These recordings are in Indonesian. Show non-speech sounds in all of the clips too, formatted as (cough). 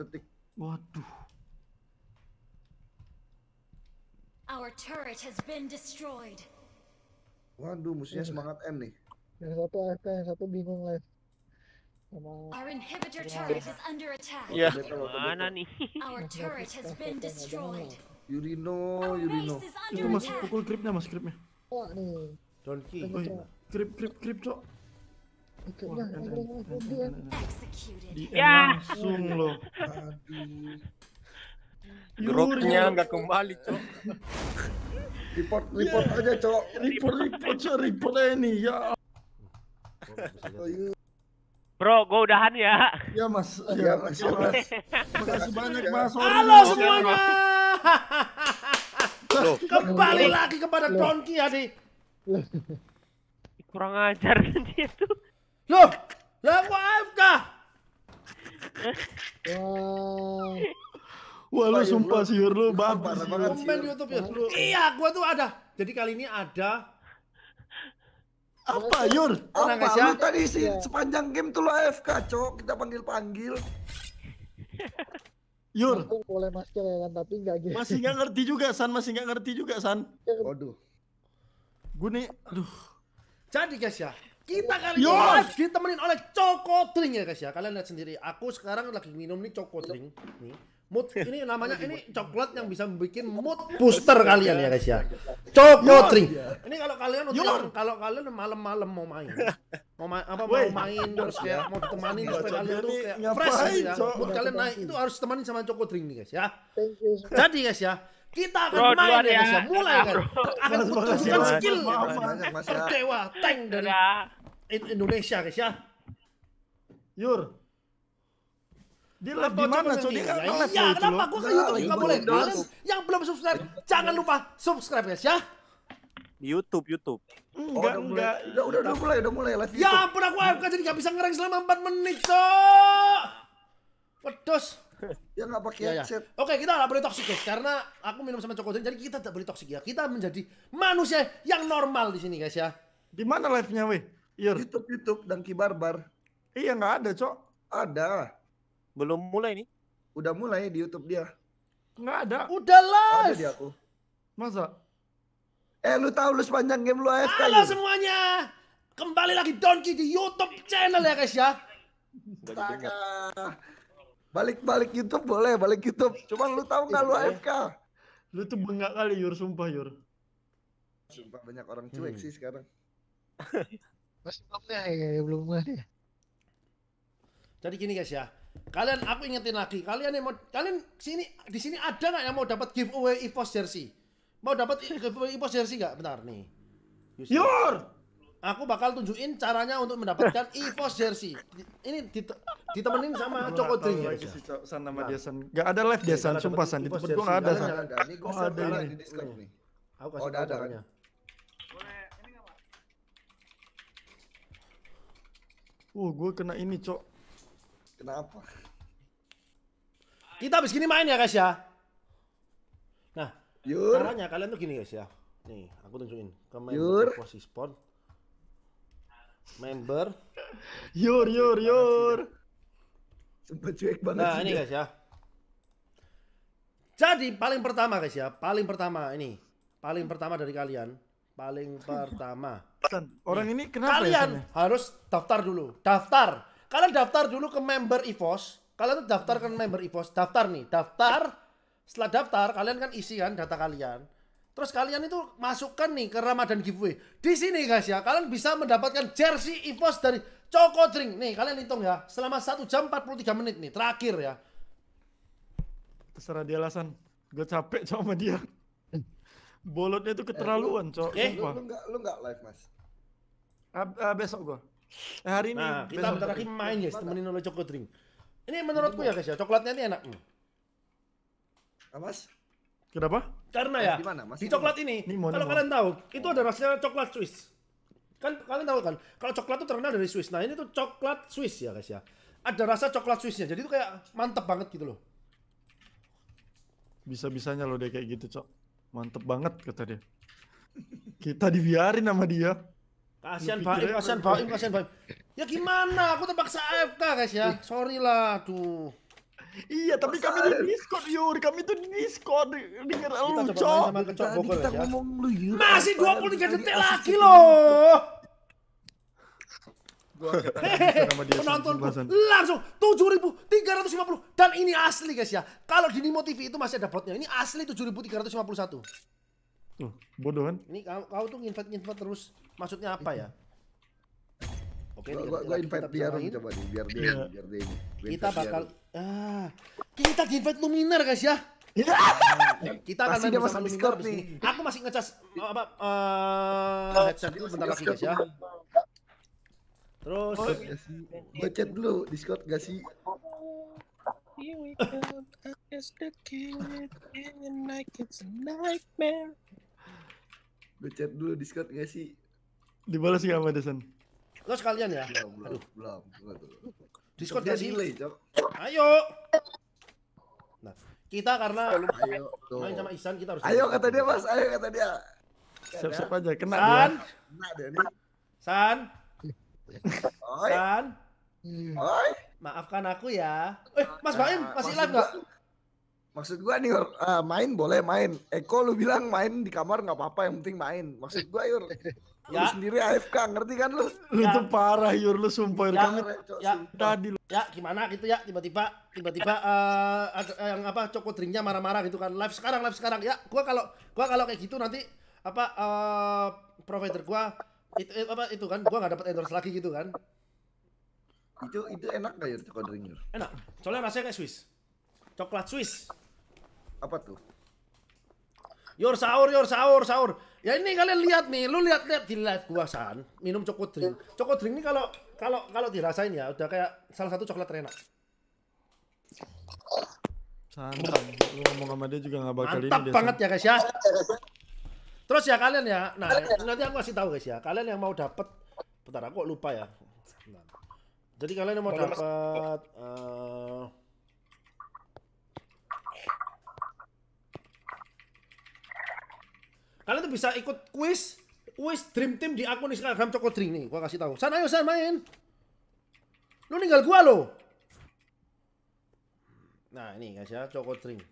detik. Waduh. Our turret has been destroyed. Waduh, musuhnya semangat M nih. Yang satu AFK, yang satu bingung live. Our inhibitor turret is under attack. Ya, mana nih? Our turret has been destroyed. Yurino, Yurino. Itu masih pukul gripnya, mas gripnya. Oh, nih. Donkey. Grip, grip, grip, cok ya. langsung loh. Groknya nggak kembali, Cok. report, ya. report yeah. aja, Cok. Report, report, Cok. Report aja nih, ya. Bro, gue udahan ya. Ya, Mas. Iya, ya, Mas. Ya, kasih banyak banyak, Mas. Sorry, Halo semuanya. Loh. Kembali lagi kepada Tonki, Adi. Kurang ajar nanti itu. Loh, lah aku AFK. Oh. Wah lu ya, sumpah sih lu bagus Komen YouTube ya. Lu. Iya, gua tuh ada. Jadi kali ini ada apa Yur? Apa lu ya? tadi sih ya. sepanjang game tuh lo AFK, Cok. Kita panggil-panggil. Yur. Boleh masker ya kan, tapi enggak gitu. Masih enggak ngerti juga, San. Masih enggak ngerti juga, San. Waduh. Gue nih, aduh. Jadi guys ya, kita kali ini kita ditemenin oleh Choco Drink ya guys ya. Kalian lihat sendiri. Aku sekarang lagi minum nih Choco Drink. Nih. Mood ini namanya ini coklat yang bisa bikin mood booster kalian ya guys ya. Choco iya. Drink. Ini kalau kalian yang, kalau kalian malam-malam mau main. Mau main apa mau main terus kayak mau temanin supaya kalian tuh kayak fresh gitu ya. Mood kalian naik itu harus temani sama Choco Drink nih guys ya. Jadi guys ya, kita akan bro, main ya, ya, ya. mulai kan akan kutunjukkan skill ya. terdewa tank dari Indonesia guys ya. Yur. Di live di mana? So, dia kan live. Iya, kenapa gua ke YouTube enggak boleh? Kalian yang belum subscribe, jangan lupa subscribe guys ya. YouTube, YouTube. Enggak, oh, enggak. Udah, udah, udah mulai, udah mulai live. Ya ampun aku AFK jadi enggak bisa ngereng selama 4 menit, Cok. Pedos. Ya (laughs) nggak pakai ya, Ya. Oke, kita nggak boleh toksik guys karena aku minum sama cokotin jadi kita tidak boleh toksik ya. Kita menjadi manusia yang normal di sini guys ya. Di mana live-nya, weh? Iya. YouTube YouTube Dangki Barbar. Iya nggak ada cok. Ada. Belum mulai nih. Udah mulai di YouTube dia. Nggak ada. Udah live. Ada di aku. Masa? Eh lu tahu lu sepanjang game lu AFK. Halo semuanya. Kembali lagi Donkey di YouTube channel ya guys ya. Balik-balik YouTube boleh, balik YouTube. Cuman lu tahu nggak lu AFK? Iya. Lu tuh bengak kali Yur, sumpah Yur. Sumpah banyak orang cuek hmm. sih sekarang. (laughs) Masih belum ngeh ya? Ya, ya, belum ngeh Ya. Jadi gini guys ya. Kalian aku ingetin lagi, kalian yang mau kalian sini di sini ada nggak yang mau dapat giveaway EVOS jersey? Mau dapat giveaway EVOS jersey nggak? Bentar nih. Yusuf. Your! aku bakal tunjukin caranya untuk mendapatkan EVOS (laughs) jersey. Ini di ditemenin sama Coko Dring ya. San sama dia san. Gak ada live iya, san, sumpah San. Itu pun ada. Ini gue ada di oh, ada, ada. Kan? Uh, gue kena ini, Cok. Kenapa? Kita habis gini main ya, guys ya. Nah, Yur. caranya kalian tuh gini, guys ya. Nih, aku tunjukin ke member posisi sport. Member. Yur, yur, yur. Sempet cuek banget. Nah, ini guys ya. Jadi paling pertama guys ya, paling pertama ini. Paling pertama dari kalian paling pertama. Orang ini kenapa ya Kalian ya, harus daftar dulu. Daftar. Kalian daftar dulu ke member EVOS. Kalian tuh daftar ke member EVOS. Daftar nih. Daftar. Setelah daftar, kalian kan isi kan data kalian. Terus kalian itu masukkan nih ke Ramadan giveaway. Di sini guys ya, kalian bisa mendapatkan jersey EVOS dari Choco Drink. Nih, kalian hitung ya. Selama 1 jam 43 menit nih, terakhir ya. Terserah dia alasan. Gue capek sama dia. Bolotnya itu eh, keterlaluan, eh, cok. Eh, lu, lu, gak, lu gak live, Mas? Ab, uh, ah, besok gua. Eh, hari ini. Nah, kita bentar lagi main, guys. Temenin oleh Coklat Ring. Ini menurutku ya, guys ya. Coklatnya ini enak. Hmm. Ah, Mas? Kenapa? Karena eh, ya, gimana, mas? di coklat ini, ini kalau kalian tahu, itu oh. ada rasanya coklat Swiss. Kan kalian tahu kan, kalau coklat itu terkenal dari Swiss. Nah ini tuh coklat Swiss ya guys ya. Ada rasa coklat Swissnya, jadi itu kayak mantep banget gitu loh. Bisa-bisanya lo deh kayak gitu, Cok mantep banget kata dia kita dibiarin sama dia kasihan Pak kasihan Pak kasihan Pak ya gimana aku terpaksa AFK guys ya sorry lah tuh Iya, tapi Masa kami di Discord, Yur. Kami tuh di Discord. Denger lu, Cok. Kita, coba ya. ngomong lu, Yur. Masih 23 detik lagi gitu. loh. Gua (laughs) ribu tiga ratus lima puluh dan ini asli guys ya. Kalau di Nimo TV itu masih ada botnya. Ini asli tujuh ribu tiga ratus lima puluh satu Tuh, bodoh kan? Ini kau, kau tuh invite-invite terus. Maksudnya apa ya? Oke, gua, gua, invite biar coba nih, biar dia, iya. biar dia ini. kita bakal ah, kita di invite Luminer guys ya. Iya. (laughs) kita akan main bersama Luminer di sini. Aku masih ngecas eh, apa uh, headset dulu bentar lagi guys ya. Terus oh, chat dulu Discord gak sih? Gue chat dulu Discord gak sih? Dibalas gak sama Desan? Lo sekalian ya? Belum, belum, belum. Discord gak sih? Ayo! Nah, kita karena ayo, main sama Isan kita harus Ayo kata dia mas, ayo kata dia. Siap-siap aja, kena San. dia. Kena dia nih. San. Oi. Kan? Oi. Maafkan aku ya. Eh, Mas Baim nah, masih live nggak? Maksud gua nih, uh, main boleh main. Eko lu bilang main di kamar nggak apa-apa, yang penting main. Maksud gua, Yur. ya. Lu sendiri AFK, ngerti kan lu? Lu ya. tuh parah, Yur. Lu sumpah, Yur. Ya. Kamu ya. ya tadi lu. Ya, gimana gitu ya, tiba-tiba, tiba-tiba uh, yang apa, coko drinknya marah-marah gitu kan. Live sekarang, live sekarang. Ya, gua kalau gua kalau kayak gitu nanti, apa, uh, provider gua itu, apa itu kan gua nggak dapat endorse lagi gitu kan itu itu enak gak ya coklat ringer enak soalnya rasanya kayak Swiss coklat Swiss apa tuh Yor sahur, yor sahur, sahur. Ya ini kalian lihat nih, lu lihat-lihat di live gua San, minum coklat drink. Coklat drink ini kalau kalau kalau dirasain ya udah kayak salah satu coklat terenak. Santai, lu ngomong sama dia juga gak bakal Mantap ini Mantap banget ya guys ya. Terus ya kalian ya, nah ya? nanti aku kasih tahu guys ya. Kalian yang mau dapat, bentar aku lupa ya. Jadi kalian yang mau dapat uh, eh, kalian tuh bisa ikut kuis kuis Dream Team di akun Instagram Coko Dream nih. Gua kasih tahu. Sana ayo sana main. Lu ninggal gua lo. Nah ini guys ya Coko Dream.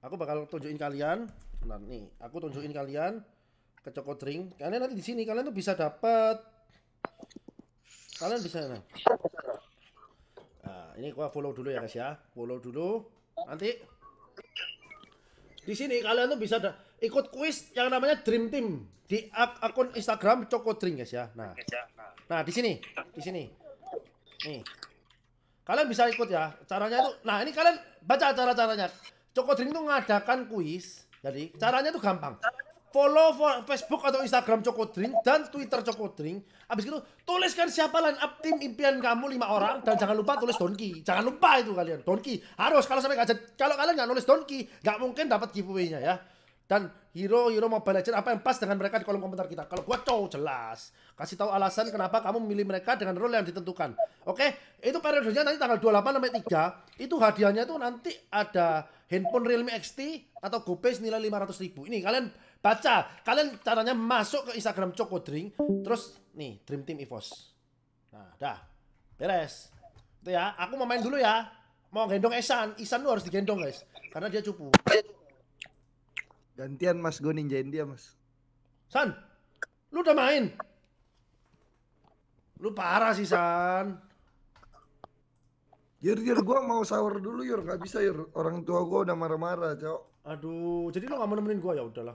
Aku bakal tunjukin kalian sebentar nih aku tunjukin kalian ke Coko Drink kalian nanti di sini kalian tuh bisa dapat kalian bisa nah. nah ini gua follow dulu ya guys ya follow dulu nanti di sini kalian tuh bisa ikut kuis yang namanya Dream Team di ak akun Instagram Coko Drink guys ya. Nah. ya nah nah di sini di sini nih kalian bisa ikut ya caranya itu nah ini kalian baca cara caranya Coko Drink tuh ngadakan kuis jadi caranya tuh gampang. Follow, follow Facebook atau Instagram Cokodring dan Twitter Cokodring. Abis itu tuliskan siapa line up tim impian kamu lima orang dan jangan lupa tulis Donki. Jangan lupa itu kalian Donki harus kalau sampai gak, kalau kalian nggak nulis Donki nggak mungkin dapat giveaway-nya ya. Dan hero-hero Mobile Legends apa yang pas dengan mereka di kolom komentar kita. Kalau gua cow jelas. Kasih tahu alasan kenapa kamu memilih mereka dengan role yang ditentukan. Oke, itu periodenya nanti tanggal 28 sampai 3. Itu hadiahnya itu nanti ada handphone Realme XT atau GoPay senilai 500 ribu. Ini kalian baca, kalian caranya masuk ke Instagram Choco Drink, terus nih Dream Team EVOS. Nah, dah. Beres. Itu ya, aku mau main dulu ya. Mau gendong Isan, Isan lu harus digendong, guys. Karena dia cupu. Gantian Mas gue ninjain dia, Mas. San, lu udah main? Lu parah sih, San. Yur, yur, gue mau sahur dulu yur, Gak bisa yur. Orang tua gue udah marah-marah, cok. Aduh, jadi lo gak mau nemenin gue ya udahlah.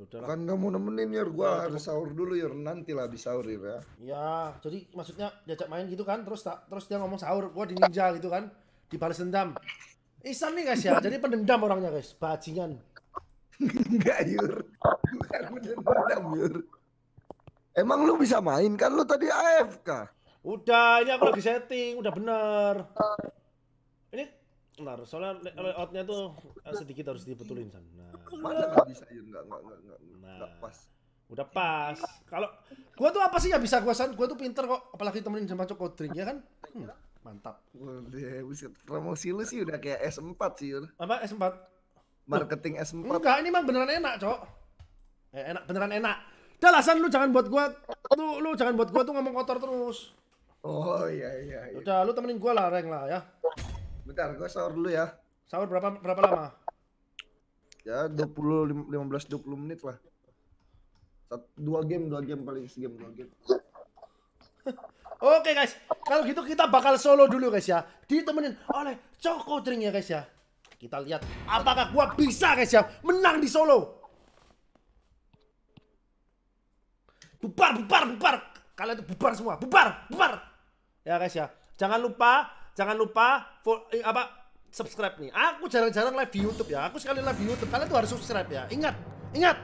Ya udahlah. Kan nggak mau nemenin yur, gue ya, harus sahur dulu yur. Nanti lah habis sahur yur ya. Iya, jadi maksudnya diajak main gitu kan, terus tak, terus dia ngomong sahur, gue di ninja gitu kan, balas dendam. Isan nih guys ya, (laughs) jadi pendendam orangnya guys, bajingan. Enggak yur, bukan pendendam yur. Emang lu bisa main kan lu tadi AFK? Udah, ini aku lagi setting, udah bener. Oh. Ini bentar, soalnya layoutnya tuh eh, sedikit harus dibetulin kan. Nah. Mana nggak bisa nggak nggak nggak nggak nah. pas. Udah pas. Kalau gua tuh apa sih yang bisa gua san, gua tuh pinter kok, apalagi temenin sama Coko Drink ya kan. Hmm, mantap. Udah, buset. Promosi lu sih udah kayak S4 sih. Apa S4? Marketing S4. Enggak, ini mah beneran enak, Cok. Eh, enak, beneran enak. Udah lah, San, lu jangan buat gua, lu, lu jangan buat gua tuh ngomong kotor terus. Oh iya iya. iya. Udah lu temenin gua lah Reng lah ya. Bentar gua sahur dulu ya. Sahur berapa berapa lama? Ya 20 15 20 menit lah. Satu, dua game dua game paling segame dua game. (laughs) Oke guys, kalau gitu kita bakal solo dulu guys ya. Ditemenin oleh Choco Drink ya guys ya. Kita lihat apakah gua bisa guys ya menang di solo. Bubar, bubar, bubar. Kalian itu bubar semua. Bubar, bubar. Ya guys ya. Jangan lupa, jangan lupa for, eh, apa subscribe nih. Aku jarang-jarang live di YouTube ya. Aku sekali live di YouTube. Kalian tuh harus subscribe ya. Ingat, ingat.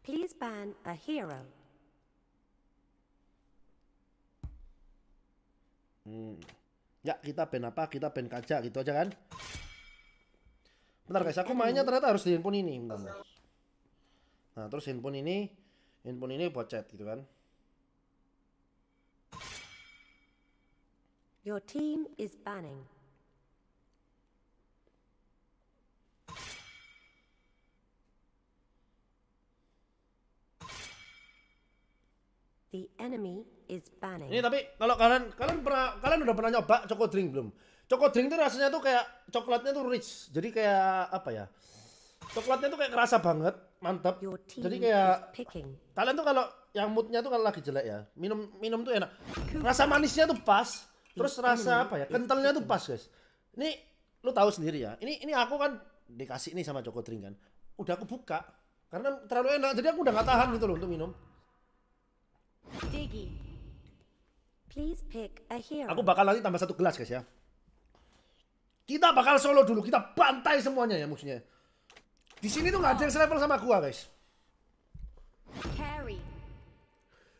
Please ban a hero. Hmm. Ya, kita ban apa? Kita ban kaca gitu aja kan? Bentar guys, aku mainnya ternyata harus di handphone ini. Bentar, Nah, terus handphone ini handphone ini buat chat gitu kan. Your team is banning. The enemy is banning. Ini tapi kalau kalian kalian pernah kalian udah pernah nyoba cokot drink belum? Cokot drink tuh rasanya tuh kayak coklatnya tuh rich. Jadi kayak apa ya? Coklatnya tuh kayak kerasa banget, mantap. Jadi kayak kalian tuh kalau yang moodnya tuh kalau lagi jelek ya, minum minum tuh enak. Rasa manisnya tuh pas terus rasa apa ya kentalnya tuh pas guys ini lu tahu sendiri ya ini ini aku kan dikasih ini sama Joko Drink kan udah aku buka karena terlalu enak jadi aku udah gak tahan gitu loh untuk minum Diggy. Please pick a hero. Aku bakal nanti tambah satu gelas guys ya. Kita bakal solo dulu, kita bantai semuanya ya musuhnya. Di sini tuh nggak ada yang selevel sama gua guys.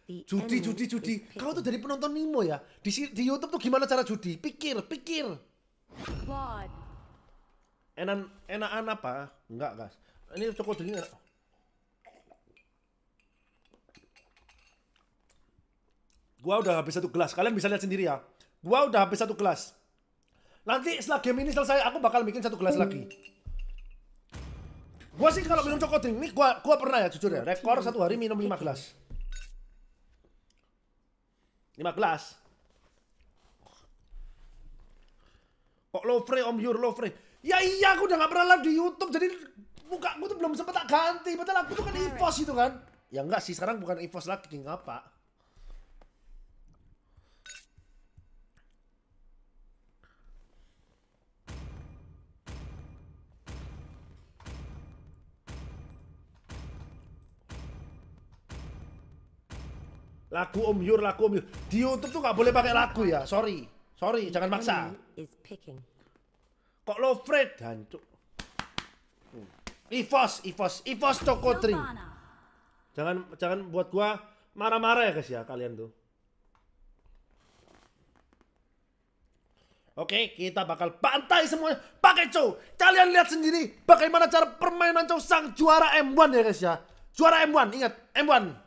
judi judi judi kau tuh dari penonton Nemo ya di di YouTube tuh gimana cara judi pikir pikir Enan enakan apa enggak guys ini cukup dingin enak. gua udah habis satu gelas kalian bisa lihat sendiri ya gua udah habis satu gelas nanti setelah game ini selesai aku bakal bikin satu gelas lagi gua sih kalau minum coko ini gua gua pernah ya jujur ya rekor satu hari minum lima gelas 15 kok free Om Yur free ya iya aku udah gak pernah live di Youtube jadi muka aku tuh belum sempet tak ganti padahal aku tuh kan iya, EVOS iya. itu kan ya enggak sih sekarang bukan EVOS lagi apa lagu Om Yur, lagu Om Yur. Di YouTube tuh nggak boleh pakai lagu ya, sorry, sorry, jangan maksa. Kok lo Fred hancur? Ivos, Ivos, Ivos Cokotri. Jangan jangan buat gua marah-marah ya guys ya kalian tuh. Oke, kita bakal pantai semuanya pakai cow. Kalian lihat sendiri bagaimana cara permainan cow sang juara M1 ya guys ya. Juara M1, ingat M1.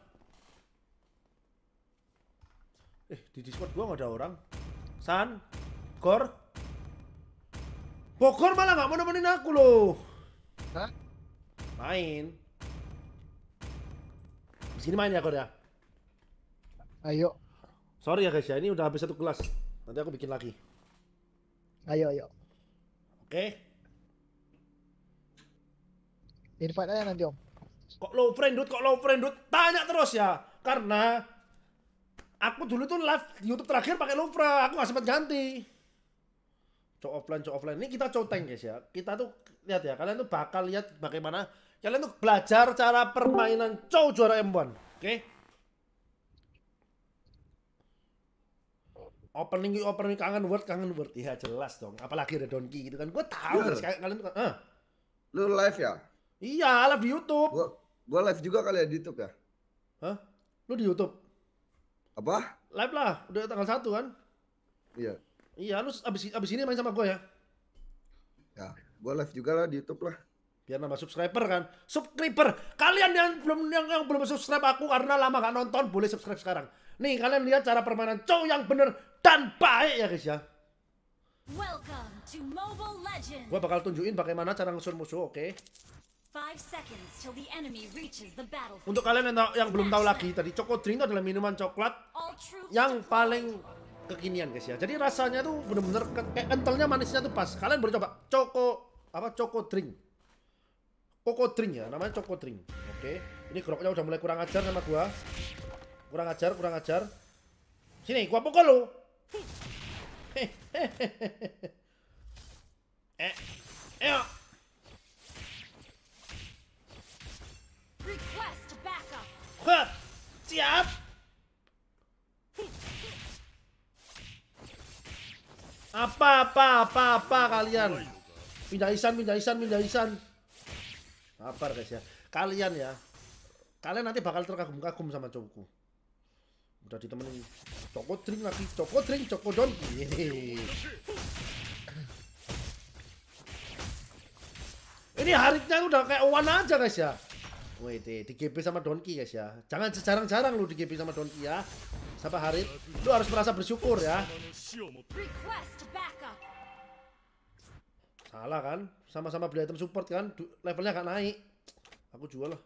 Di Discord gua nggak ada orang. San, Kor Bogor malah nggak mau nemenin aku loh. Hah? Main. Di sini main ya Kor ya. Ayo. Sorry ya guys ya, ini udah habis satu kelas. Nanti aku bikin lagi. Ayo, ayo. Oke. Okay. Invite aja nanti om. Kok low friend, dude, Kok low friend, dude? Tanya terus ya. Karena aku dulu tuh live di YouTube terakhir pakai Lufra, aku gak sempat ganti. Cok offline, cok offline. Ini kita coteng guys ya. Kita tuh lihat ya, kalian tuh bakal lihat bagaimana kalian tuh belajar cara permainan cow juara M1. Oke? Okay? Opening opening kangen word kangen word iya jelas dong. Apalagi ada Donkey gitu kan. Gue tahu iya. kalian tuh. Eh. Lu live ya? Iya, live di YouTube. Gue live juga kali ya di YouTube ya. Hah? Lu di YouTube? Apa? Live lah, udah tanggal 1 kan? Iya. Iya, lu abis, abis ini main sama gue ya? Ya, gue live juga lah di YouTube lah. Biar nambah subscriber kan? Subscriber! Kalian yang belum yang, yang belum subscribe aku karena lama gak nonton, boleh subscribe sekarang. Nih, kalian lihat cara permainan cowok yang bener dan baik ya guys ya. Welcome to Mobile Legends. Gua bakal tunjukin bagaimana cara ngusur musuh, oke? Okay? Untuk kalian yang, yang belum tahu lagi, tadi Choco Drink itu adalah minuman coklat yang paling kekinian guys ya. Jadi rasanya tuh bener-bener kayak eh, kentalnya manisnya tuh pas. Kalian boleh coba Choco apa Choco Drink. Coco Drink ya, namanya Choco Drink. Oke. Ini keroknya udah mulai kurang ajar sama gua. Kurang ajar, kurang ajar. Sini, gua pukul lu. eh. Eh. siap. Apa, apa, apa, apa kalian? Pindah isan, pindah isan, pindah isan. Sabar guys ya. Kalian ya. Kalian nanti bakal terkagum-kagum sama cowokku. Udah ditemenin. Coko drink lagi. Coko drink, coko don. Ini hariknya udah kayak one aja guys ya deh, di GP sama Donki guys ya. Jangan sejarang jarang lu di GP sama Donki ya. Sampai Harith, lu harus merasa bersyukur ya. Salah kan? Sama-sama beli item support kan? Du levelnya gak naik. Aku jual lah.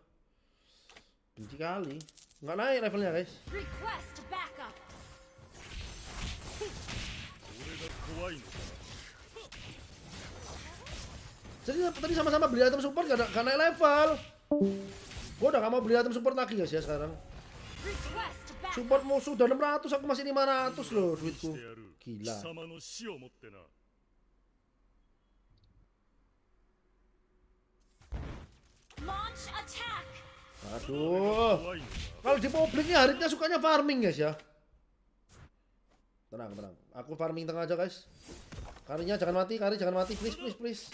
Benci kali. Gak naik levelnya guys. Jadi tadi sama-sama beli item support gak, gak naik level. Gue udah gak mau beli item support lagi guys ya sekarang Support musuh udah 600 aku masih 500 loh duitku Gila Aduh Kalau di publiknya haritnya sukanya farming guys ya Tenang tenang Aku farming tengah aja guys Karinya jangan mati, Kari jangan mati, please, please, please.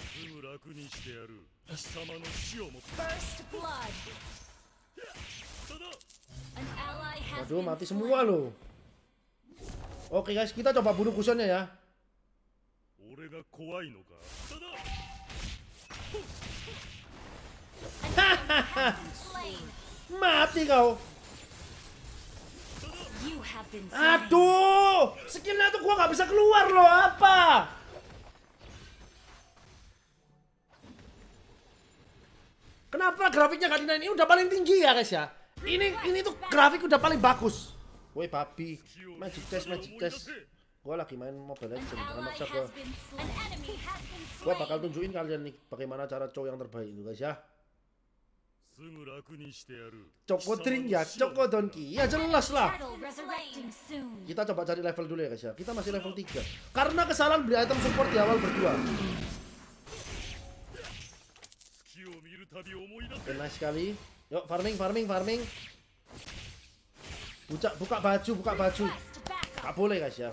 Waduh, mati semua loh. Oke guys, kita coba bunuh kusionnya ya. (laughs) Hahaha mati kau. Aduh, skillnya tuh gua nggak bisa keluar loh apa? Kenapa grafiknya Katina ini udah paling tinggi ya guys ya? Ini ini tuh grafik udah paling bagus. Woi papi, magic test, magic test. Gua lagi main Mobile Legends, bukan maksa gua. Gua bakal tunjukin kalian nih bagaimana cara cow yang terbaik itu guys ya. Coko Drink ya, Coko Donki. Ya jelas lah. Kita coba cari level dulu ya guys ya. Kita masih level 3. Karena kesalahan beli item support di awal berdua. Kena sekali. Yuk, farming, farming, farming. Buka, buka baju, buka baju. Gak boleh, guys, ya.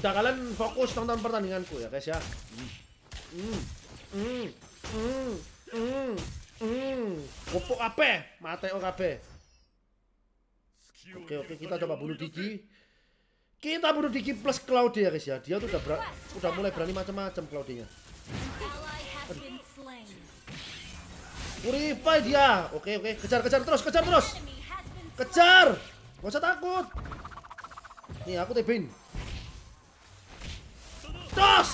Udah kalian fokus nonton pertandinganku ya, guys, ya. Hmm. Hmm. Hmm. Hmm. Hmm. Oke, oke, kita coba bunuh gigi. Kita bunuh Diki plus Claudia guys ya. Dia tuh udah berani, udah mulai berani macam-macam Claudia. Purify dia. Oke oke, kejar-kejar terus, kejar terus. Kejar. Gak usah takut. Nih aku tebin. Tos.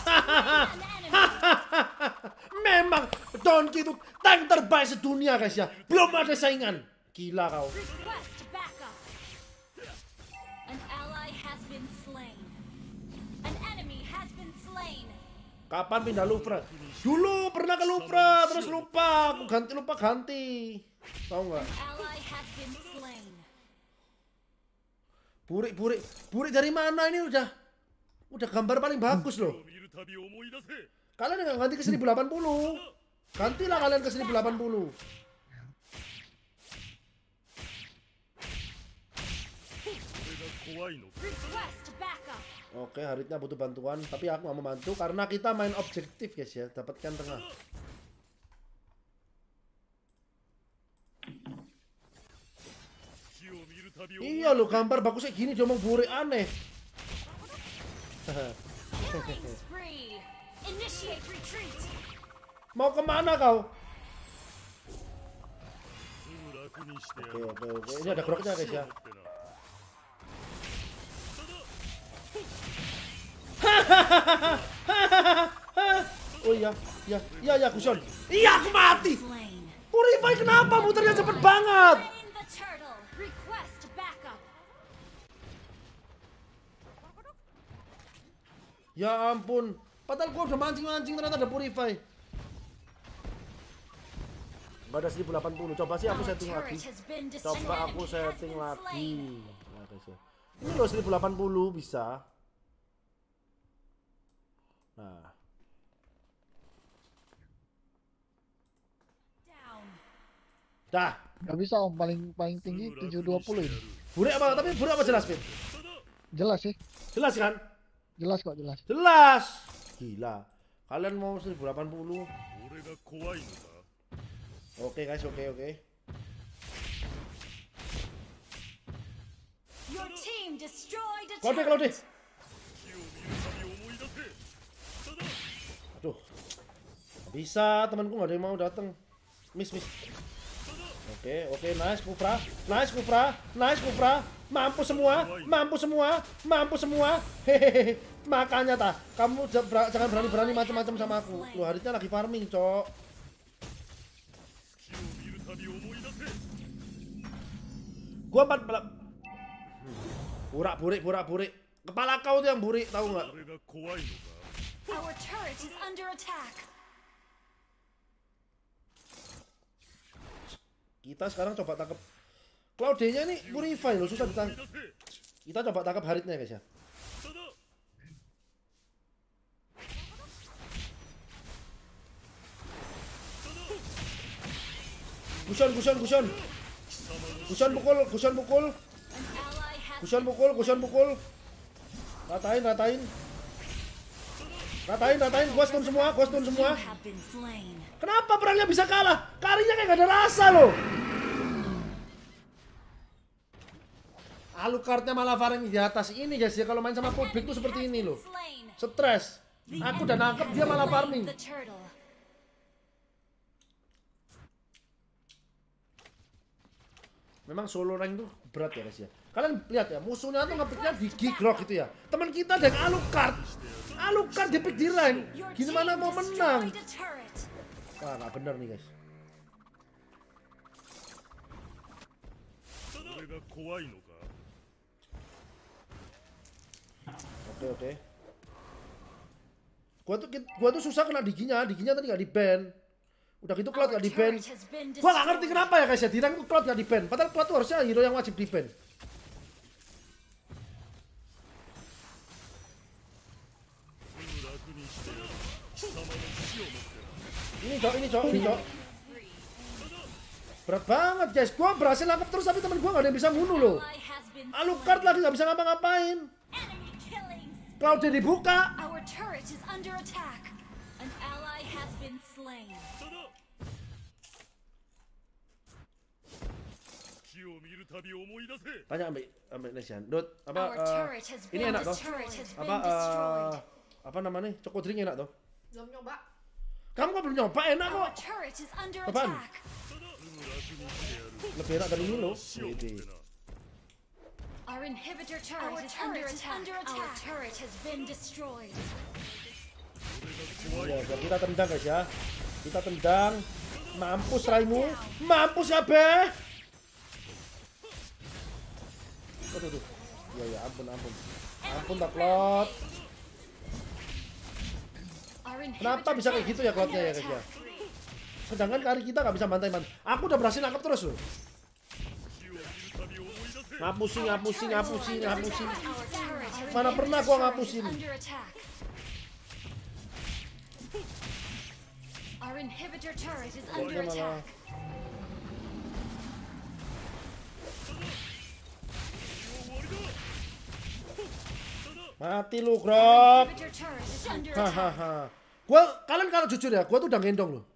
(laughs) Memang Donkey itu tank terbaik sedunia guys ya. Belum ada saingan. Gila kau. Kapan pindah Louvre? Dulu pernah ke Louvre, terus lupa. Aku ganti lupa ganti. Tahu nggak? Burik, burik, burik dari mana ini udah? Udah gambar paling bagus loh. Kalian nggak ganti ke 1080. Gantilah kalian ke 1080. Request Oke, Haritnya butuh bantuan, tapi aku nggak mau bantu karena kita main objektif, guys ya. Dapatkan tengah. Iya lo gambar bagusnya gini dia mau buri aneh. mau kemana kau? Oke, oke, oke. Ini ada keroknya, guys ya. oh iya, iya, iya, iya, Gusion. Iya, aku mati. Purify oh, kenapa muternya cepet banget? Ya ampun, padahal gua udah mancing-mancing ternyata ada Purify. Gak ada 1080, coba sih aku setting lagi. Coba aku setting lagi. Ini loh 1080 bisa. Nah. Dah. Gak bisa om, paling paling tinggi 720 ini. Buruk apa? Tapi buruk apa jelas, fit? Jelas sih. Jelas kan? Jelas kok, jelas. Jelas. Gila. Kalian mau 1080. Oke okay, guys, oke okay, oke. Okay. Your team destroyed a Aduh. Bisa, temanku nggak ada yang mau datang. Miss, miss. Oke, oke, nice Kupra. Nice Kupra. Nice Kupra. Mampu semua, mampu semua, mampu semua. Hehehe. Makanya ta kamu jangan berani-berani macam-macam sama aku. Lu harinya lagi farming, Cok. Gua belak. hmm. Burak burik burak burik. Kepala kau tuh yang burik, tahu nggak? Our turret is under attack. Kita sekarang coba tangkap Claudenya nih purify loh susah ditangkap. Kita coba tangkap Haritnya guys ya. Gusion, gusion, gusion. Gusion pukul, gusion pukul. Gusion pukul, gusion pukul. Ratain, ratain. Ratain, ratain, gua stun semua, gua stun semua. Kenapa perangnya bisa kalah? Karinya kayak gak ada rasa loh. Alucardnya malah farming di atas ini guys ya kalau main sama publik tuh seperti ini loh. Stres. Aku udah nangkep dia malah farming. Memang solo rank tuh berat ya guys ya. Kalian lihat ya, musuhnya tuh ngepicknya di Gigrok gitu ya. Teman kita ada yang Alucard. Alucard di pick di rank. Gimana mau menang? Wah, gak bener nih guys. Oke oke. Gua tuh gua tuh susah kena diginya, diginya tadi gak di ban. Udah gitu Cloud gak di ban. Gua gak ngerti kenapa ya guys ya, di rank tuh Cloud nggak di ban. Padahal Cloud tuh harusnya hero yang wajib di ban. Ini cok, ini cok, ini cok. Berat banget guys. Gua berhasil nangkep terus tapi temen gua gak ada yang bisa bunuh loh. Alucard lagi gak bisa ngapa-ngapain. jadi buka? Tanya ambil ambil nasian. Dot apa eh, ini enak toh? Apa eh, apa namanya? Coko enak toh? Belum nyoba. Kamu kok belum nyoba enak kok. Apaan? Lebih enak dari dulu. Our inhibitor turret, Our is, under is under attack. Our turret has been destroyed. Ya, kita tendang guys ya. Kita tendang. Mampus raimu. Mampus ya, Be. Aduh, aduh. Ya, ya, ampun, ampun. Ampun, tak taklot. Kenapa bisa kayak gitu ya cloudnya ya guys ya? Sedangkan kari kita nggak bisa bantai man. Aku udah berhasil nangkep terus loh. Ngapusin, ngapusin, ngapusin, ngapusin. Mana pernah gua ngapusin? Our inhibitor turret Mati lu, Grok. Hahaha. Gua kalian kalau jujur ya, gue tuh udah ngendong loh.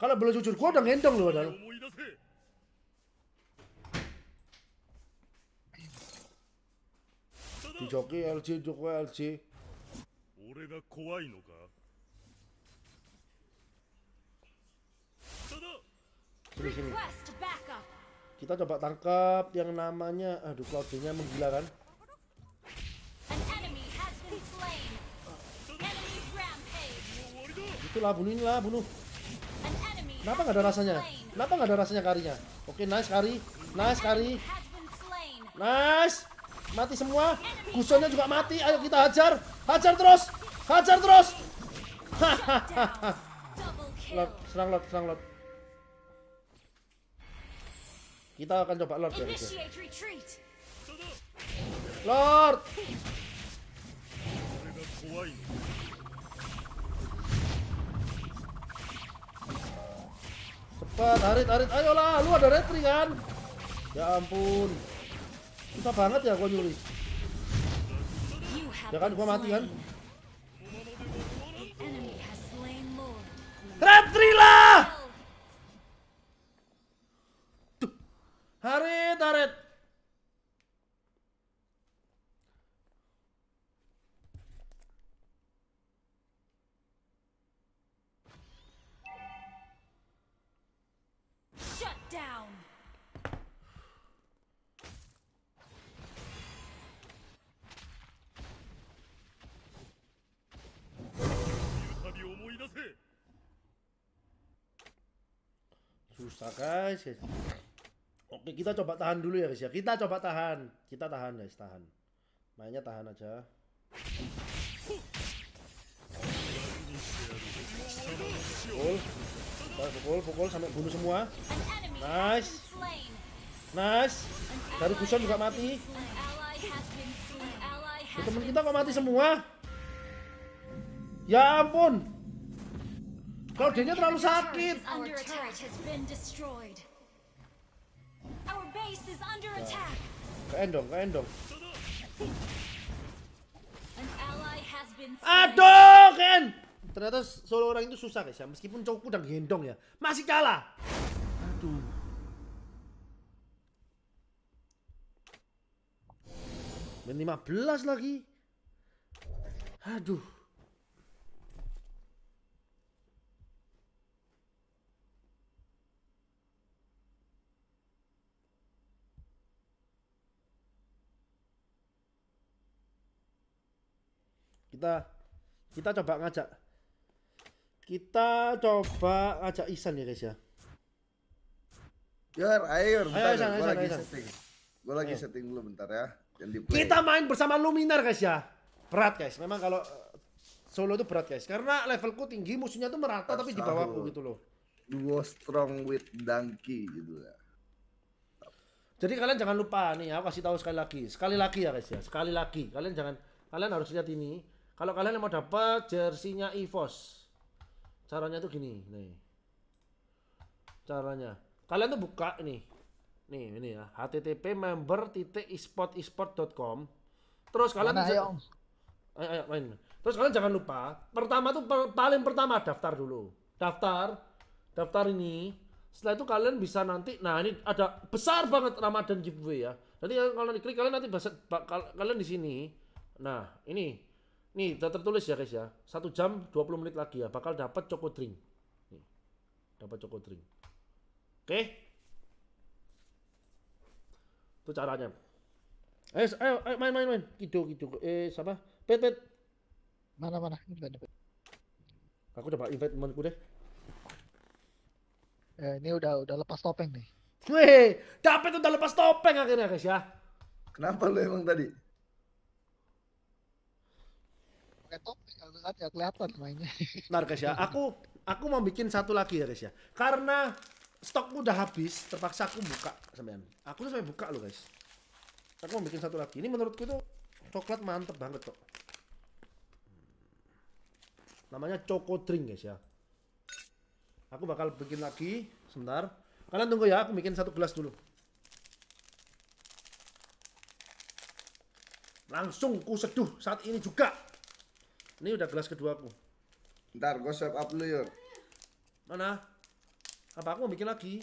Kalau belum jujur, gua udah ngendong loh padahal. Di joki LC, joki LC. Ore ga kowai no ka? Kita coba tangkap yang namanya aduh cloudnya menggila kan. Itulah lah bunuh. Kenapa nggak ada rasanya? Kenapa nggak ada rasanya karinya? Oke, nice kari. Nice kari. Nice. Mati semua. Gusonnya juga mati. Ayo kita hajar. Hajar terus. Hajar terus. Hahaha. serang lot, serang lot. Kita akan coba Lord ya. Lord. Cepat, Harit, Harit, ayolah, lu ada retri kan? Ya ampun, susah banget ya gua nyuri. Ya kan, gua mati kan? Retri lah! Hare Daret. Shut down. acá, ese. Oke, kita coba tahan dulu ya guys ya. Kita coba tahan. Kita tahan guys, tahan. Mainnya tahan aja. Pukul. Pukul, pukul sampai bunuh semua. Nice. Nice. Dari Guson juga mati. Ya, temen kita kok mati semua? Ya ampun. Kalau dia terlalu sakit base is under nah. attack. Aduh, keren. Ternyata solo orang itu susah guys ya, meskipun cowokku udah gendong ya, masih kalah. Aduh. Dan 15 lagi. Aduh. kita kita coba ngajak kita coba ngajak Isan ya guys ya. ya ayo, bentar, ayo, Isan, gue lagi Isan. setting. Gue lagi ayo. setting dulu bentar ya. yang Kita main bersama Luminar guys ya. Berat guys, memang kalau eh, solo itu berat guys karena levelku tinggi musuhnya tuh merata That's tapi di bawahku gitu loh duo strong with donkey gitu ya jadi kalian jangan lupa nih aku kasih tahu sekali lagi sekali lagi ya guys ya sekali lagi kalian jangan kalian harus lihat ini kalau kalian mau dapat jersinya EVOS, caranya tuh gini, nih. Caranya, kalian tuh buka ini, nih ini ya, http member titik esport com, Terus kalian Mana, ayo. Ayo, eh, ayo, main. Terus kalian jangan lupa, pertama tuh paling pertama daftar dulu, daftar, daftar ini. Setelah itu kalian bisa nanti, nah ini ada besar banget Ramadan giveaway ya. Nanti kalau kalian klik kalian nanti bisa, kalian di sini. Nah ini Nih, sudah tertulis ya guys ya. 1 jam 20 menit lagi ya bakal dapat choco drink. Dapat choco drink. Oke. Okay. Itu caranya. Eh, ayo, ayo main main main. Kido kido. Eh, siapa? Pet pet. Mana mana? Aku coba invite temanku deh. Eh, ini udah udah lepas topeng nih. Weh, dapat udah lepas topeng akhirnya guys ya. Kenapa lu emang tadi? pakai topi saat ya kelihatan mainnya. (laughs) Ntar guys ya, aku aku mau bikin satu lagi ya guys ya. Karena stokku udah habis, terpaksa aku buka sampean. Aku tuh sampai buka loh guys. Aku mau bikin satu lagi. Ini menurutku tuh coklat mantep banget kok. Hmm. Namanya Choco Drink guys ya. Aku bakal bikin lagi sebentar. Kalian tunggu ya, aku bikin satu gelas dulu. Langsung ku seduh saat ini juga. Ini udah gelas kedua aku. Ntar gue swipe up dulu yuk. Mana? Apa aku mau bikin lagi?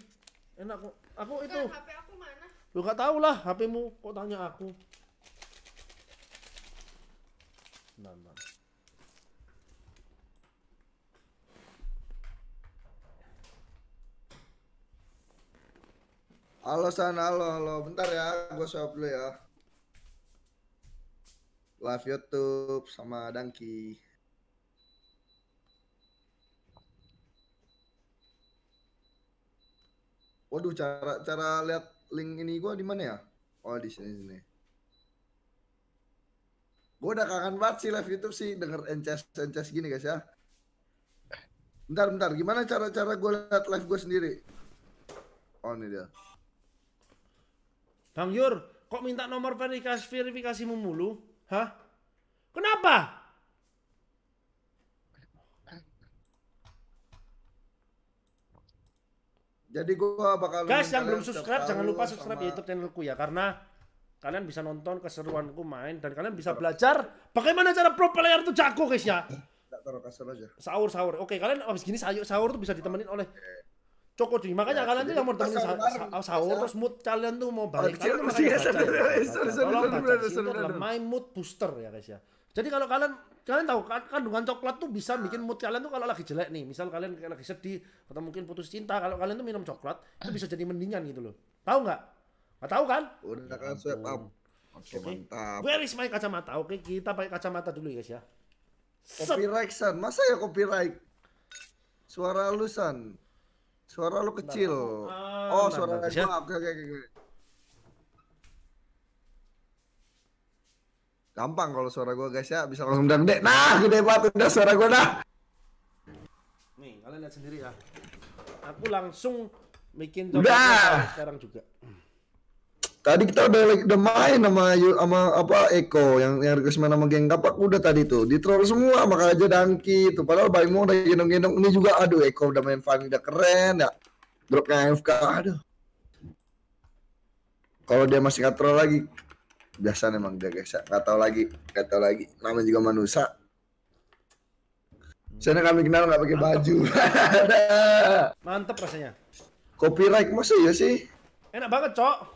Enak kok. Aku Bukan, itu. HP aku mana? Lu gak tau lah HP HPmu. Kok tanya aku? Nah, nah. Halo San, halo, halo. Bentar ya, gue swap dulu ya live YouTube sama Dangki. Waduh, cara cara lihat link ini gua di mana ya? Oh, di sini sini. Gua udah kangen banget sih live YouTube sih denger ences ences gini guys ya. Bentar bentar, gimana cara-cara gue lihat live gue sendiri? Oh ini dia. Bang Yur, kok minta nomor verifikasi verifikasimu mulu? Hah? Kenapa? Jadi gua bakal Guys yang belum subscribe jangan lupa subscribe sama... YouTube channelku ya karena kalian bisa nonton keseruanku main dan kalian bisa belajar bagaimana cara pro player itu jago guys ya. Taruh kasur aja. Sahur sahur. Oke, kalian abis gini sayur sahur tuh bisa ditemenin oleh Coko di makanya nah, kalian tuh yang mau temenin sahur, sahur terus mood kalian tuh mau balik kalian tuh makanya baca itu main mood booster ya guys ya jadi kalau kalian kalian tahu kan, kandungan coklat tuh bisa bikin mood kalian tuh kalau lagi jelek nih misal kalian lagi sedih atau mungkin putus cinta kalau kalian tuh minum coklat itu bisa jadi mendingan gitu loh tahu nggak nggak tahu kan udah kan saya tahu Oke, mantap. Where is my kacamata? Oke, kita pakai kacamata dulu ya guys ya. Copyright, San. Masa ya copyright? Suara lu, San. Suara lu kecil. Uh, oh, suara gua. Oke, oke, oke. Gampang kalau suara gua guys ya, bisa langsung dan dek. Nah, gede banget udah suara gua dah. Nih, kalian lihat sendiri ya. Aku langsung bikin udah. sekarang juga. Tadi kita udah udah main sama sama apa Eko yang yang request main sama geng kapak udah tadi tuh. Ditroll semua sama aja Danki itu. Padahal Baimo udah gendong-gendong ini juga aduh Eko udah main fun udah keren ya. Dropnya FK aduh. Kalau dia masih ngatrol lagi biasa memang dia guys. Enggak ya. tahu lagi, enggak tahu lagi. Namanya juga manusia. Sana kami kenal nggak pakai baju. Mantep rasanya. Copyright masa ya sih? Enak banget, Cok.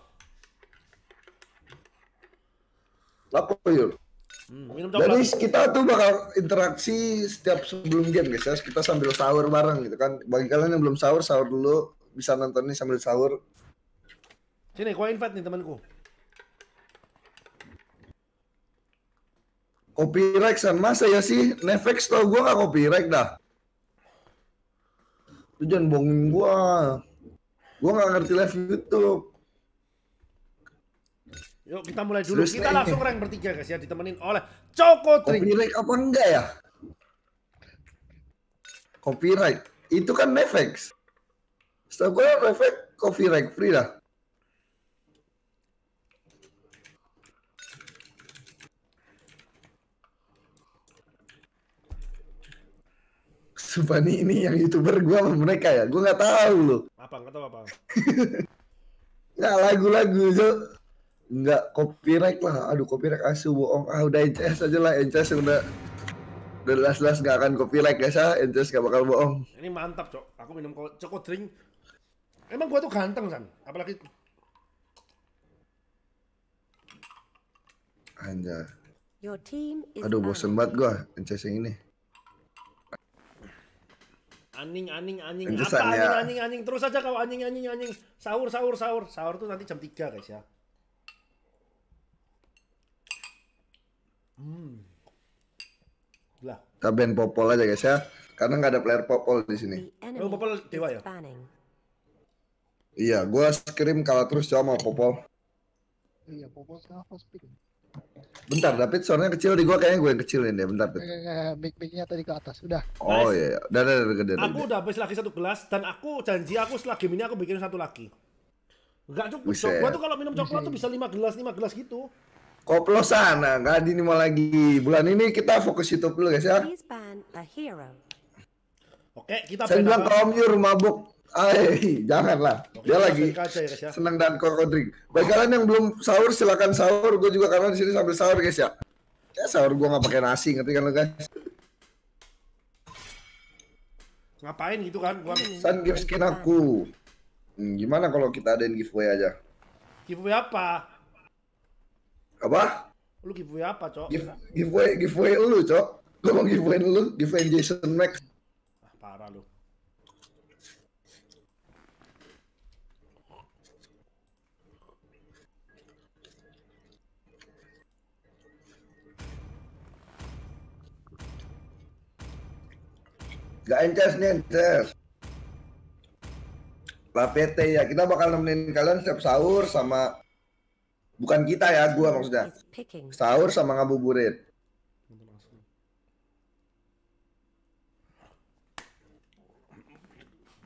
Lapo yuk. Hmm, coklat. kita tuh bakal interaksi setiap sebelum game guys ya. Kita sambil sahur bareng gitu kan. Bagi kalian yang belum sahur, sahur dulu. Bisa nonton nih sambil sahur. Sini, gua invite nih temanku. Copyright sama masa ya sih? Nefex tau gua gak copyright dah. Tujuan jangan bohongin gua. Gua gak ngerti live YouTube. Yuk kita mulai dulu. kita langsung rank bertiga guys ya ditemenin oleh Coko Drink. Copyright apa enggak ya? Copyright. Itu kan Nefex. Setahu gue Nefex copyright free lah. Subani ini yang youtuber gue sama mereka ya, gue nggak tahu loh. Apa nggak tahu apa? (laughs) nggak lagu-lagu so nggak copyright lah aduh copyright asu bohong ah udah NCS aja lah NCS udah udah las las nggak akan copyright guys ya ah, NCS nggak bakal bohong ini mantap cok aku minum cokot drink emang gua tuh ganteng kan apalagi Anjay aduh bosen banget gua NCS yang ini Anjing, anjing, anjing, apa ya. anjing, aning, aning, terus aja kau anjing, anjing, anjing. sahur, sahur, sahur, sahur tuh nanti jam tiga guys ya. Hmm. Kita band Popol aja guys ya, karena nggak ada player Popol di sini. Oh, Popol dewa ya? Iya, gua scream kalah terus sama Popol. Iya, Popol kenapa speak? Bentar, David suaranya kecil di gua kayaknya gue yang kecilin deh. Bentar, David. Mic eh, eh, eh, mic tadi ke atas. Udah. Oh iya, iya. Udah, udah, udah, udah, Aku udah habis lagi satu gelas dan aku janji aku setelah game ini aku bikin satu lagi. Enggak cukup. Gua tuh kalau minum coklat tuh bisa 5 gelas, 5 gelas gitu. Koplosan, nah gak ini mau lagi. Bulan ini kita fokus YouTube dulu guys ya. Oke, kita Saya bilang kaum yur mabuk. Ay, ah, eh, (laughs) janganlah. Oke, Dia lagi Seneng ya, guys, senang dan kokodrik Baik kalian yang belum sahur silakan sahur. Gue juga karena di sini sambil sahur guys ya. Ya sahur gue nggak pakai nasi ngerti kan lo guys. Ngapain gitu kan? Gua... Hmm. San give skin aku. Hmm, gimana kalau kita adain giveaway aja? Giveaway apa? Apa? Lu giveaway apa, Cok? Give, giveaway giveaway lu, Cok. lu mau giveaway lu, giveaway Jason Max. Ah, parah lu. Gak entes nih entes. Lah PT ya, kita bakal nemenin kalian setiap sahur sama Bukan kita ya, gua maksudnya. Sahur sama ngabuburit.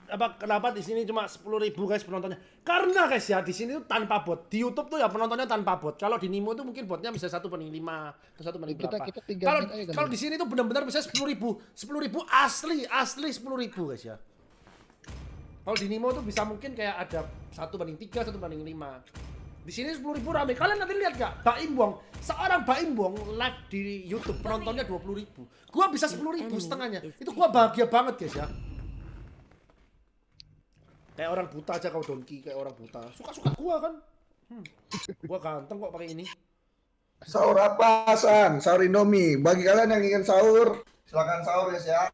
apa kenapa di sini cuma sepuluh ribu guys penontonnya karena guys ya di sini tuh tanpa bot di YouTube tuh ya penontonnya tanpa bot kalau di Nimo tuh mungkin botnya bisa satu banding lima atau satu banding berapa kalau kalau di eh, sini tuh benar-benar bisa sepuluh ribu sepuluh ribu asli asli sepuluh ribu guys ya kalau di Nimo tuh bisa mungkin kayak ada satu banding tiga satu banding lima di sini sepuluh ribu rame. Kalian nanti lihat gak? Baim Imbong. seorang Baim Imbong live di YouTube penontonnya dua puluh ribu. gue bisa sepuluh ribu setengahnya. Itu gue bahagia banget guys ya. Kayak orang buta aja kau donki, kayak orang buta. Suka-suka gue kan. Hmm. Gua ganteng kok pakai ini. Sahur apa, San? Sahur Indomie. Bagi kalian yang ingin sahur, silakan sahur guys ya.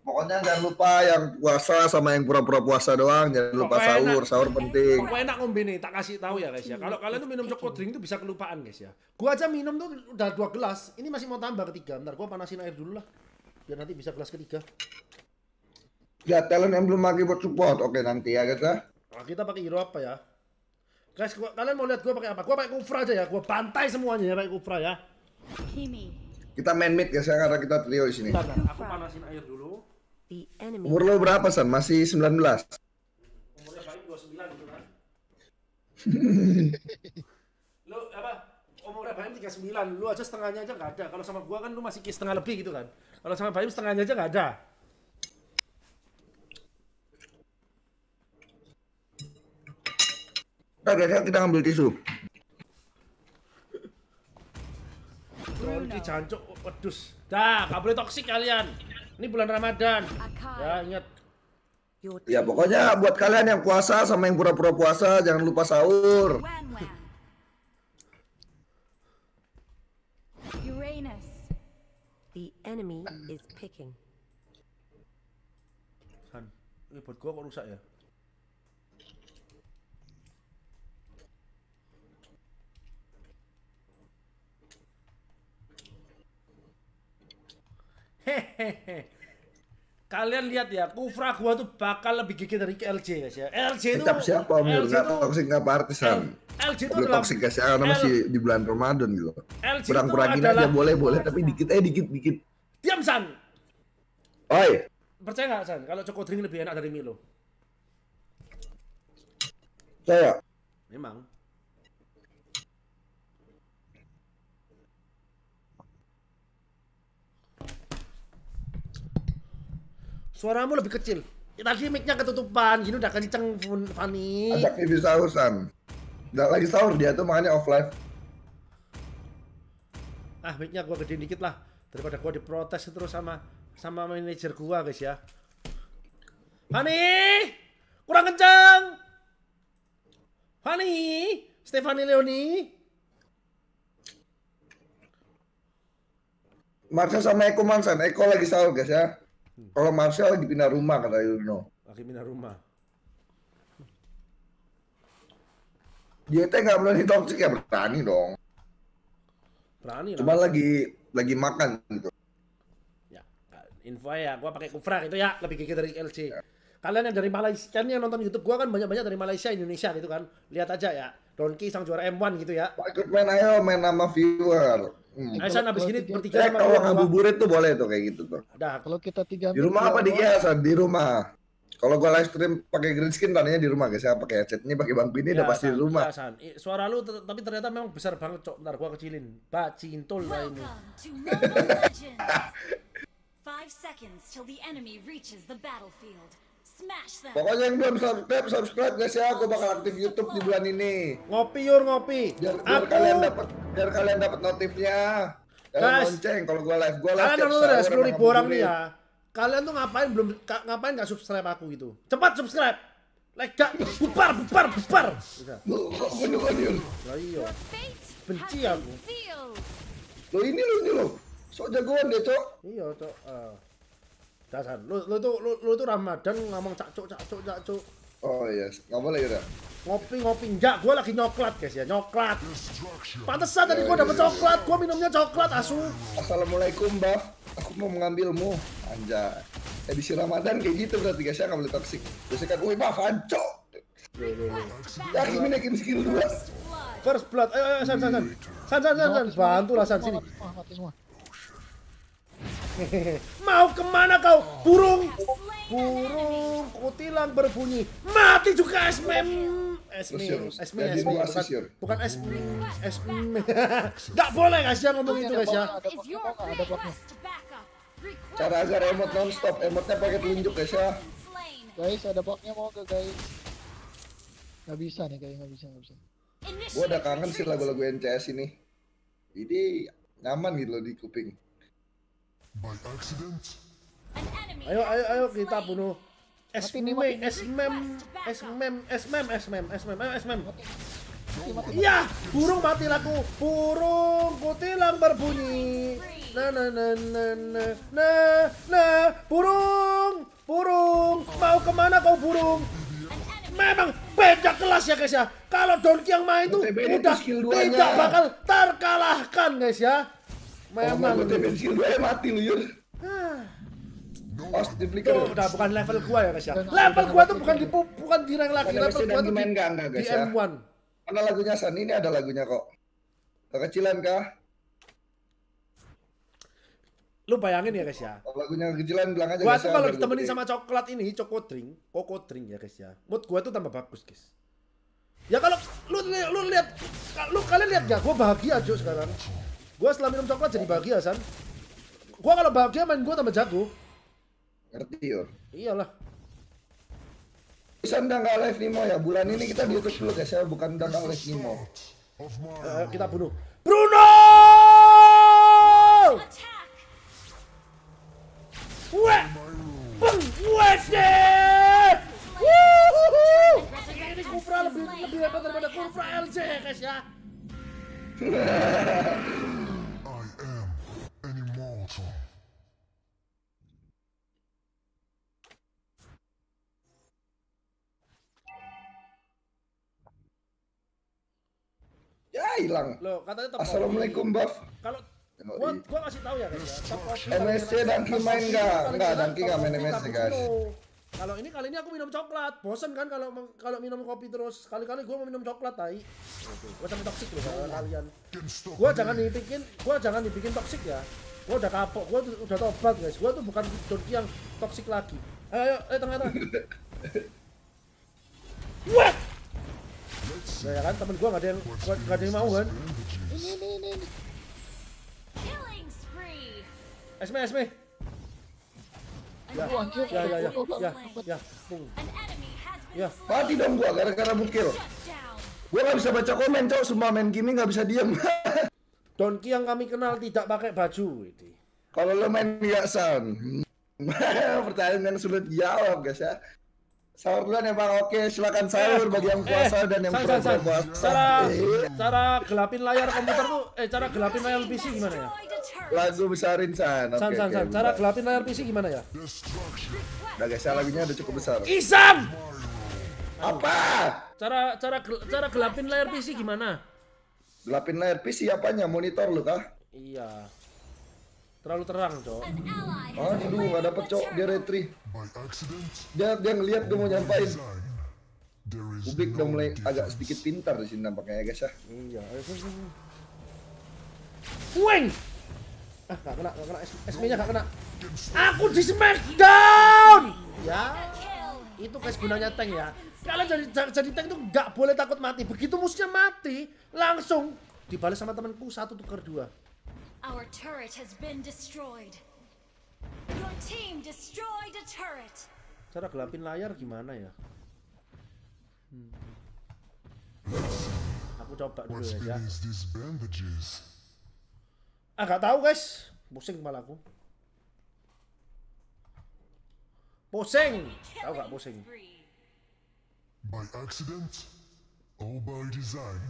Pokoknya jangan lupa yang puasa sama yang pura-pura puasa doang, jangan lupa Pokoknya sahur, enak. sahur penting. Pokoknya enak ngombe nih, tak kasih tahu ya guys ya. Kalau kalian tuh minum cokelat iya. drink tuh bisa kelupaan guys ya. Gua aja minum tuh udah dua gelas, ini masih mau tambah ketiga. Ntar gua panasin air dulu lah, biar nanti bisa gelas ketiga. Ya talent yang belum lagi buat support, oke nanti ya guys ya. Nah, kita pakai hero apa ya? Guys, gua, kalian mau lihat gua pakai apa? Gua pakai kufra aja ya, gua bantai semuanya ya pakai kufra ya. Kimi. Kita main mid guys ya karena kita trio di sini. Bentar, aku panasin air dulu. Umur lo berapa, San? Masih 19? Umurnya paling 29 gitu kan. lo apa? Umurnya tiga 39, lu aja setengahnya aja nggak ada. Kalau sama gua kan lu masih setengah lebih gitu kan. Kalau sama Bayu setengahnya aja nggak ada. Kagak, kita ambil tisu. lu Ini jancok, pedus. Dah, kabel toksik kalian. Ini bulan Ramadan. Ya, ingat. Ya, pokoknya buat kalian yang puasa sama yang pura-pura puasa, jangan lupa sahur. enemy is picking. Han, ini gua kok rusak ya? hehehe (laughs) kalian lihat ya Kufra gua tuh bakal lebih gigit dari LJ guys ya LJ itu Kecap siapa Mir nggak toksik nggak partisan LJ itu adalah toksik guys ya karena masih di bulan Ramadan gitu LJ kurang-kurangin aja boleh boleh tapi dikit eh dikit dikit diam San oi percaya nggak San kalau coko Drink lebih enak dari Milo saya memang Suaramu lebih kecil. kita ya, tadi mic-nya ketutupan, gini udah kenceng Fanny. Ajak Vivi sahur Sam. Udah lagi sahur dia tuh makanya offline. Ah, mic-nya gua gede dikit lah daripada gua diprotes terus sama sama manajer gua guys ya. Fanny! kurang kenceng. Fanny! Stefani Leoni. Marcel sama Eko Mansan, Eko lagi sahur guys ya. Hmm. Kalau Marcel lagi pindah rumah kata Yuno. Lagi pindah rumah. Dia teh nggak berani toxic ya berani dong. Berani. Cuma lah. lagi lagi makan gitu. Ya, info ya, gua pakai kufrak itu ya lebih gigih dari LC. Ya. Kalian yang dari Malaysia kan yang nonton YouTube gua kan banyak-banyak dari Malaysia Indonesia gitu kan. Lihat aja ya. Donkey sang juara M1 gitu ya. Ikut main ayo main sama viewer. Hmm. Hasan nah, abis gini bertiga sama kalau ngabuburit tuh boleh tuh kayak gitu tuh. Nah, kalau kita tiga di rumah apa di GS di rumah. Kalau gua live stream pakai green screen tadinya di rumah guys, ya pakai headset ini pakai bangku ini udah iya, pasti di rumah. Iya, San. Suara lu tapi ternyata memang besar banget, Cok. Ntar gua kecilin. Bacintul lah ini. (laughs) Five seconds till the enemy reaches the battlefield. Pokoknya yang belum subscribe, subscribe guys ya. Aku bakal aktif YouTube di bulan ini. Ngopi yur ngopi. Biar, biar kalian dapat biar kalian dapat notifnya. Guys, lonceng kalau gua live, gua live. Kalian udah sepuluh ribu orang nih ya. Kalian tuh ngapain belum ngapain nggak subscribe aku gitu? Cepat subscribe. Like gak bubar bubar bubar. Udah. Lah iya. Benci aku. Lo ini lo ini lo. Sok jagoan deh, Cok. Iya, Cok. Uh dasar lu lu tuh lu, lu tuh ramadan ngomong cacuk cacuk cacuk. oh yes iya. nggak boleh gitu ngopi ngopi enggak gue lagi nyoklat guys ya nyoklat pantesan tadi gue dapet coklat gue minumnya coklat asu assalamualaikum Mbak, aku mau mengambilmu anja edisi ramadan kayak gitu berarti guys ya nggak boleh toksik biasanya kan wih Baf, Ya yakin ini kirim skill dua first blood ayo ayo san san san san san san san bantulah san sini mati semua (laughs) Mau kemana kau? Burung! Burung kutilang berbunyi. Mati juga Esme. Esme, Esme, Esme. bukan, bukan Esme. Esmi. (laughs) Gak boleh guys ya ngomong itu guys ya. Cara agar emot nonstop, emotnya pakai telunjuk guys ya. Guys ada bugnya mau ke guys? Gak bisa nih guys, gak bisa, gak bisa. Gue udah kangen sih lagu-lagu NCS ini. Ini nyaman gitu loh di kuping. Ayo ayo ayo kita bunuh S-mem, S-mem, S-mem, S-mem, S-mem, S-mem, S-mem. Iya, burung mati laku. Burung kutilang berbunyi. Na na na na na na na burung, burung. Mau kemana kau burung? Memang beda kelas ya guys ya. Kalau Donkey yang main tuh udah tidak bakal terkalahkan guys ya. Memang. Oh, kalau bensin gue mati lu yur. Pasti ah. oh, flicker. Tuh, udah bukan level gua ya, guys ya. Level gua tuh bukan di bukan di rank lagi, level gua tuh di enggak enggak, guys. Di ya? M1. lagunya San, ini ada lagunya kok. Kekecilan kah? Lu bayangin ya guys ya. Lagunya kekecilan bilang aja. Gua ya, tuh kalau ditemenin sama coklat ini, coko drink, Coco drink ya guys ya. Mood gua tuh tambah bagus, guys. Ya kalau lu lu lihat lu kalian lihat enggak gua bahagia aja sekarang. Gue setelah minum coklat jadi bahagia, San. Gue kalau bahagia main gue tambah jago. Ngerti, yo. Iyalah. Bisa udah nggak live Nemo ya? Bulan ini kita di YouTube dulu guys ya, bukan udah nggak live Nemo. Uh, eh, kita bunuh. Bruno! Wah! Bang! Wah! Ini Kufra lebih lebih hebat daripada Kufra LJ ya, guys ya. (laughs) pulang. Loh, katanya top Assalamualaikum, Buff. Kalau gua gua kasih tahu ya guys ya. MSC dan main enggak? Enggak, Dangki enggak main MSC, guys. Kalau ini kali ini aku minum coklat. Bosen kan kalau kalau minum kopi terus. Kali-kali gua mau minum coklat, tai. Gua sampai toksik loh sama kalian. Gua jangan dibikin, gua jangan dibikin toksik ya. Gua udah kapok, gua tuh, udah tobat, guys. Gua tuh bukan Turki yang toksik lagi. Ayo, ayo, ayo tengah-tengah. (laughs) What? nah, ya kan temen gue nggak ada yang gak ada yang mau kan ini ini ini, Esme Esme ya ya ya ya ya ya ya mati dong gua gara-gara bukil gua gak bisa baca komen cowok semua main gaming gak bisa diem (laughs) Donki yang kami kenal tidak pakai baju itu kalau lo main biasan hmm. (laughs) pertanyaan yang sulit jawab guys ya Sahur duluan ya Bang. Oke, silakan sahur bagi yang puasa eh, dan yang kurang puasa. Cara eh. cara gelapin layar komputer tuh eh cara gelapin layar PC gimana ya? Lagu besarin San. San okay, San San. Cara gelapin layar PC gimana ya? Udah guys, lagunya udah cukup besar. Isam. Apa? Cara cara cara gelapin layar PC gimana? Gelapin layar PC apanya? Monitor lu kah? Iya. Terlalu terang, Cok. Ah, aduh, nggak dapet, Cok. Dia retri. Dia, dia ngeliat dia mau nyampain. Publik udah mulai agak sedikit pintar di sini nampaknya ya, guys ya. Iya, ayo, nih Weng! Ah, gak kena, gak kena. SP-nya gak kena. Aku di smackdown! Ya, itu guys gunanya tank ya. Kalian jadi, jadi tank itu gak boleh takut mati. Begitu musuhnya mati, langsung dibalas sama temanku satu tukar dua. Our turret has been destroyed. Your team destroyed a turret. Cara gelapin layar gimana ya? Hmm. Aku coba dulu ya. Ah, gak tahu guys. Pusing kepala aku. Pusing. Tahu gak pusing? By accident or by design,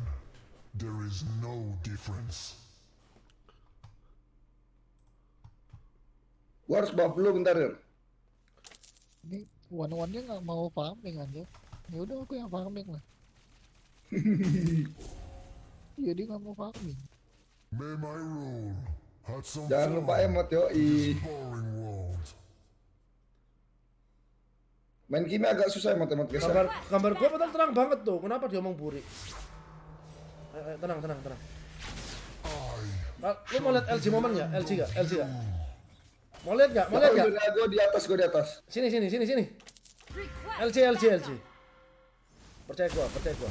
there is no difference. Gua harus buff dulu bentar, ya. Ini one one nya nggak mau farming aja. Ya udah aku yang farming lah. Jadi (laughs) iya, nggak mau farming. my rule. Jangan lupa emot ya, yo i. Main kimi agak susah emot-emot ya, ya, geser. Gambar, gambar gua padahal terang banget tuh. Kenapa dia ngomong burik? Ayo, eh, ayo, eh, tenang, tenang, tenang. Nah, lu mau lihat LG momen ya? LG ga? LG ga? Mau lihat nggak? Mau lihat nggak? Gue di atas, gue di atas. Sini, sini, sini, sini. LC, LC, LC. Percaya gue, percaya gue.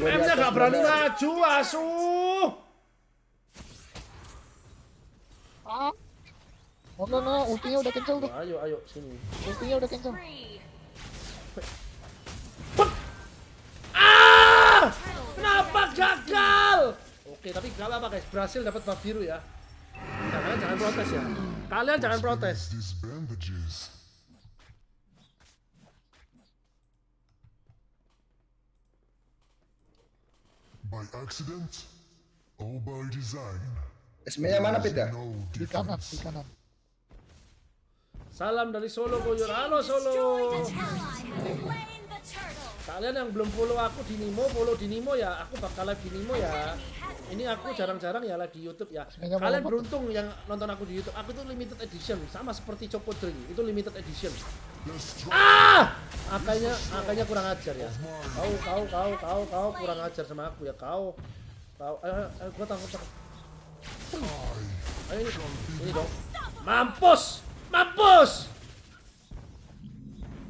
MM-nya nggak berani maju, asu. Ah. Oh, no, no, ultinya udah kencang, tuh. Ayo, ayo, sini. Ultinya udah kencang. Ah! Kenapa gagal? Oke, tapi nggak apa guys. Berhasil dapat buff biru ya. Kalian jangan protes ya. Kalian jangan protes. By accident or by design? Esmenya mana beda ya? di kanan, di kanan. Salam dari Solo Boyor. Halo Solo. Kalian yang belum follow aku di Nimo, follow di Nimo ya. Aku bakal live di Nimo ya ini aku ya? jarang-jarang ya lagi YouTube ya. Kalian beruntung yang nonton aku di YouTube. Aku itu limited edition, sama seperti Choco Drink, itu limited edition. Ah! Akanya akanya kurang ajar ya. Kau kau kau kau kau kurang ajar sama aku ya kau. Kau eh eh, eh gua tangkap tangkap. Ayo ini, ini dong. Mampus! Mampus!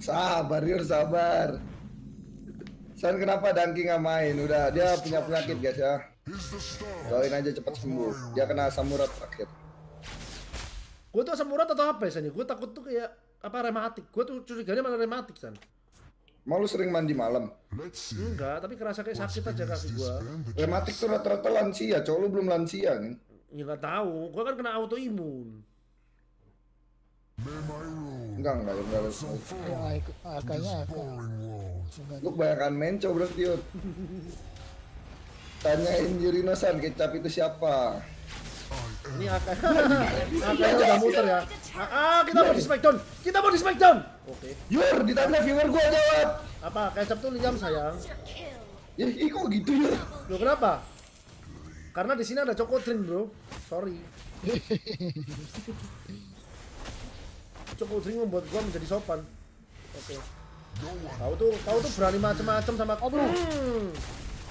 Sabar, Yur, sabar. San kenapa Dangki nggak main? Udah dia punya penyakit guys ya. Doain aja cepat sembuh. Dia kena samurat terakhir. Gue tuh samurat atau apa ya, Gue takut tuh kayak apa rematik. Gue tuh curiganya malah rematik, kan. malu sering mandi malam? Enggak, tapi kerasa kayak sakit aja kaki gua. Rematik tuh rata-rata lansia, cowok lu belum lansia nih. Ya nggak tahu, gua kan kena autoimun. Enggak, enggak, enggak. enggak, kayaknya. Lu kebanyakan enggak, berarti, (laughs) Tanyain Yurino San kecap itu siapa? Ini akan AKM udah muter ya. Ah, ah kita mau di smackdown. Kita mau di smackdown. Oke. Yur, ditanya viewer gua jawab. Apa? Kecap tuh liam sayang. Ya, ih kok gitu ya? Lo kenapa? Karena di sini ada cokotrin, Bro. Sorry. (laughs) cokotrin membuat gua menjadi sopan. Oke. Okay. tuh, tahu tuh berani macam-macam sama kau, oh, Bro. Hmm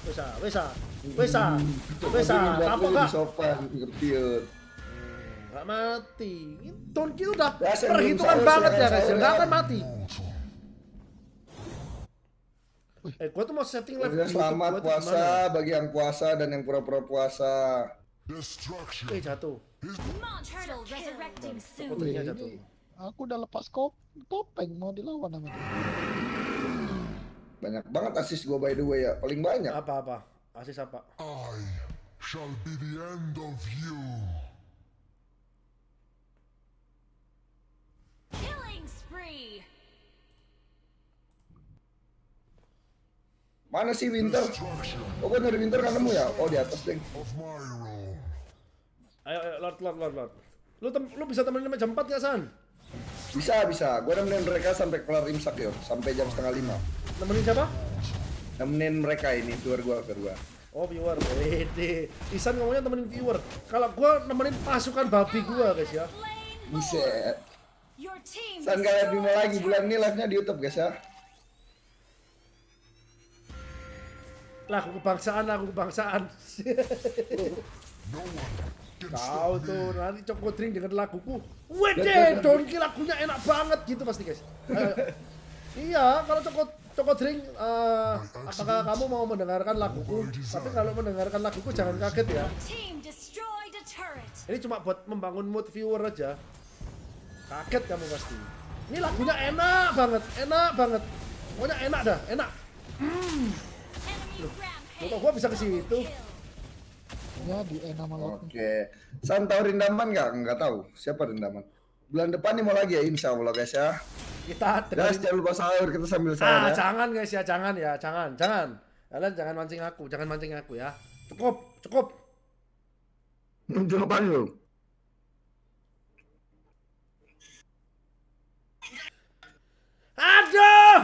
wes ah, wes ah. Wes ah. Hmm, wes ah, kapok gak? Sopan ngerti ya. Gak mati. Tone kita udah perhitungan banget ya guys, nggak akan mati. Eh, gua tuh mau setting live gitu. Selamat puasa ya? bagi yang puasa dan yang pura-pura puasa. Eh, jatuh. Aku udah lepas kop topeng mau dilawan sama dia. Banyak banget asis gue by the way ya, paling banyak. Apa-apa? Asis apa? I shall be the end of you. Killing spree. Mana sih Winter? Oh gue nyari Winter kan nemu ya? Oh di atas deng Ayo, ayo Lord, Lord, Lord, Lord. Lu, tem lu bisa temenin sama jam 4 gak, San? Bisa, bisa. Gue nemenin mereka sampai kelar imsak yo, sampai jam setengah lima. Nemenin siapa? Nemenin mereka ini, viewer gue, viewer gue. Oh viewer, wede. Isan ngomongnya nemenin viewer. Kalau gue nemenin pasukan babi gue guys ya. Buset. San gak live Bimo lagi, bulan ini live-nya di Youtube guys ya Lagu kebangsaan, lagu kebangsaan (laughs) Kau tuh nanti Coko Drink dengan laguku. Wede, Donki lagunya enak banget gitu pasti guys. Uh, iya, kalau Coko Coko Drink, uh, apakah kamu mau mendengarkan laguku? Tapi kalau mendengarkan laguku jangan kaget ya. Ini cuma buat membangun mood viewer aja. Kaget kamu pasti. Ini lagunya enak banget, enak banget. Pokoknya enak dah, enak. Hmm. Loh, gua bisa ke situ. Ya di Enamalot. Eh, Oke. Okay. San tahu Rindaman nggak? Nggak tahu. Siapa Rindaman? Bulan depan nih mau lagi ya, Insya Allah guys ya. Kita guys jangan lupa sahur kita sambil ah, sahur ah, ya. Jangan guys ya, jangan ya, jangan, jangan. Kalian jangan mancing aku, jangan mancing aku ya. Cukup, cukup. Jangan apa lu? Aduh!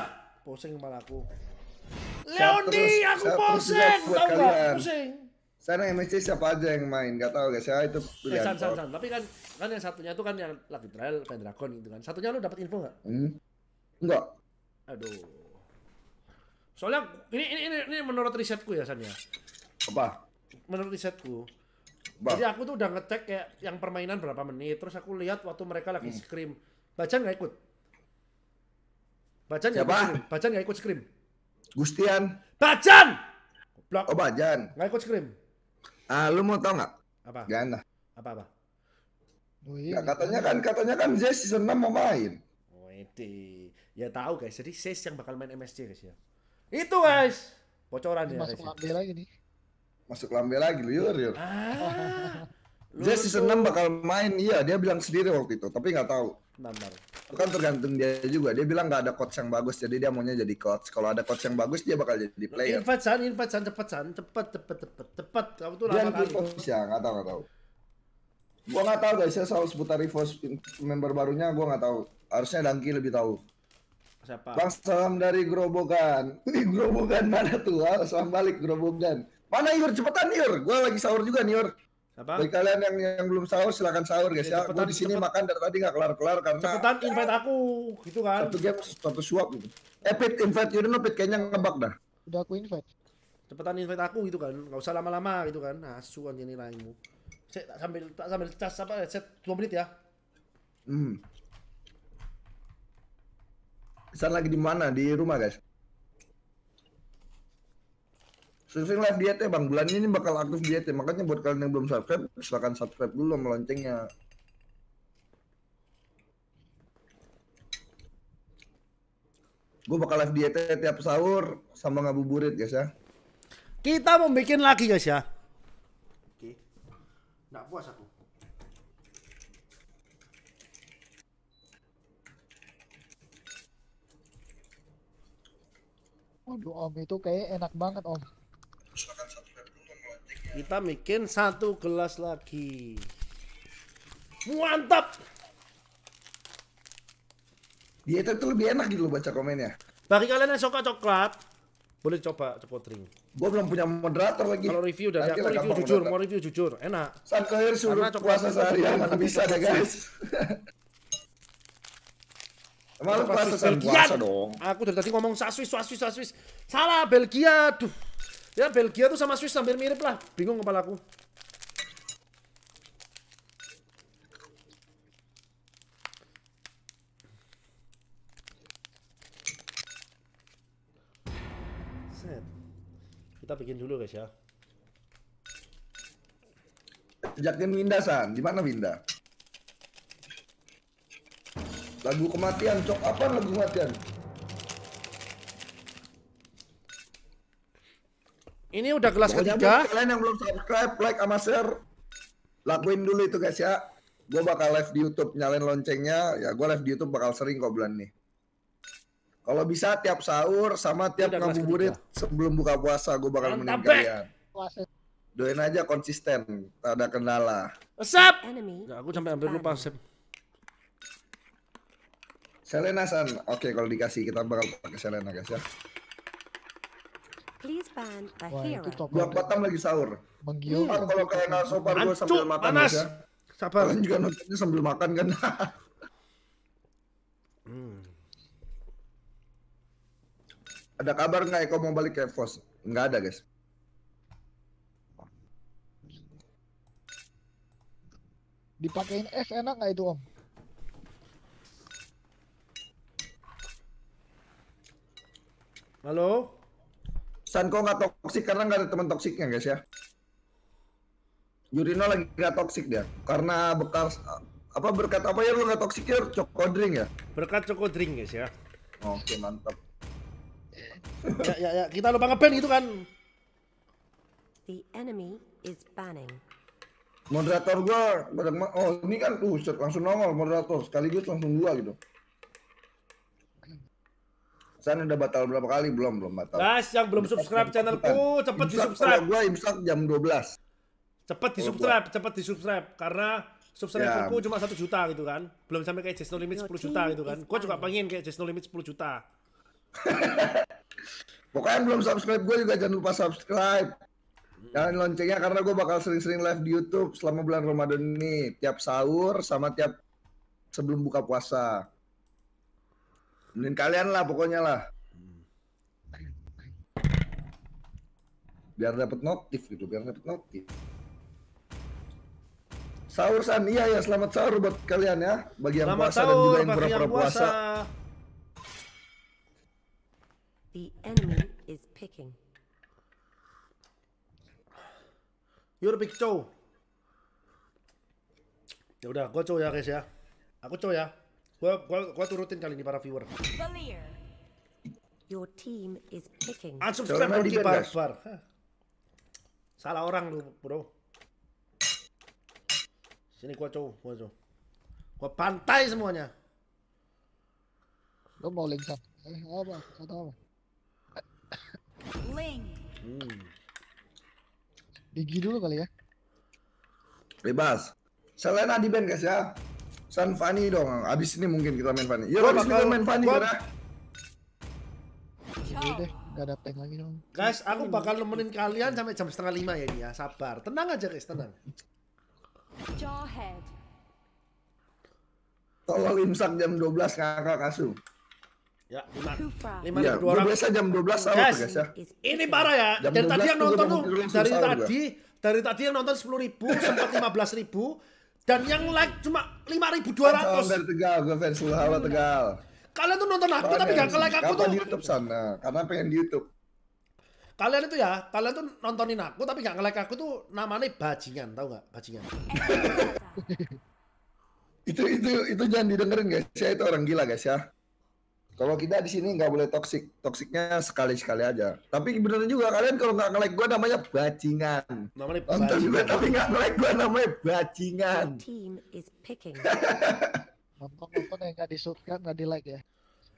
Pusing kepala aku. Leoni, aku pusing, tahu nggak? Pusing sana MSC siapa aja yang main gak tahu guys ya itu pilihan eh, san, san, san. tapi kan kan yang satunya itu kan yang lagi trial Pendragon gitu kan satunya lu dapat info gak? hmm. nggak aduh soalnya ini ini ini, ini menurut risetku ya Sanya apa menurut risetku apa? Jadi aku tuh udah ngecek kayak yang permainan berapa menit, terus aku lihat waktu mereka lagi hmm. scream Bacan gak ikut? Bacan Gak ikut Bacan gak ikut scream Gustian. Bacan! Blok. Oh Bacan Gak ikut scream Ah, lu mau tau nggak? Apa? Gana. Apa apa? Oh, iya. Nah, katanya kan katanya kan Zes season 6 mau main. Wede. Oh, ya tahu guys, jadi Zes yang bakal main MSC guys ya. Itu guys. Bocoran ya. Masuk lambe lagi nih. Masuk lambe lagi lu, Yur. Ah. Lu dia 6 bakal main, iya dia bilang sendiri waktu itu, tapi nggak tahu. Nomor. Itu kan tergantung dia juga. Dia bilang nggak ada coach yang bagus, jadi dia maunya jadi coach. Kalau ada coach yang bagus, dia bakal jadi player. Invite san, invite san, cepat, san, cepat, cepat. cepet, cepet. Kamu tuh lama kali. Coach ya, nggak tahu, nggak tahu. Gua nggak tahu guys, saya soal seputar Rivos member barunya, gua nggak tahu. Harusnya Dangki lebih tahu. Siapa? Bang salam dari Grobogan. (laughs) Grobogan mana tuh? Salam balik Grobogan. Mana Yur? Cepetan Yur. Gua lagi sahur juga nih Yur. Apa? Bagi kalian yang yang belum sahur silahkan sahur guys ya. Cepetan, ya. di sini makan dari tadi nggak kelar-kelar karena cepetan invite aku gitu kan. Satu game satu suap gitu. Eh invite Yudino Pit kayaknya ngebak dah. Udah aku invite. Cepetan invite aku gitu kan. Nggak usah lama-lama gitu kan. Nah, suan ini lainmu. Saya sambil sambil cas apa set dua menit ya. Hmm. San lagi di mana? Di rumah, guys sering live diet ya bang bulan ini bakal aktif diet ya makanya buat kalian yang belum subscribe silahkan subscribe dulu meloncengnya. gue bakal live diet ya tiap sahur sama ngabuburit guys ya kita mau bikin lagi guys ya oke nggak puas aku Waduh om itu kayak enak banget om kita bikin satu gelas lagi mantap di ya, itu tuh lebih enak gitu loh baca komennya bagi kalian yang suka coklat boleh coba cepat drink gue belum punya moderator lagi kalau review dari aku review jujur moderator. mau review jujur enak sakler suruh puasa seharian mana (laughs) bisa deh ya, guys Emang lu puasa, puasa dong. Aku dari tadi ngomong saswis, saswis, saswis. Salah Belgia, tuh. Ya Belgia tuh sama Swiss hampir mirip lah. Bingung kepalaku. Set. Kita bikin dulu guys ya. Jejaknya Winda San, di mana pindah? Lagu kematian, cok apa lagu kematian? Ini udah kelas Pokoknya ketiga. Kalian yang belum subscribe, like sama share, lakuin dulu itu guys ya. Gue bakal live di YouTube, nyalain loncengnya. Ya gue live di YouTube bakal sering kok bulan nih. Kalau bisa tiap sahur sama tiap ngabuburit sebelum buka puasa gue bakal menin kalian. Ya. Doain aja konsisten, tak ada kendala. Sep. Nah, aku sampai hampir lupa Sep. Selena San. Oke, kalau dikasih kita bakal pakai Selena guys ya. Wah, itu top lagi sahur. Menggiur. Hmm, kalau kayak sopan gue sambil makan panas. aja. Ya. Sabar. Kalian juga nontonnya sambil makan kan. (laughs) hmm. Ada kabar nggak Eko mau balik ke Fos? Nggak ada guys. Dipakein es enak nggak itu om? Halo? Sanko nggak toksik karena nggak ada teman toksiknya guys ya. Yurino lagi nggak toksik dia karena bekas apa berkat apa ya lu nggak toksik ya Choco Drink ya? Berkat Choco Drink guys ya. Oke mantap. Eh. ya, ya, ya, kita lupa ngeban gitu kan. The enemy is banning. Moderator gua, oh ini kan, tuh langsung nongol moderator, sekaligus langsung dua gitu. Saya udah batal berapa kali? Belum, belum batal. Guys yang belum subscribe channelku, cepet di subscribe. Gue imsak jam 12. Cepet di subscribe, cepet di subscribe. Karena subscriberku ya. cuma satu juta gitu kan. Belum sampai kayak ya, Just gitu kan. Limit sepuluh juta gitu kan. Gue juga (laughs) pengen kayak Just Limit sepuluh juta. Pokoknya belum subscribe gue juga jangan lupa subscribe. Jangan loncengnya karena gue bakal sering-sering live di YouTube selama bulan Ramadan ini. Tiap sahur sama tiap sebelum buka puasa. Temenin kalian lah pokoknya lah. Biar dapat notif gitu, biar dapat notif. Sahur San, iya ya selamat sahur buat kalian ya bagi yang selamat puasa sahur, dan juga yang pura-pura puasa. The enemy is picking. You're big Chow. Ya udah, gua Chow ya guys ya. Aku Chow ya. Gua gua gua turutin kali ini para viewer. Your team is picking. Unsubscribe lagi barbar. Salah orang lu, Bro. Sini gua cow, gua cow. Gua pantai semuanya. Lu mau link apa? Eh, apa? Kata apa? Link. Hmm. Digi dulu kali ya. Bebas. Selena di band guys ya. San Fani dong. Abis ini mungkin kita main Fani. Iya, abis ini kita main Fani karena. Ya udah, gak ada tank lagi dong. Guys, aku bakal nemenin kalian sampai jam setengah lima ya nih ya. Sabar, tenang aja guys, tenang. Jawhead. Kalau imsak jam 12 kakak Kasu. Ya, lima, lima ya, dua orang. Biasa jam 12 belas guys, ya. Ini parah ya. Jam dari tadi yang nonton tuh dari tadi, dari tadi yang nonton sepuluh ribu sempat lima belas ribu. Dan yang like cuma 5200. ribu Tegal, gue fans Halo hmm. Tegal. Kalian tuh nonton aku tapi gak like aku tuh. di YouTube sana? Karena pengen di YouTube. Kalian itu ya, kalian tuh nontonin aku tapi gak ke like aku tuh namanya bajingan, tau gak? Bajingan. (laughs) itu itu itu jangan didengerin guys ya, itu orang gila guys ya. Kalau kita di sini nggak boleh toksik, toksiknya sekali-sekali aja. Tapi bener juga kalian kalau nggak nge-like gue namanya bajingan. Namanya bajingan. Juga, tapi nggak nge-like gue namanya bajingan. Team is picking. (laughs) nonton nonton yang nggak disubscribe nggak di like ya.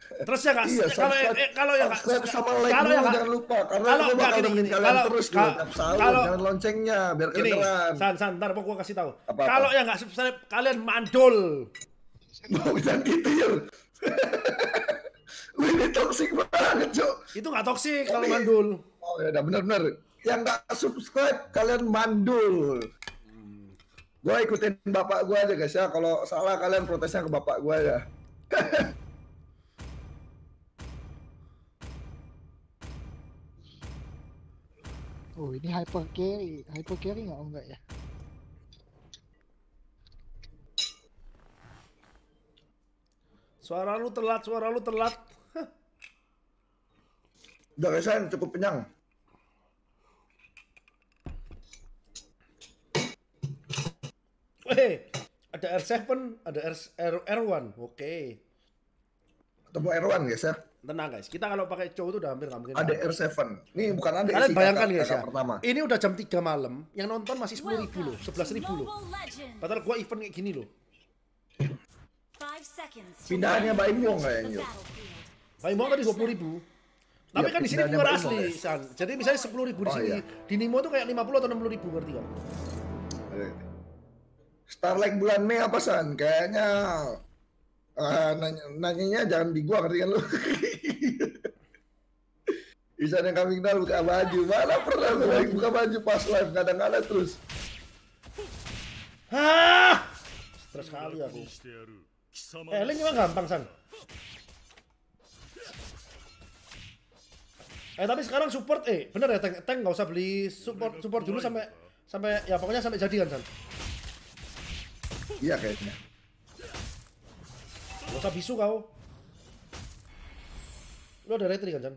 Terus ya kak, iya, kalau ya, eh, kalau ya, eh, ya kak, sama like kalau ya kak, jangan lupa karena kalau, aku bakal nemenin kalian kalau, terus kalau, kalau, jangan loncengnya biar ini, kedengeran. San, san, ntar gua kasih tahu. Apa -apa. Kalau yang nggak subscribe kalian mandul. (laughs) Bukan ganti gitu, ya. (laughs) Ini toksik banget, Cok. Itu nggak toksik kalau mandul. Oh ya, benar-benar. Yang nggak subscribe kalian mandul. Hmm. Gue ikutin bapak gue aja guys ya. Kalau salah kalian protesnya ke bapak gue ya. (laughs) oh ini hyper carry, hyper carry nggak enggak oh, ya? Suara lu telat, suara lu telat. Udah resign, cukup kenyang. Weh, ada R7, ada R, R, R1, oke. Okay. Ketemu R1 guys ya. Tenang guys, kita kalau pakai cowok itu udah hampir nggak mungkin. Ada R7. Ini bukan ada Kalian bayangkan guys ya. Pertama. Ini udah jam 3 malam, yang nonton masih 10 ribu loh, 11 ribu loh. Padahal gua event kayak gini loh. Pindahannya Baim Wong kayaknya. Baim Wong tadi 20 ribu. Tapi ya, kan di sini bunga asli, San. Jadi misalnya sepuluh ribu di oh, sini, oh, iya. di Nimo tuh kayak lima puluh atau enam puluh ribu ngerti kan Starlight bulan Mei apa San? Kayaknya uh, nanya, nanyanya jangan di gua ngerti kan lu? (laughs) Isan yang kami kenal buka baju, mana pernah gue buka baju pas live kadang-kadang terus. Hah? Terus kali aku. Eh, ini mah gampang, San. Eh tapi sekarang support eh benar ya tank tank nggak usah beli support support dulu sampai sampai ya pokoknya sampai jadi kan San. Iya kayaknya. Gak usah bisu kau. Lu ada retri kan San?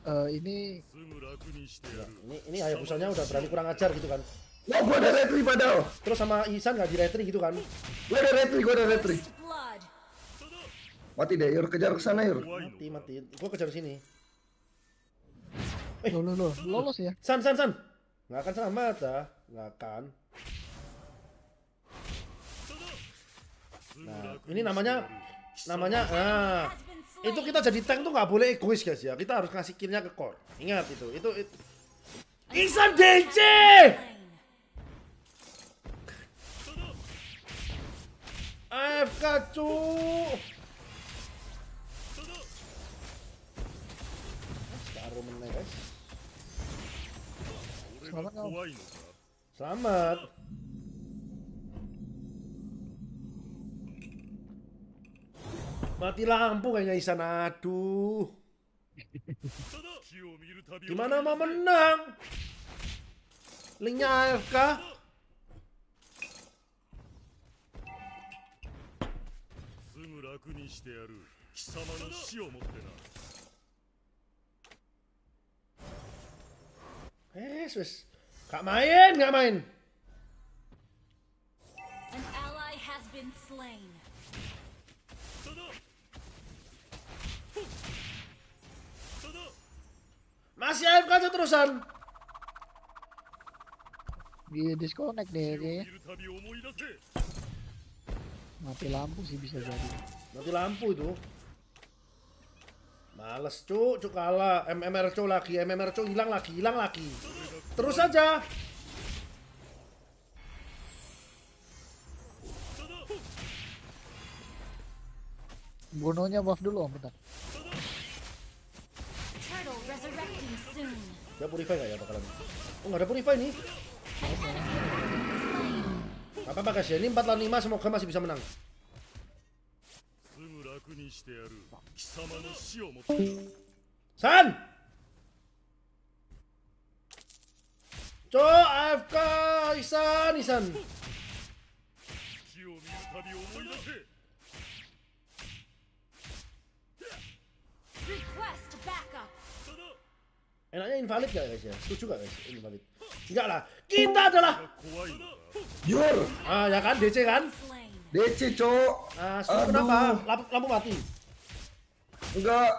Uh, eh, ini ya, ini ini busanya udah berani kurang ajar gitu kan. lo gua ada retri padahal. Terus sama Ihsan gak di retri gitu kan? Gua ada retri, gua ada retri. Mati deh, Yur. Kejar ke sana, Yur. Mati, mati. Gua kejar sini. Eh. Loh, loh, loh. Lolos ya? San, san, san. Nggak akan sama ah. Nggak akan. Nah, ini namanya namanya Nah. itu kita jadi tank tuh nggak boleh egois guys ya kita harus ngasih killnya ke core ingat itu itu, itu. Isan DC AFK cu Sekarang menang, guys Selamat kau. Selamat. Mati lampu kayaknya Isan. Aduh. Gimana mau menang? Linknya AFK. Sungguh na. Eh, wis. Gak main, gak main. An ally has been slain. Masih AFK terusan. Dia disconnect deh kayaknya. Mati lampu sih bisa jadi. Mati lampu itu. Males cu, cu kalah. MMR cu lagi, MMR cu hilang lagi, hilang lagi. Terus saja. Bononya buff dulu om, bentar. Dia purify nggak ya bakalan? Oh gak ada purify nih. Apa-apa guys ya, ini 4 lawan 5 semoga masih bisa menang. してやる貴様の死をもって3저 아프가 이산 이산 Era invalid gak guys ya? Setuju gak guys? Invalid. Enggak lah. Kita adalah Yur. Ah ya kan DC kan? DC, cok. Ah, kenapa? Lampu, lampu mati. Enggak.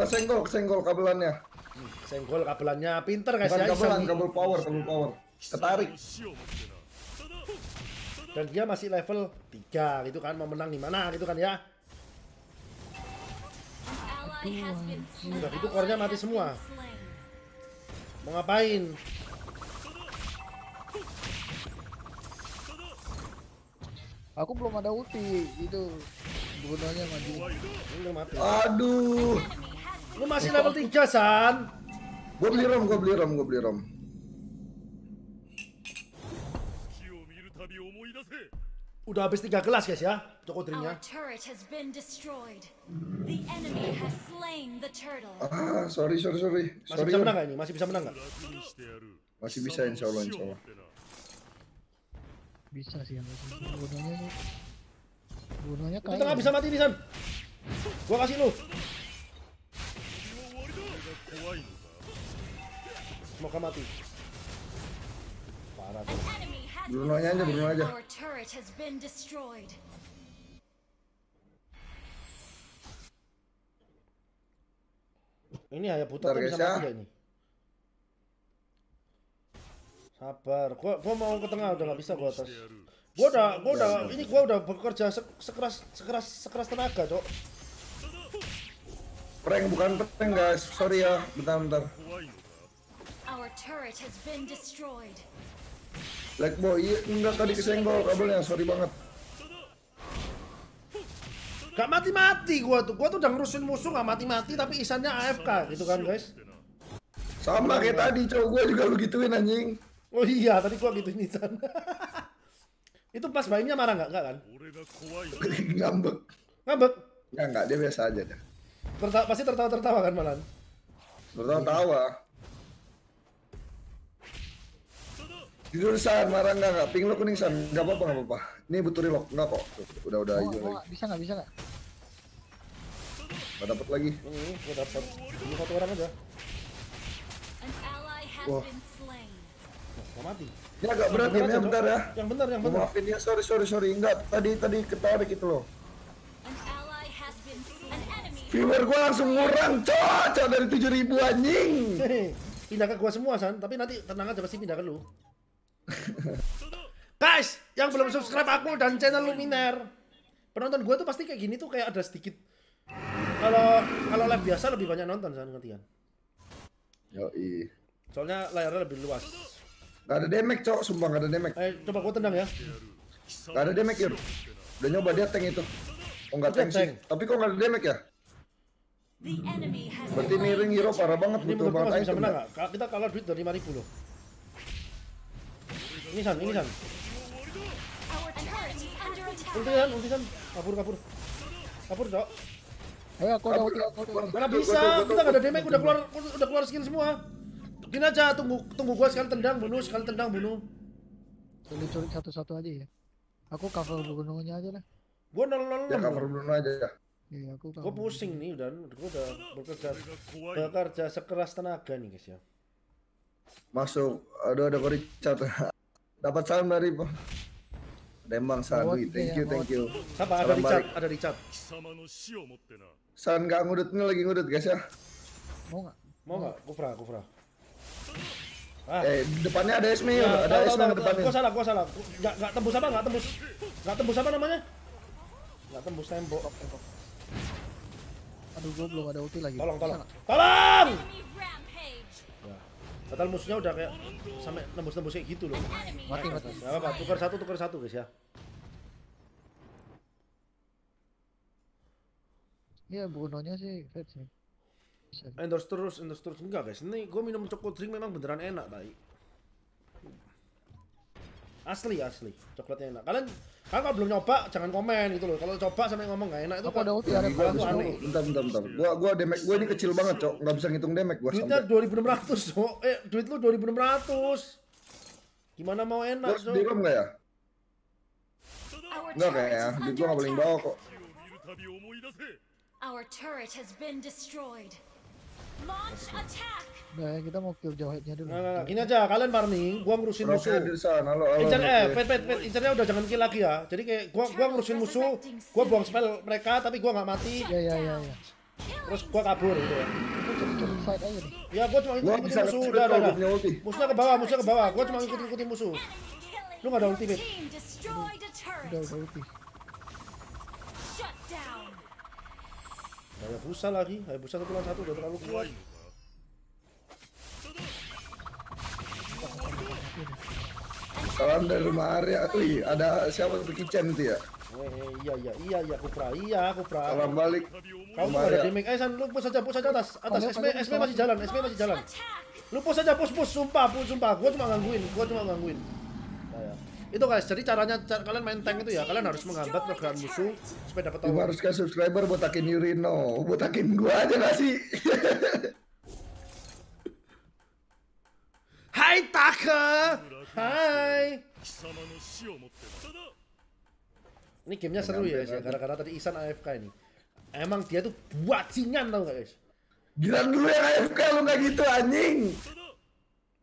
Kesenggol, kesenggol kabelannya. Hmm, senggol kabelannya pinter guys Bukan ya. Kabelan, kabel power, kabel power. Ketarik. Dan dia masih level 3 gitu kan, mau menang di mana gitu kan ya. Aduh, udah itu core mati semua. Mau ngapain? Aku belum ada ulti itu gunanya maju. Aduh. Lu masih level 3, San. Gue beli rom, gue beli rom, gue beli rom. Udah habis tiga gelas guys ya, Joko Drinknya. Ah, sorry, sorry, sorry. Masih bisa menang gak ini? Masih bisa menang gak? Masih bisa insya Allah, insya Allah bisa sih yang gunanya gitu. sih gunanya kayak tengah bisa mati nih gua kasih lu mau mati parah tuh aja bunuh aja ini ayah putar bisa mati ya. gak ini Sabar, gua gua mau ke tengah udah gak bisa gua atas. Iya, gua udah gua udah ini gua udah bekerja sekeras sekeras sekeras tenaga, Cok. Prank bukan prank, guys. Sorry ya, bentar bentar. Like boy, iya, enggak tadi kesenggol kabelnya, sorry banget. Gak mati-mati gua tuh. Gua tuh udah ngerusin musuh gak mati-mati tapi isannya AFK gitu kan, guys. Sama kayak tadi, cowok gua juga begituin anjing. Oh iya, tadi gua gitu ini San. (laughs) itu pas bayinya marah nggak nggak kan? Ngambek. Ngambek? Ya nggak dia biasa aja deh. Tertawa, pasti tertawa tertawa kan malam. Tertawa tawa. Tidur san marah nggak nggak? Ping lo kuning san nggak apa apa nggak apa apa. Ini butuh reload, nggak kok? Udah udah hijau oh, iya Bisa nggak bisa nggak? Gak dapet lagi. Ini gak dapat. Ini satu orang aja. Wah. Gak mati. Ya agak berat game ya bentar ya. Yang benar yang benar. Maafin ya sorry sorry sorry enggak tadi tadi ketarik itu loh. Viewer gua langsung ngurang coca dari 7000 anjing. pindah ke gua semua San, tapi nanti tenang aja pasti pindah ke lu. (laughs) Guys, yang belum subscribe aku dan channel Luminer. Penonton gua tuh pasti kayak gini tuh kayak ada sedikit kalau kalau live biasa lebih banyak nonton San ngerti kan? Yo, Soalnya layarnya lebih luas. Gak ada damage cok, sumpah gak ada damage. Eh, coba gue tendang ya. Gak ada damage Yur. Udah nyoba dia tank itu. Oh gak tank, sih. Tapi kok gak ada damage ya? Berarti miring hero parah banget ini butuh banget item. Menang, gak? Kita kalah duit dari 5000 loh. Ini san, ini san. Ulti san, ulti san. Kabur, kabur. Kabur, Cok. Ayo, aku udah ulti, aku udah. Gak bisa? Kita gak ada damage, udah keluar udah keluar skin semua gini aja tunggu tunggu gua sekali tendang bunuh, sekali tendang bunuh. Pilih curi satu-satu aja ya. Aku cover bunuhnya aja lah. Gua nol nol Ya cover bunuh aja ya. Iya, aku Gua pusing nih udah gua udah bekerja bekerja sekeras tenaga nih guys ya. Masuk. Aduh ada kori chat. (laughs) Dapat salam dari Demang Sanwi, thank ya, you, thank you. Siapa? Ada Richard, ada Richard. San gak ngudut, lagi ngudut guys ya. Mau gak? Mau gak? Kufra, kufra. Ah. Eh, depannya ada Esme ya, ada Esme tahu, depannya. Gua salah, gua salah. Gak, gak tembus apa? Gak tembus. Gak tembus apa namanya? Gak tembus tembok. tembok. Aduh, gua belum ada ulti lagi. Tolong, tolong. Tolong! Total musuhnya udah kayak sampai tembus-tembus kayak gitu loh. Mati, mati. Gak apa-apa, tukar satu, tukar satu guys ya. Iya, bunuhnya sih, Fed sih. Endorse terus, endorse terus enggak guys. Ini gue minum coklat drink memang beneran enak tadi. Asli asli, coklatnya enak. Kalian kalian kalau belum nyoba jangan komen gitu loh. Kalau coba sampai ngomong nggak enak itu apa kan dong? ada iya, gua tuh aneh. Bentar bentar bentar. Gua gua damage gua ini kecil banget, Cok. Enggak bisa ngitung damage gue. Duitnya ribu 2600, Cok. Eh, duit lu 2600. Gimana mau enak, Cok? Di room enggak ya? Enggak ya, Duit gua enggak boleh bawa kok. Our turret has been destroyed nah kita mau kill jawabnya dulu. Nah, nah, nah, ini aja kalian farming, gua ngurusin musuh. Incer, eh, eh pet, pet, pet, incernya udah jangan kill lagi ya. Jadi kayak gua gua ngurusin musuh, gua buang spell mereka tapi gua nggak mati. Ya ya ya ya. Terus gua kabur gitu ya. fight Ya gua cuma ikutin musuh, musuh. udah udah. udah. Musuhnya ke bawah, musuhnya ke bawah. Gua cuma ikutin ngikutin musuh. Lu nggak ada ultimate. Udah udah ulti. Banyak busa lagi. busa satu lawan satu udah terlalu kuat. Salam dari rumah Arya. Wih, iya. ada siapa tuh kitchen itu ya? Weh, iya iya iya iya kupra iya kupra. Salam balik. Kamu ada damage. Eh San, lu push aja, push aja atas. Atas SP SP masih jalan, SP masih jalan. Lu push aja, push push sumpah, push sumpah. Gua cuma gangguin, gua cuma gangguin itu guys jadi caranya car kalian main tank itu ya kalian harus menghambat pergerakan musuh supaya dapat tower harus kasih subscriber buat botakin Yurino akin gua aja gak sih (laughs) Hai Taka Hai Ini gamenya seru ya guys ya Gara-gara tadi Isan AFK ini Emang dia tuh buat singan tau gak guys Gila dulu yang AFK lu gak gitu anjing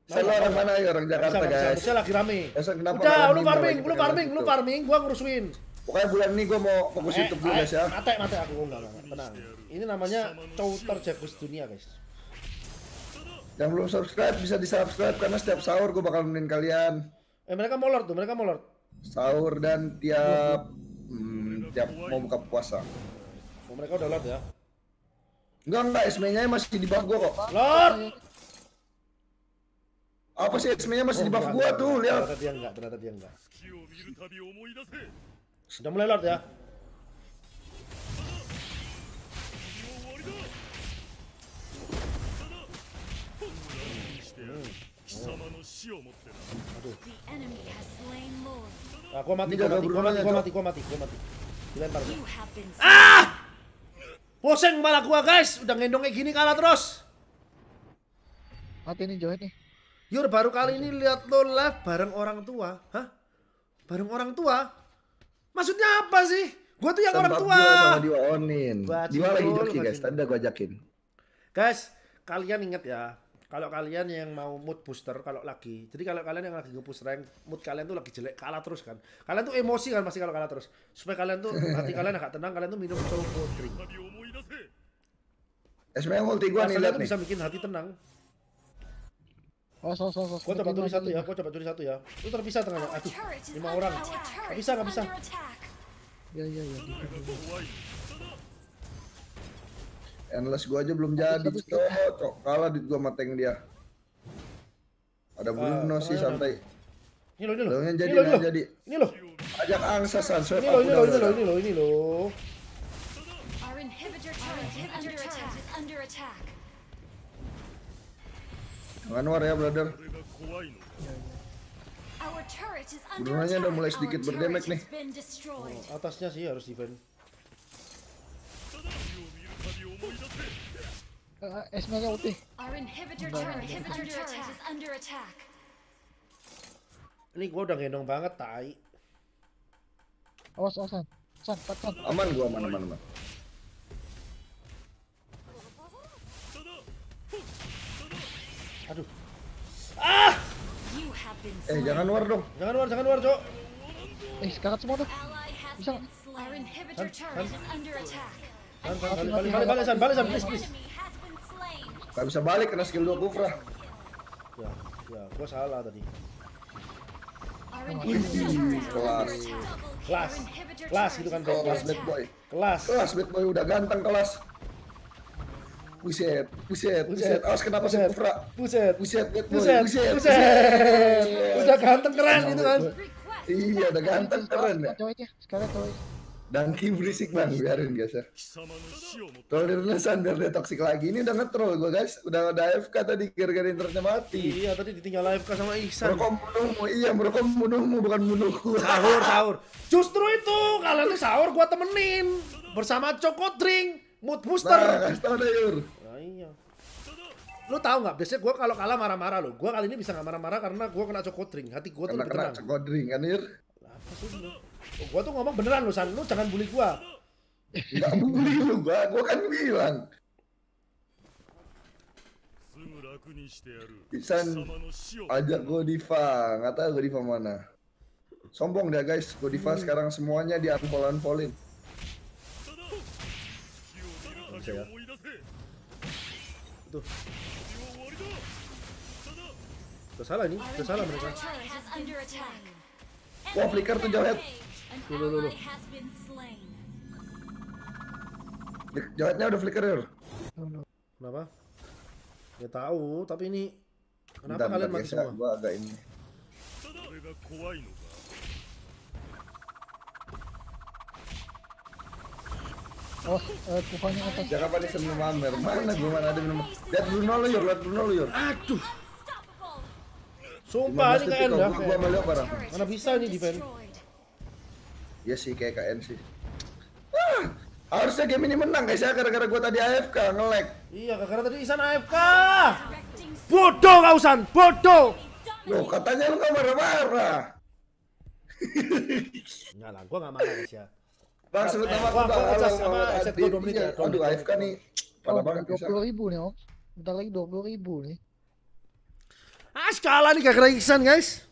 saya orang mana ya orang Jakarta bisa, guys. Saya lagi rame. Besok kenapa? Udah, lu farming, lu farming, lu farming, gua ngurusin. Pokoknya bulan ini gua mau fokus tuh eh, YouTube dulu eh, guys ya. Mate, mate aku enggak enggak, tenang. Ini namanya Chowter Jagus Dunia guys. Yang belum subscribe bisa di-subscribe karena setiap sahur gua bakal nemenin kalian. Eh mereka molor tuh, mereka molor. Sahur dan tiap hmm, tiap mau buka puasa. Oh, mereka udah lord ya? Enggak, enggak, sm nya masih di bawah gua kok. Lord! Apa sih esmenya masih oh, di buff gua tuh, lihat. Ternyata dia enggak, ternyata dia enggak. Sudah mulai lord ya. Hmm. Aku Aduh. Nah, gua mati, gua mati, gua mati, gua mati, gua mati, gua mati. Dilempar. Ah! Pusing malah gua, guys. Udah ngendong kayak gini kalah terus. Mati nih Joy nih. Yur baru kali ini lihat lo live bareng orang tua, hah? Bareng orang tua? Maksudnya apa sih? Gue tuh yang Sambat orang tua. Sama dia onin. Dia lagi joki guys, tadi gue ajakin. Guys, kalian ingat ya, kalau kalian yang mau mood booster kalau lagi, jadi kalau kalian yang lagi nge rank, mood kalian tuh lagi jelek, kalah terus kan. Kalian tuh emosi kan Masih kalau kalah terus. Supaya kalian tuh hati kalian agak tenang, kalian tuh minum cold drink. Eh, SPM ulti gue nih Kalian tuh bisa bikin hati tenang. Awas, awas, awas. Gua coba curi satu ya, gua coba curi satu ya. Lu terpisah ternyata. Aduh, lima orang. Gak bisa, gak bisa. Ya, ya, ya. Endless gua aja belum jadi, cocok. Kalah di gua mateng dia. Ada ah, belum sih santai. Ini loh. ini loh ini loh ini loh. Ini loh. Ajak angsa Sansa. Ini loh ini loh ini loh ini loh ini Anwar ya, brother. gunanya udah mulai sedikit berdamage nih. Oh, atasnya sih harus event. Uh, Esma nya Ini gua udah gendong banget, tai. Awas, awas, San. San, Aman gua, aman, aman, aman. Aduh. Ah! Eh, jangan war dong. Jangan war, jangan war, Cok. Eh, sekarang semua tuh. Bisa. Kan, kan. Kan, balik, balik, balik, san, balik, san, please, please. Gak bisa balik karena skill 2 kufra. Ya, ya, gua salah tadi. Kelas. Kelas. Kelas itu kan kelas bad Boy. Kelas. Kelas bad Boy udah ganteng kelas. Buset, buset, buset. Awas kenapa sih Kufra? Buset, buset, buset, buset, buset. Udah ganteng keren gitu kan. Iya, udah ganteng keren ya. Cowok aja, sekarang cowok. Dangki berisik bang, biarin biasa. Ya. biar dia detoxic lagi. Ini udah ngetrol gue guys. Udah ada AFK tadi gara-gara internetnya mati. Iya tadi ditinggal AFK sama Ihsan. Merokok bunuhmu, iya merokok bunuhmu bukan bunuhku. Sahur, sahur. Justru itu kalian tuh sahur gue temenin bersama Coko Drink. Mood booster. Nah, Nah, iya. Lu tau nggak? Biasanya gue kalau kalah marah-marah lo. Gue kali ini bisa nggak marah-marah karena gue kena cokotring. Hati gue tuh lebih Kena cokotring kan, Yur? Apa sih lu? Oh, gue tuh ngomong beneran lo, San. Lu jangan bully gue. Gak bully lu gue. Gue kan bilang. Isan ajak Godiva, nggak tahu Godiva mana. Sombong deh guys, Godiva hmm. sekarang semuanya di unfollow-unfollowin. 제가 또. 또 사람이? 또 사람은 가. 와 플리카르 tuh jahat. Loh, loh, loh. 플리카르 udah flicker Kenapa? Ya tahu, tapi ini kenapa kalian mati ya, semua? Oh, uh, eh, kufannya atas. Jangan pada sebelum mamer. Mana gue mana ada minum. Lihat Bruno lu lihat Bruno lu Aduh. Sumpah ini KN dah. Gua balik barang. Mana bisa nih defend? Ya sih kayak KN sih. Ah, harusnya game ini menang guys ya gara-gara gua tadi AFK ngelek. Iya, gara-gara tadi Isan AFK. Bodoh kau San, bodoh. Loh, katanya lu gak marah-marah. Enggak lah, gua gak marah guys ya. Bang, sebut nama aku Bang. sama Aset gua 2 Aduh, AFK nih. Parah banget bisa. 20 ribu nih, Om. Bentar lagi 20 ribu nih. Ah, skala nih gak Iksan, guys.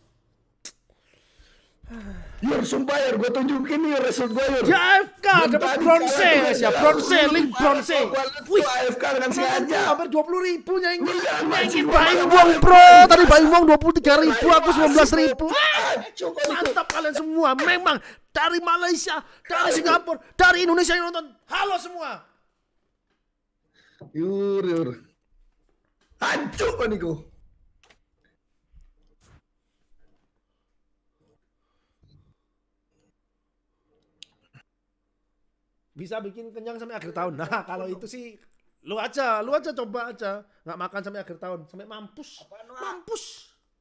Yur sumpah yur gue tunjukin nih result gue Yur. Ya AFK dapat bronze ya, bronze, link bronze. Wih, AFK dengan sengaja. Hampir dua puluh ribu nyanyi, nyanyi bayi uang bro. Tadi bayi uang dua puluh tiga ribu, aku sembilan ribu. Mantap kalian semua, memang dari Malaysia, dari Singapura, dari Indonesia yang nonton. Halo semua. Yur, yur. Hancur kan bisa bikin kenyang sampai akhir tahun. Nah, kalau itu sih lu aja, lu aja coba aja, nggak makan sampai akhir tahun, sampai mampus, mampus.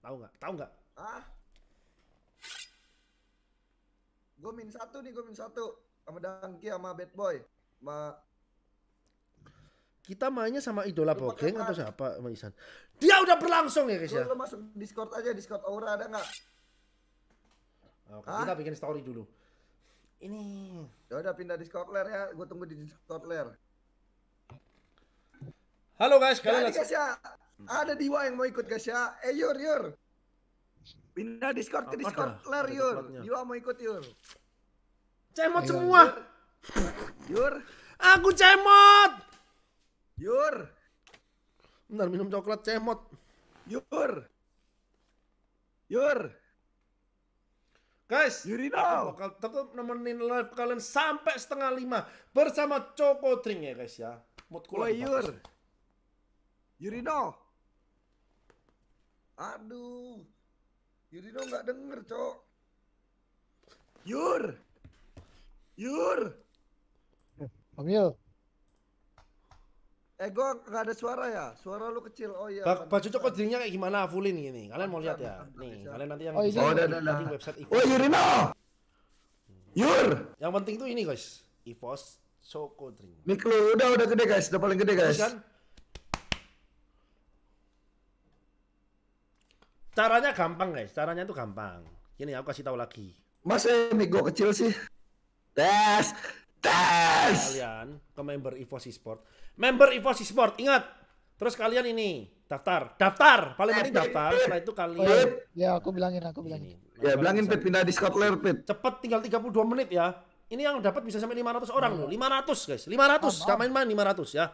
Tahu nggak? Tahu nggak? Ah, gue min satu nih, gue min satu sama Dangki sama Bad Boy, Ma... kita mainnya sama idola lu bogeng atau kan? siapa sama Isan? Dia udah berlangsung ya guys ya. Lu masuk Discord aja, Discord Aura ada nggak? Oke, kita bikin story dulu ini. Ya udah pindah di lair ya, gue tunggu di Discord Halo guys, kalian ada di ya, ada Diwa yang mau ikut ya Eh Yur, Yur. Pindah Discord ke Apa Discord Yur. Diwa mau ikut Yur. Cemot semua. Yur. Aku cemot. Yur. Bentar minum coklat cemot. Yur. Yur. Guys, Yurino. bakal tetap nemenin live kalian sampai setengah lima bersama Coko Tring ya guys ya. Moodku lagi Yur. Yurino. Aduh. Yurino nggak denger, Cok. Yur. Yur. Om Yur. Eh gua nggak ada suara ya. Suara lu kecil. Oh iya. Pak ba kok kayak gimana Fullin ini? Kalian mau lihat ya? Nih, kalian nanti yang oh, bisa oh, udah, iya, iya, iya. website Oh, Yurina! Yur. Yang penting tuh ini, guys. Ivos Choco Drink. Mikro, udah udah gede, guys. Udah paling gede, guys. Kan? Caranya gampang, guys. Caranya tuh gampang. Ini aku kasih tahu lagi. Masih eh, mic gua kecil sih? Tes. Tes! Kalian ke member EVOS Sport. Member EVOS Sport, ingat. Terus kalian ini daftar, daftar, paling penting daftar. Setelah itu kalian. Oh, iya. ya aku bilangin, aku bilangin. Ini. ya bilangin Pit pindah di Scotland Pit. Cepet tinggal 32 menit ya. Ini yang dapat bisa sampai 500 orang loh. 500 guys, 500. Om, Gak main-main 500 ya.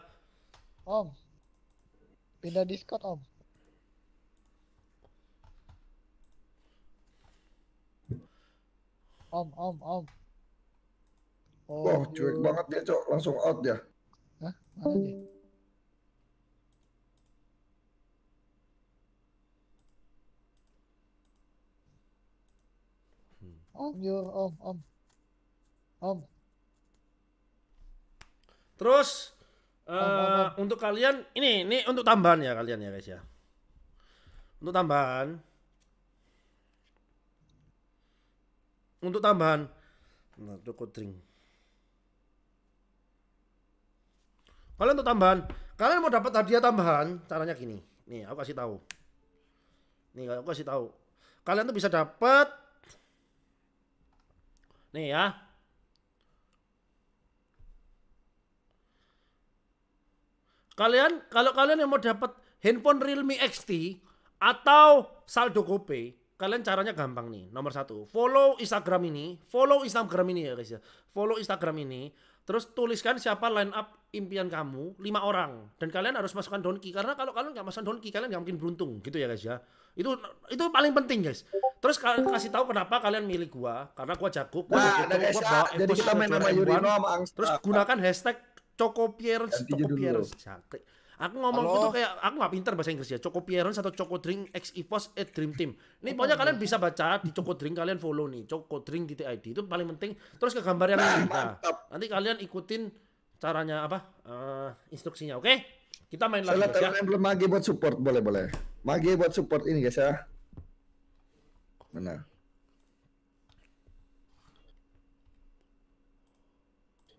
Om, pindah Discord om. Om, om, om. Oh, Wah, cuek banget dia, Cok. Langsung out ya. dia? Hmm. Om, om, om. Om. Terus om, eh, om, om. untuk kalian ini ini untuk tambahan ya kalian ya guys ya. Untuk tambahan. Untuk tambahan. Nah, cukup drink. Kalian untuk tambahan, kalian mau dapat hadiah tambahan, caranya gini. Nih, aku kasih tahu. Nih, aku kasih tahu. Kalian tuh bisa dapat Nih ya. Kalian kalau kalian yang mau dapat handphone Realme XT atau saldo GoPay, kalian caranya gampang nih. Nomor satu, follow Instagram ini, follow Instagram ini ya guys ya. Follow Instagram ini, Terus tuliskan siapa line up impian kamu, lima orang. Dan kalian harus masukkan donki karena kalau kalian nggak masukkan donki kalian nggak mungkin beruntung gitu ya guys ya. Itu itu paling penting guys. Terus kasih tahu kenapa kalian milih gua karena gua jago, gua nah, jago, gua bawa Jadi kita main sama Yurino sama Angsta. Terus gunakan hashtag Cokopierers, Cokopierers. Cantik. Aku ngomong gitu Halo. itu kayak aku nggak pinter bahasa Inggris ya. Choco Pierons atau Choco Drink X Evos at eh, Dream Team. Ini oh, pokoknya iya. kalian bisa baca di Choco Drink kalian follow nih Choco Drink ID itu paling penting. Terus ke gambar yang kita. Nah, nah, nanti kalian ikutin caranya apa uh, instruksinya, oke? Okay? Kita main lagi guys ya. belum lagi buat support boleh boleh. Magi buat support ini guys ya. Mana?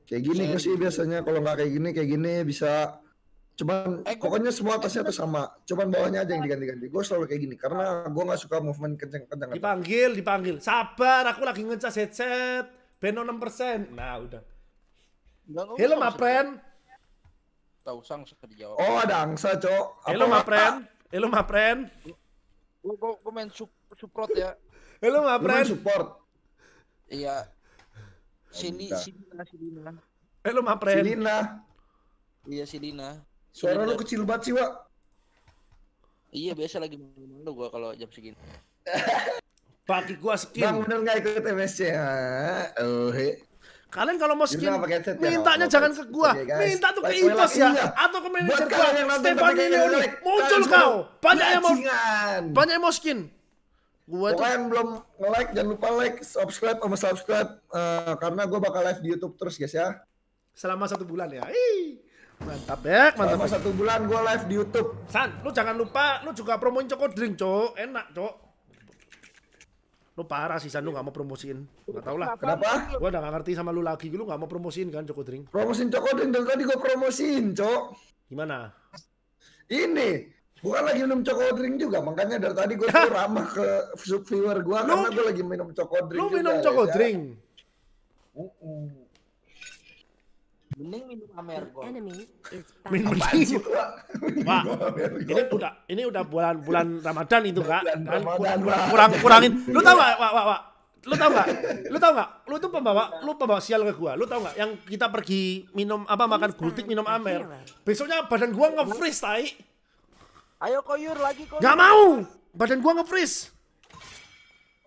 Kayak gini sih gitu. biasanya kalau nggak kayak gini kayak gini bisa Cuman eh, pokoknya semua eh, atasnya tuh sama. Cuman bawahnya aja yang diganti-ganti. Gue selalu kayak gini karena gue nggak suka movement kenceng-kenceng. Dipanggil, dipanggil. Sabar, aku lagi ngecas headset. Beno 6%. Nah, udah. halo my friend. Tahu sang dijawab. Oh, ada angsa, Cok. halo my friend. halo my friend. Gue gue main support ya. halo my friend. support. Iya. Sini, sini, sini. halo my friend. lah Iya, sini lah Suara iya, lu iya. kecil banget sih, Wak. Iya, biasa lagi malu gua kalau jam segini. (laughs) Pagi gua skin. Bang bener enggak ikut MSC? Ah, oh, he. Kalian kalau mau skin, ya, mintanya jangan ke gua. Ya, Minta tuh ke Itos ya, atau ke manajer gua. Stefani Leoni, muncul kau. Banyak yang mau, banyak yang mau skin. Gua tuh yang belum like jangan lupa like, subscribe sama subscribe eh, karena gua bakal live di YouTube terus guys ya. Selama satu bulan ya. Mantap bek mantap. Selama satu bulan gue live di YouTube. San, lu jangan lupa, lu juga promoin Coko Drink, Cok. Enak, Cok. Lu parah sih, San. Lu gak mau promosiin. Gak tau lah. Kenapa? Gue udah gak ngerti sama lu lagi. Lu gak mau promosiin kan Coko Drink? Promosiin Coko Drink. Dari tadi gue promosiin, Cok. Gimana? Ini. Bukan lagi minum choco drink juga, makanya dari tadi gue tuh (laughs) ramah ke sub viewer gue karena gue lagi minum choco drink. Lu minum Coko drink? Uh -uh. Mending minum Amergo. Minum baju. Pak, ini udah ini udah bulan bulan Ramadan itu, Kak. Kan Dan kurang kurangin. Lu tahu nggak, Pak, Pak, Pak? Lu tahu nggak, Lu tahu nggak, Lu tuh pembawa lu pembawa sial ke gua. Lu tahu nggak? yang kita pergi minum apa makan gultik minum iya, Amer. Besoknya badan gua nge-freeze tai. Ayo koyur lagi koyur. Gak mau. Badan gua nge-freeze.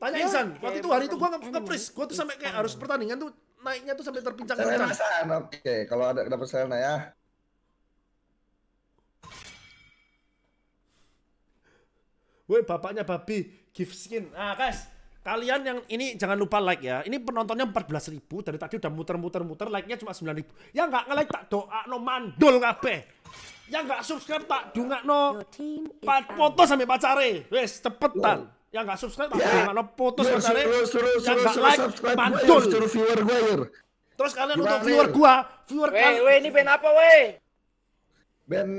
Tanya Ihsan, iya, waktu itu hari gitu itu gua kan. nge-freeze. Gua tuh sampai kayak harus pertandingan tuh naiknya tuh sampai terpincang Oke, okay. kalau ada dapat selena ya. Woi bapaknya babi gift skin. Ah guys, kalian yang ini jangan lupa like ya. Ini penontonnya 14.000 dari tadi udah muter-muter-muter like-nya cuma 9.000. Yang nggak nge-like tak doa no mandul kabeh. Yang nggak subscribe tak dungak no pat foto sampai pacare. Wes cepetan. Ya ya. ya, yang gak subscribe yeah. mana putus yeah, suruh, suruh, suruh, yang nggak like mantul suruh viewer gue yur terus kalian Gimana untuk viewer gua viewer kalian weh ini band apa weh band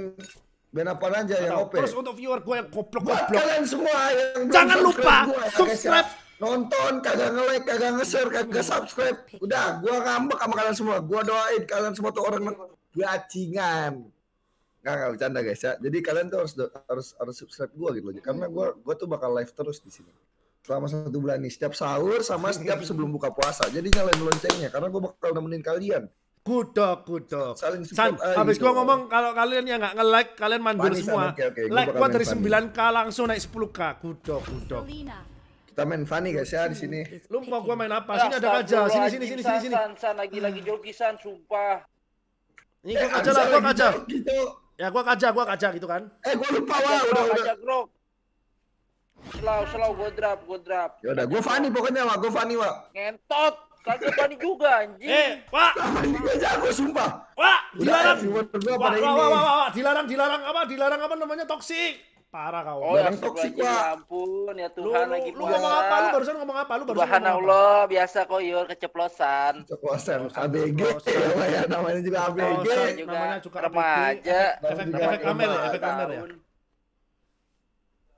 band apa aja yang OP terus untuk viewer gua yang goblok goblok kalian semua yang jangan lupa subscribe nonton kagak nge-like kagak nge-share kagak subscribe udah gua ngambek sama kalian semua gua doain kalian semua tuh orang gajingan nggak nggak bercanda guys ya jadi kalian tuh harus harus harus subscribe gue gitu loh karena gue gue tuh bakal live terus di sini selama satu bulan ini setiap sahur sama setiap (laughs) sebelum buka puasa jadi nyalain loncengnya karena gue bakal nemenin kalian Kudo kudo. Saling San, ah, habis gitu. ngomong kalau kalian yang nggak nge-like, kalian mandul Manis, semua. Okay, okay. Gua like gua dari sembilan k langsung naik sepuluh k Kudo kudo. Kita main funny guys ya di sini. Lu mau gua main apa? Sini ada kaca. Sini sini sini sini sini. San, san lagi lagi san sumpah. Ini kok aja eh, lah, gua aja. Ya gua kaca, gua kaca gitu kan. Eh gua lupa wah, udah udah. Kaca grok. Slow, slow, gua drop, gua drop. Ya udah, gua Fani pokoknya wah, gua Fani wah. Ngentot. Kagak Fani juga anjing. Eh, Pak. (laughs) Fani jago sumpah. Pak, dilarang. Wah, wah, wah, wah, dilarang, dilarang apa? Dilarang apa namanya? Toksik. Parah kau. Oh, Barang ya toksik Ya ampun, ya Tuhan lu, lagi lu, puasa. Lu ngomong apa? Lu barusan ngomong apa? Lu barusan Bahan ngomong Allah, apa? biasa kok Yur, keceplosan. Keceplosan, ABG. (laughs) Ya, namanya juga ABG. Juga namanya juga remaja. Efek, efek amer ya, efek amer ya.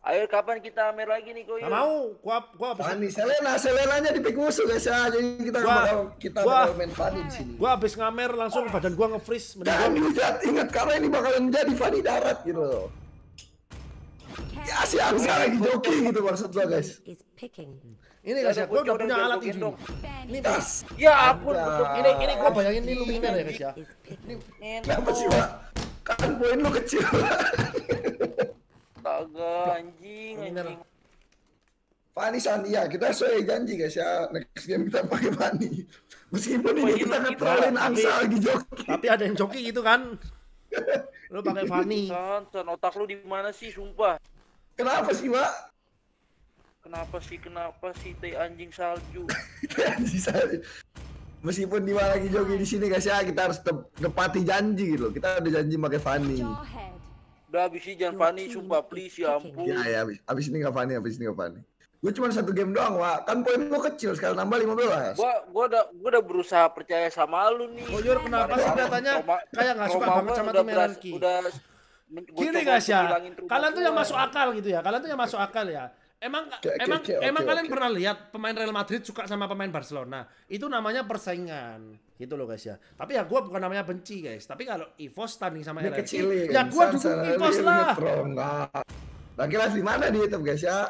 Ayo kapan kita amer lagi nih Koyo? Gak mau, gua gua abis Fani, Selena, Selenanya di pick musuh guys ya. Jadi kita gua, bakal kita gua, bakal main Fani di sini. Gua habis ngamer langsung badan gua nge-freeze. ingat, ingat karena ini bakalan menjadi Fani darat gitu loh. Ya siap lagi joki gitu maksud lo guys. Ini guys ya, gue udah punya alat ini. Ini guys. Ya ampun, ini ini gue bayangin ini luminer ya guys ya. Ini kenapa sih pak? Kan poin lu kecil. Taga anjing, anjing. Pani Sandi ya, kita sesuai janji guys ya. Next game kita pakai Pani. Meskipun ini kita ngetrolin angsa lagi joki. Tapi ada yang joki gitu kan. (laughs) lu pakai Fanny. Santan, otak lu di mana sih, sumpah? Kenapa sih, mak? Kenapa sih, kenapa sih teh anjing salju? (laughs) teh anjing salju. Meskipun di lagi jogi di sini guys ya, kita harus tepati janji gitu loh. Kita udah janji pakai Fanny. Udah habis sih jangan Fanny, sumpah please ya ampun. Iya ya habis, ya, habis ini enggak Fanny, habis ini enggak Fanny. Gue cuma satu game doang, wa Kan poin lo kecil, sekali nambah 15. Gua gua udah gua udah berusaha percaya sama lu nih. nyuruh oh, kenapa sih katanya kayak nggak suka banget sama tim Melanki? Gini guys ya, kalian tuh yang masuk akal gitu ya, kalian tuh yang masuk akal ya. Emang okay, emang okay, okay, emang okay, kalian okay. pernah lihat pemain Real Madrid suka sama pemain Barcelona? Itu namanya persaingan. Gitu loh guys ya. Tapi ya gue bukan namanya benci guys. Tapi kalau Ivo standing sama kecil. ya gue dukung Ivo lah. Nah, Lagi live di mana di YouTube guys ya?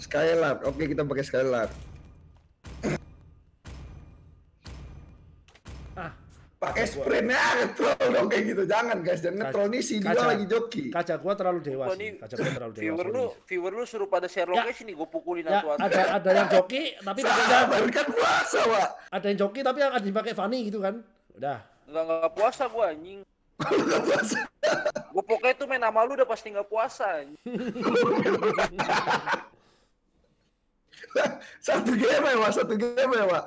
Skylar. Oke, kita pakai Skylar. Ah, pakai sprint ya troll dong kayak gitu. Jangan guys, jangan troll nih si dia lagi joki. Kaca gua terlalu dewasa. Kaca gua terlalu dewasa. Viewer lu, viewer lu suruh pada share ya. lokasi nih gua pukulin ya, Ada ada yang joki tapi sabar kan puasa, Pak. Ada yang joki tapi yang ada dipakai Fani gitu kan. Udah. Enggak enggak puasa gua anjing. Enggak Gue pokoknya tuh main sama lu udah pasti nggak puasa. (laughs) (laughs) satu game ya, pak, Satu game ya, pak.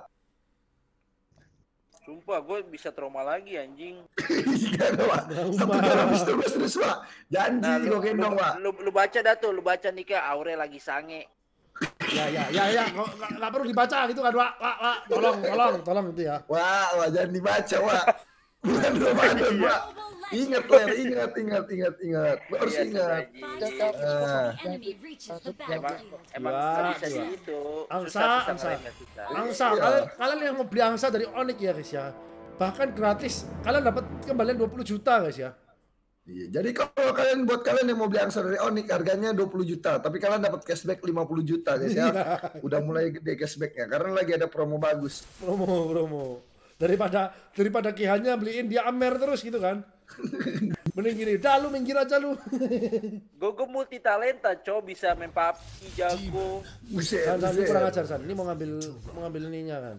Sumpah, gue bisa trauma lagi, anjing. (laughs) Gak ada, Wak. Satu game habis itu Janji, nah, gue gendong, pak. Lu, lu, baca dah tuh, lu baca nih kayak Aure lagi sange. ya, ya, ya, ya. Nggak perlu dibaca gitu kan, Pak. Pak, Pak. Tolong, tolong, tolong itu ya. wah, Wak. Jangan dibaca, pak. (laughs) Bulan Ramadan, iya. Pak. Ingat, Ler, ingat, ingat, ingat, ingat. Lu harus iya, ingat. Cakap. Ah. Emang, emang bisa iya, iya. Angsa, angsa. Angsa, kalian, kalian yang mau beli angsa dari Onyx ya guys ya. Bahkan gratis, kalian dapat kembalian 20 juta guys ya. Iya, jadi kalau kalian buat kalian yang mau beli angsa dari Onyx harganya 20 juta, tapi kalian dapat cashback 50 juta guys ya. Udah mulai gede cashbacknya karena lagi ada promo bagus. Promo, promo. Daripada daripada kihannya beliin dia amer terus gitu kan. (laughs) Mending gini, dah lu minggir aja lu. (laughs) Gogo multi talenta, cow bisa main PUBG jago. Buset, san, san, lu kurang ajar san. Ini mau ngambil mau ngambil ininya kan.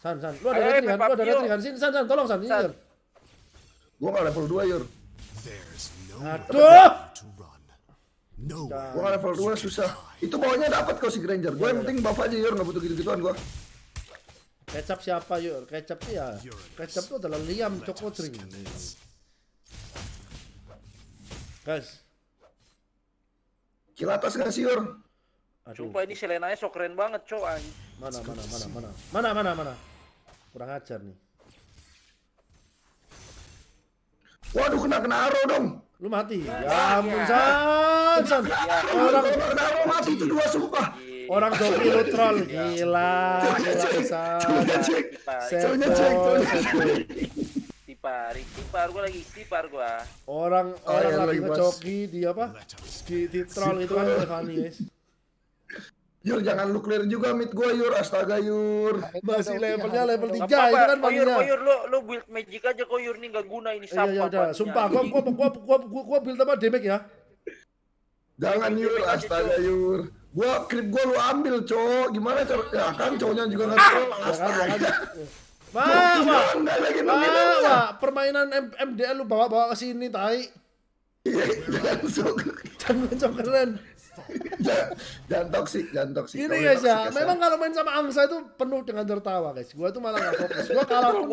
San, san. Lu ada retri kan? Lu ada retri kan? Sini, san, san, tolong san. Ini, san. Gua enggak level 2, Yur. Aduh. No. Gua level 2 susah. Itu bawahnya dapat kok si Granger. Gua yang penting buff aja, Yur, enggak butuh gitu-gituan gua. Kecap siapa, Yur? Kecap ya. Kecap tuh adalah Liam cokotri. Guys. Cilatas gak sih, Or? Aduh. ini Selenanya sok keren banget, cok. Mana, mana, mana, mana. Mana, mana, mana. mana, Kurang ajar nih. Waduh, kena kena aro dong. Lu mati. Ya, ya ampun, ya. San. San. Ya. Orang kena aro mati itu dua sumpah. Iya. Orang zombie lu troll. Gila. Gila, San. Coba cek. Coba cek. Coba cek istighfar, istighfar gua lagi istighfar gua. Orang oh, iya, orang ya, lagi ngecoki di apa? Di, di troll itu kan Fani, guys. Yur jangan lu clear juga mid gua Yur, astaga Yur. Masih levelnya iya, level 3 iya. itu kan paling oh, Yur, ya? Yur lu lu build magic aja kok Yur nih enggak guna ini sampah. Iya, iya sumpah gua gua gua gua gua, gua build apa damage ya. Jangan Yur, astaga Yur. Gua creep gua lu ambil, cowok. Gimana cara? Ya kan cowoknya juga enggak ah! ya kan, tahu. Ya kan. Astaga bawa bawa permainan MDL lu bawa-bawa ke sini, tai. Iya, jangan sok. keren. jangan toksik, jangan toksik. ini guys ya. ya, memang kalau main sama Angsa itu penuh dengan tertawa guys. Gua tuh malah nggak fokus. Gua kalah pun,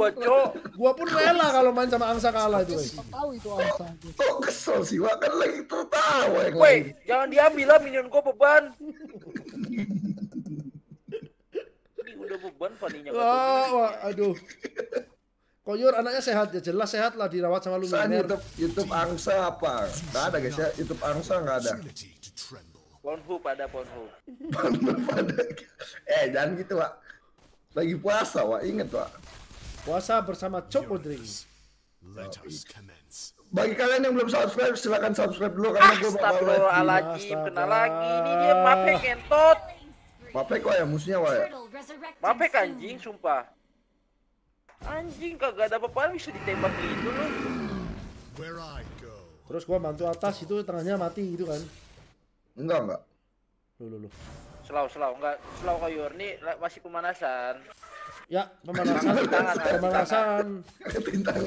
gua pun rela kalau main sama Angsa kalah itu. Tahu itu Angsa. Gitu. Kok kesel sih, gua kan lagi tertawa. Woi, jangan diambil lah minion gua beban. (laughs) Ban Fani nyoba wah, aduh. Koyor anaknya sehat ya, jelas sehat lah dirawat sama lu. Saat YouTube, YouTube Angsa apa? Gak ada guys ya, YouTube Angsa gak ada. Ponhu pada Ponhu. Ponhu pada. Eh jangan gitu pak. Lagi puasa pak, inget pak. Puasa bersama Choco Drink. Let us commence. Bagi kalian yang belum subscribe, silahkan subscribe dulu karena gue bakal live. Astagfirullahaladzim, kena iya, lagi. Ini dia Mape Kentot. Mapek kok ya musuhnya wah ya. Mapek anjing sumpah. Anjing kagak ada apa-apa bisa ditembak gitu loh. Terus gua bantu atas itu tengahnya mati gitu kan. Enggak enggak. Loh loh loh. Selau selau enggak selau kayu ini masih pemanasan. Ya, pemanasan. pemanasan. Pemanasan.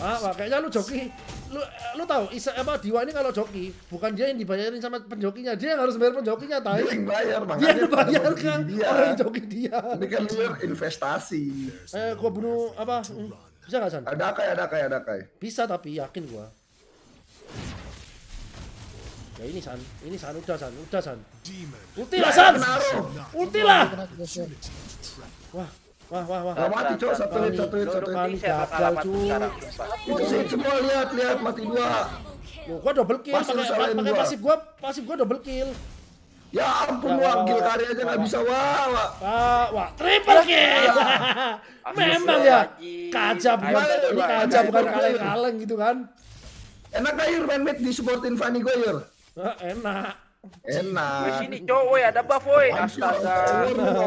Ah, kayaknya lu joki, lu eh, lu tahu Isa apa Diwa ini kalau joki, bukan dia yang dibayarin sama penjokinya, dia yang harus bayar penjokinya, tahu? Dia yang bayar, Bang. dia yang bayar kan dia. orang joki dia. Ini kan dia investasi. Eh, gua bunuh apa? Hmm. Bisa nggak San? Ada kayak ada kayak ada kayak. Bisa tapi yakin gua. Ya ini San, ini San udah San, udah San. Ulti lah San. Ulti lah. Wah, Wah, wah, wah. wah mati, Cok. Satu hit, satu hit, satu hit. Gagal, Cuk. Itu sih semua lihat, lihat mati dua. Loh, gua double kill. Pakai pakai pasif gua, pasif gua double kill. Ya ampun, wah, kill kari aja gak bisa, wah, wah. Wah, wah, triple kill. (laughs) Memang ya, kaca bukan, kaca bukan kaleng-kaleng gitu kan. Enak gak, Yur, main di supportin Fanny gue, Yur? Eh, enak. Enak. Di sini cowok ada buff woy Astaga.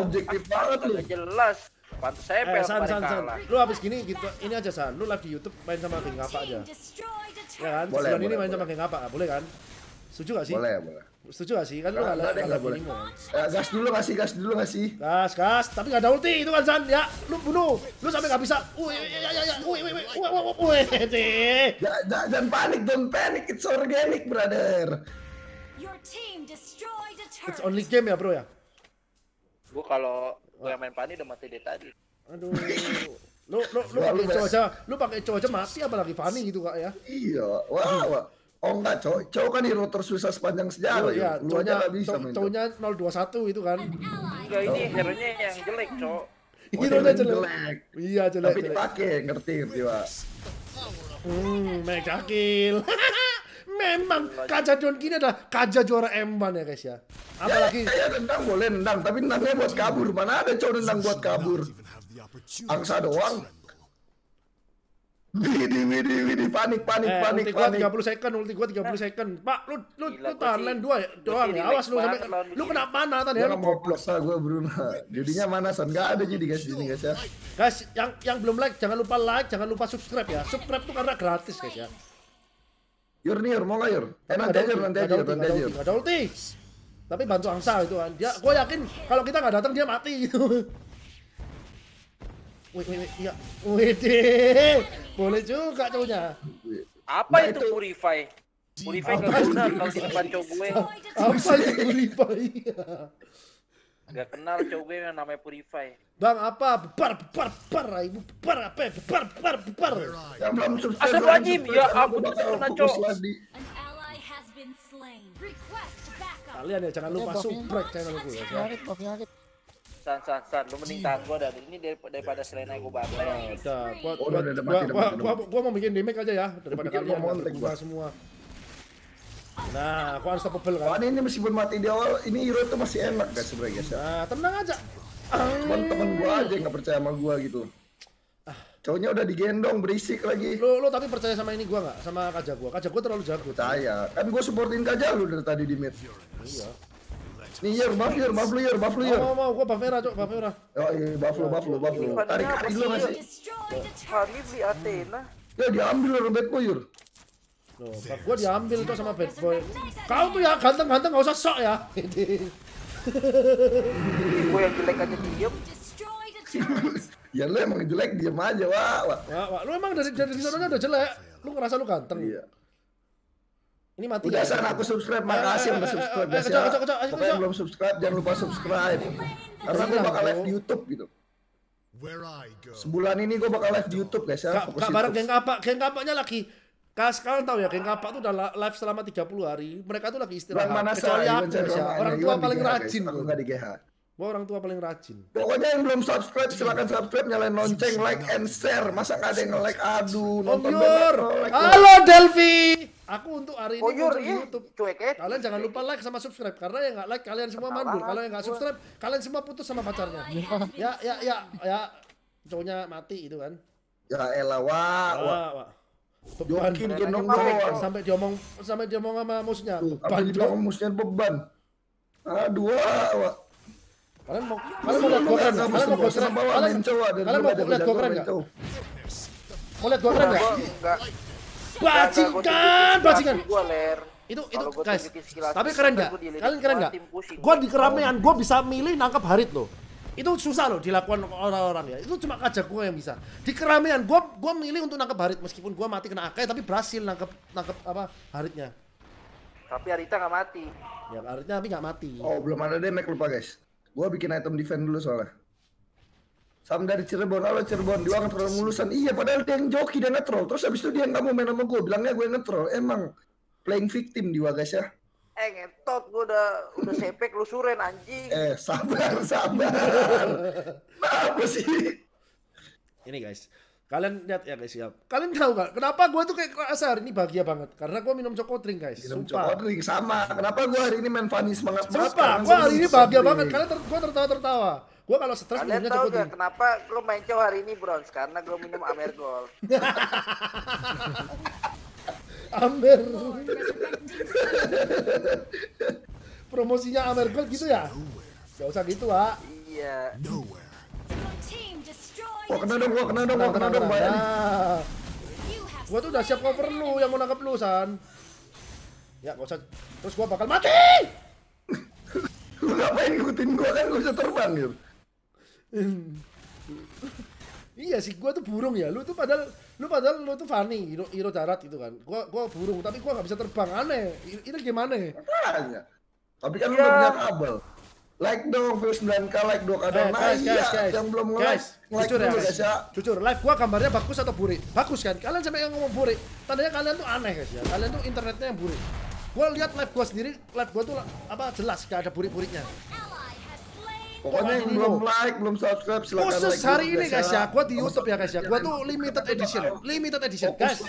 Objektif banget lu. Jelas pantas saya eh, san, san, san. Lu habis gini gitu, ini aja san. Lu live di YouTube main sama geng apa aja. Ya kan? Boleh, boleh, ini main sama geng apa? Boleh kan? Setuju gak sih? Boleh, boleh. Setuju gak sih? Kan lu gak live boleh. uh, gas dulu gak sih? Gas dulu gak sih? Gas, gas. Tapi gak ada ulti itu kan san. Ya, lu bunuh. Lu sampai gak bisa. Wih, ya ya ya. Wih, wih, wih. Wih, wih, Jangan panik, don't panik It's organic, brother. Your team destroyed a turret. It's only game ya, bro ya? Gua kalau main Pani udah mati dari tadi. Aduh. Lu lu lu pakai cowok aja, lu pakai cowok aja mati apalagi Fani gitu kak ya. Iya. Wah, wah. Oh enggak, cowok cowok kan hero tersusah sepanjang sejarah oh, ya. Lu aja enggak bisa main. Cowoknya 021 itu kan. Enggak ini hero-nya yang jelek, cowok. Oh, hero-nya jelek. Iya, jelek. Tapi dipakai, ngerti ngerti, Pak. Hmm, mega kill. (laughs) Memang kaca John Kini adalah kaca juara M1 ya guys ya. Apalagi ya, ya, nendang boleh nendang, tapi nendangnya buat kabur. Mana ada cowok nendang buat kabur? Angsa doang. Widi, widi, widi, panik, panik, eh, panik, gua panik. tiga puluh second, ulti gua puluh eh. second. Pak, lu lu lu tahan lane dua ya? doang ya. Awas lu sampai lu kena mana tadi ya? Gua saya gue gua Bruno. Jadinya manasan gak ada jadi guys ini guys ya. Guys, yang yang belum like jangan lupa like, jangan lupa subscribe ya. Subscribe tuh karena gratis guys ya nih yur, mau nggak Yur? Eh, nanti aja, nanti aja, nanti aja. Gak ada ulti. Tapi bantu angsa itu kan. Dia, gue yakin kalau kita gak datang dia mati gitu. (laughs) Wih, wih, wih, iya. Wih, deh. Boleh juga cowoknya. Apa nah, itu Purify? Purify gak guna kalau di depan cowok gue. Apa itu Purify? Gak kenal cowok gue yang namanya Purify. Bang apa? Bepar, bepar, bepar, ibu bepar apa? Bepar, bepar, bepar. Ya belum Asal wajib ya aku tuh pernah cowok. Kalian ya jangan lupa subscribe channel gue. ya. San, san, san, lu mending tahan gue dari Ini daripada selena gue bantai. Udah, gua, gua, gua, gua, mau bikin damage aja ya daripada kalian. Gua semua. Nah, aku harus tepebel kan. Oh, ini belum mati di awal, ini hero itu masih enak guys sebenarnya guys. Ya. Nah, tenang aja. Cuman teman gua aja nggak percaya sama gua gitu. Ah. Cowoknya udah digendong berisik lagi. Lo lo tapi percaya sama ini gua nggak? Sama kaja gua. Kaja gua terlalu jago. Percaya. Kan gua supportin kaja lu dari tadi di mid. Iya. Nih yer, buff yer, buff lu yer, buff lu Oh, Mau mau gua buff era, cok, buff era. Oh iya, buff lu, buff lu, buff lu. Tarik tarik lu masih. Kami beli Athena. Ya diambil robetku yer. Loh, bak gua diambil kok sama bad boy. Kau tuh ya ganteng-ganteng gak usah sok ya. Gue yang jelek aja diem. (laughs) ya lu emang jelek diem aja, Wak. Wak, wak, wak. lu emang dari dari sana udah jelek. Lu ngerasa lu ganteng. Iya. Ini mati. Udah ya, sana aku subscribe, ya, ya, makasih ya, udah subscribe. Eh, kocok, kocok, kocok, Pokoknya belum subscribe, jangan lupa subscribe. Karena gue bakal live di YouTube gitu. Sebulan ini gue bakal live di YouTube guys ya. Kak, bareng geng apa? geng apanya lagi kalau kalian tahu ya geng kapak tuh udah live selama 30 hari. Mereka tuh lagi istirahat. Bang Manasa, ya. Orang tua paling rajin. Aku gak di GH. Gua orang tua paling rajin. Pokoknya yang belum subscribe silakan subscribe, nyalain lonceng, like and share. Masa gak ada yang like aduh. Om Halo Delvi. Aku untuk hari ini di YouTube. Cuek, eh. kalian jangan lupa like sama subscribe karena yang nggak like kalian semua mandul. Kalau yang nggak subscribe, kalian semua putus sama pacarnya. (laughs) Ya, ya ya ya ya cowoknya mati itu kan. Ya elah, wah. wah. Jokin gendong doang sampai diomong sampai diomong sama musnya. Beban dibilang musnya beban. Aduh, ah, wah. Kalian mau kalian mau lihat gua keren? Kalian mau gua keren? Kalian kalian mau lihat gua keren enggak? Mau lihat gua keren enggak? Bajingan, bajingan. Itu itu guys. Tapi keren enggak? Kalian keren enggak? Gua di keramaian gua bisa milih nangkap Harit loh. Itu susah loh dilakukan orang-orang ya. Itu cuma kajak gue yang bisa. Di keramaian gue gue milih untuk nangkep harit meskipun gue mati kena akai tapi berhasil nangkep nangkep apa haritnya. Tapi harita nggak mati. Ya haritnya tapi nggak mati. Oh belum ada deh damage lupa guys. Gue bikin item defense dulu soalnya. Sam dari Cirebon, halo Cirebon, diuang terlalu mulusan. Iya, padahal dia yang joki, dan nge-troll. Terus abis itu dia nggak mau main sama gue, bilangnya gue nge-troll. Emang playing victim di guys ya. Eh ngetot gue udah udah sepek lu suren anjing. Eh sabar sabar. Apa sih? Ini guys, kalian lihat ya guys ya. Kalian tahu nggak kenapa gue tuh kayak kerasa hari ini bahagia banget? Karena gue minum coko drink guys. Minum coko drink sama. Kenapa gue hari ini main funny semangat banget? Kenapa? Gue hari ini bahagia sendiri. banget karena ter gue tertawa-tertawa. Gue kalau stres Kalian tahu gak kenapa lu main cowok hari ini bronze? Karena gue minum Amergold. (laughs) Amer. Promosinya Amber Gold gitu ya? Gak usah gitu, Wak. Iya. Gua kena dong, gua kena dong, gua kena dong, bayar. Nah. Gua tuh udah siap cover lu yang mau nangkap lu, San. Ya, gak usah. Terus gua bakal mati. (laughs) lu ngapain ngikutin gua kan gua bisa terbang, gitu. (laughs) Iya sih, gua tuh burung ya. Lu tuh padahal lu padahal lu tuh Fani, Iro, Iro darat itu kan. Gua gua burung, tapi gua nggak bisa terbang. Aneh. Itu gimana? Makanya. Tapi kan ya. lu iya. udah punya kabel. Like dong, plus 9k like eh, dong. Ada eh, guys, ah, guys, ya, guys, yang belum like, guys, like jujur dulu, ya, guys. ya. Jujur, live gua gambarnya bagus atau burik? Bagus kan? Kalian sampai yang ngomong burik. Tandanya kalian tuh aneh guys ya. Kalian tuh internetnya yang burik. Gua lihat live gua sendiri, live gua tuh apa jelas gak ada burik-buriknya. Pokoknya yang belum like, belum subscribe like Khusus hari ini guys ya, gue di YouTube ya guys ya. Gue tuh limited edition, limited edition guys.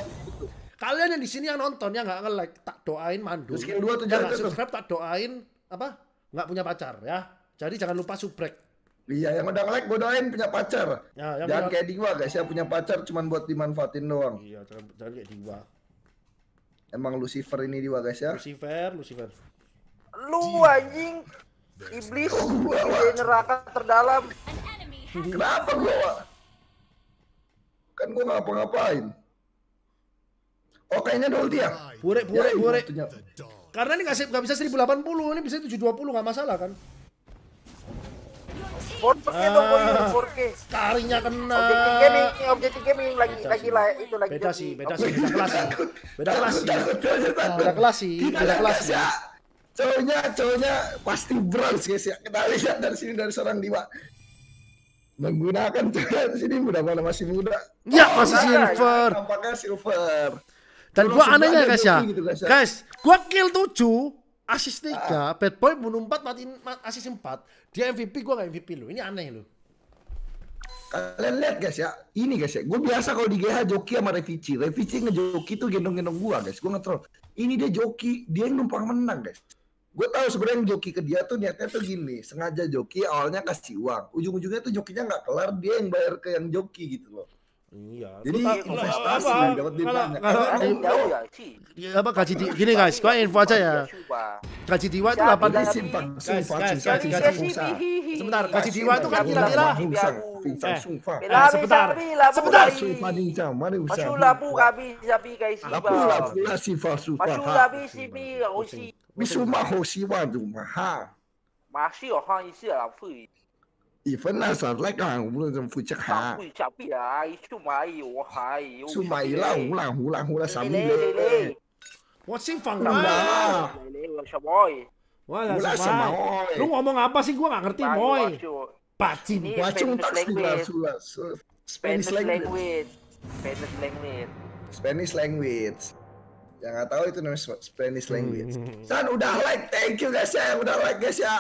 Kalian yang di sini yang nonton yang gak nge-like, tak doain mandu. yang dua tuh jangan subscribe, tak doain apa? Gak punya pacar ya. Jadi jangan lupa subrek. Iya, yang udah like gue doain punya pacar. Ya, jangan kayak Diwa guys, ya punya pacar cuman buat dimanfaatin doang. Iya, jangan kayak Diwa. Emang Lucifer ini Diwa guys ya. Lucifer, Lucifer. Lu anjing. Iblis, di neraka terdalam. Kenapa gua? Kan gua ngapa-ngapain. Oh ini dulu dia. Pure, pure, ya, pure. Karena ini nggak gak bisa 1080, ini bisa 720 nggak masalah kan? 4K ah, dong, 4K. Karinya kena. Objektif gaming, lagi beda lagi lah itu lagi. Beda sih, beda sih, beda kelas. Beda kelas. Beda kelas sih, beda kelas sih cowoknya cowoknya pasti bronze guys ya kita lihat dari sini dari seorang diwa menggunakan cara di sini mudah-mudahan masih muda ya oh, masih silver ya, tampaknya silver dan gua anehnya guys ya, gitu, guys ya guys gua kill 7 asis ah. tiga, ah. bad boy bunuh 4 mati asis 4 dia MVP gua gak MVP lu ini aneh lu kalian lihat guys ya ini guys ya gua biasa kalau di GH joki sama Revici Revici ngejoki tuh gendong-gendong gua guys gua ngetrol ini dia joki dia yang numpang menang guys gue tau sebenarnya joki ke dia tuh niatnya tuh gini sengaja joki awalnya kasih uang ujung-ujungnya tuh jokinya nggak kelar dia yang bayar ke yang joki gitu loh Iya. Jadi investasi yang dapat duit banyak. Kalau jauh ya, Apa kasih di gini guys, kau info aja ya. Gaji diwa itu 8 simpan, simpan, simpan, simpan. Sebentar, gaji diwa itu kan kira-kira Eh, sebentar, sebentar. Masuk labu kami, kami guys. Labu labu sifar sifar. Masuk labu sifar, 你输嘛好希望就嘛哈。嘛是有好意思啦，会。伊分那啥来讲，我们就会吃哈。会吃别啊，伊输嘛伊我哈伊。输嘛伊啦，胡啦胡啦胡啦，啥咪嘞？我先放啦。Wala sa may. Lu ngomong apa sih gua nggak ngerti, boy. Pacin. Wacung tak Spanish language. Spanish language. Spanish language yang nggak tahu itu namanya Spanish hmm. language Dan udah like thank you guys ya udah like guys ya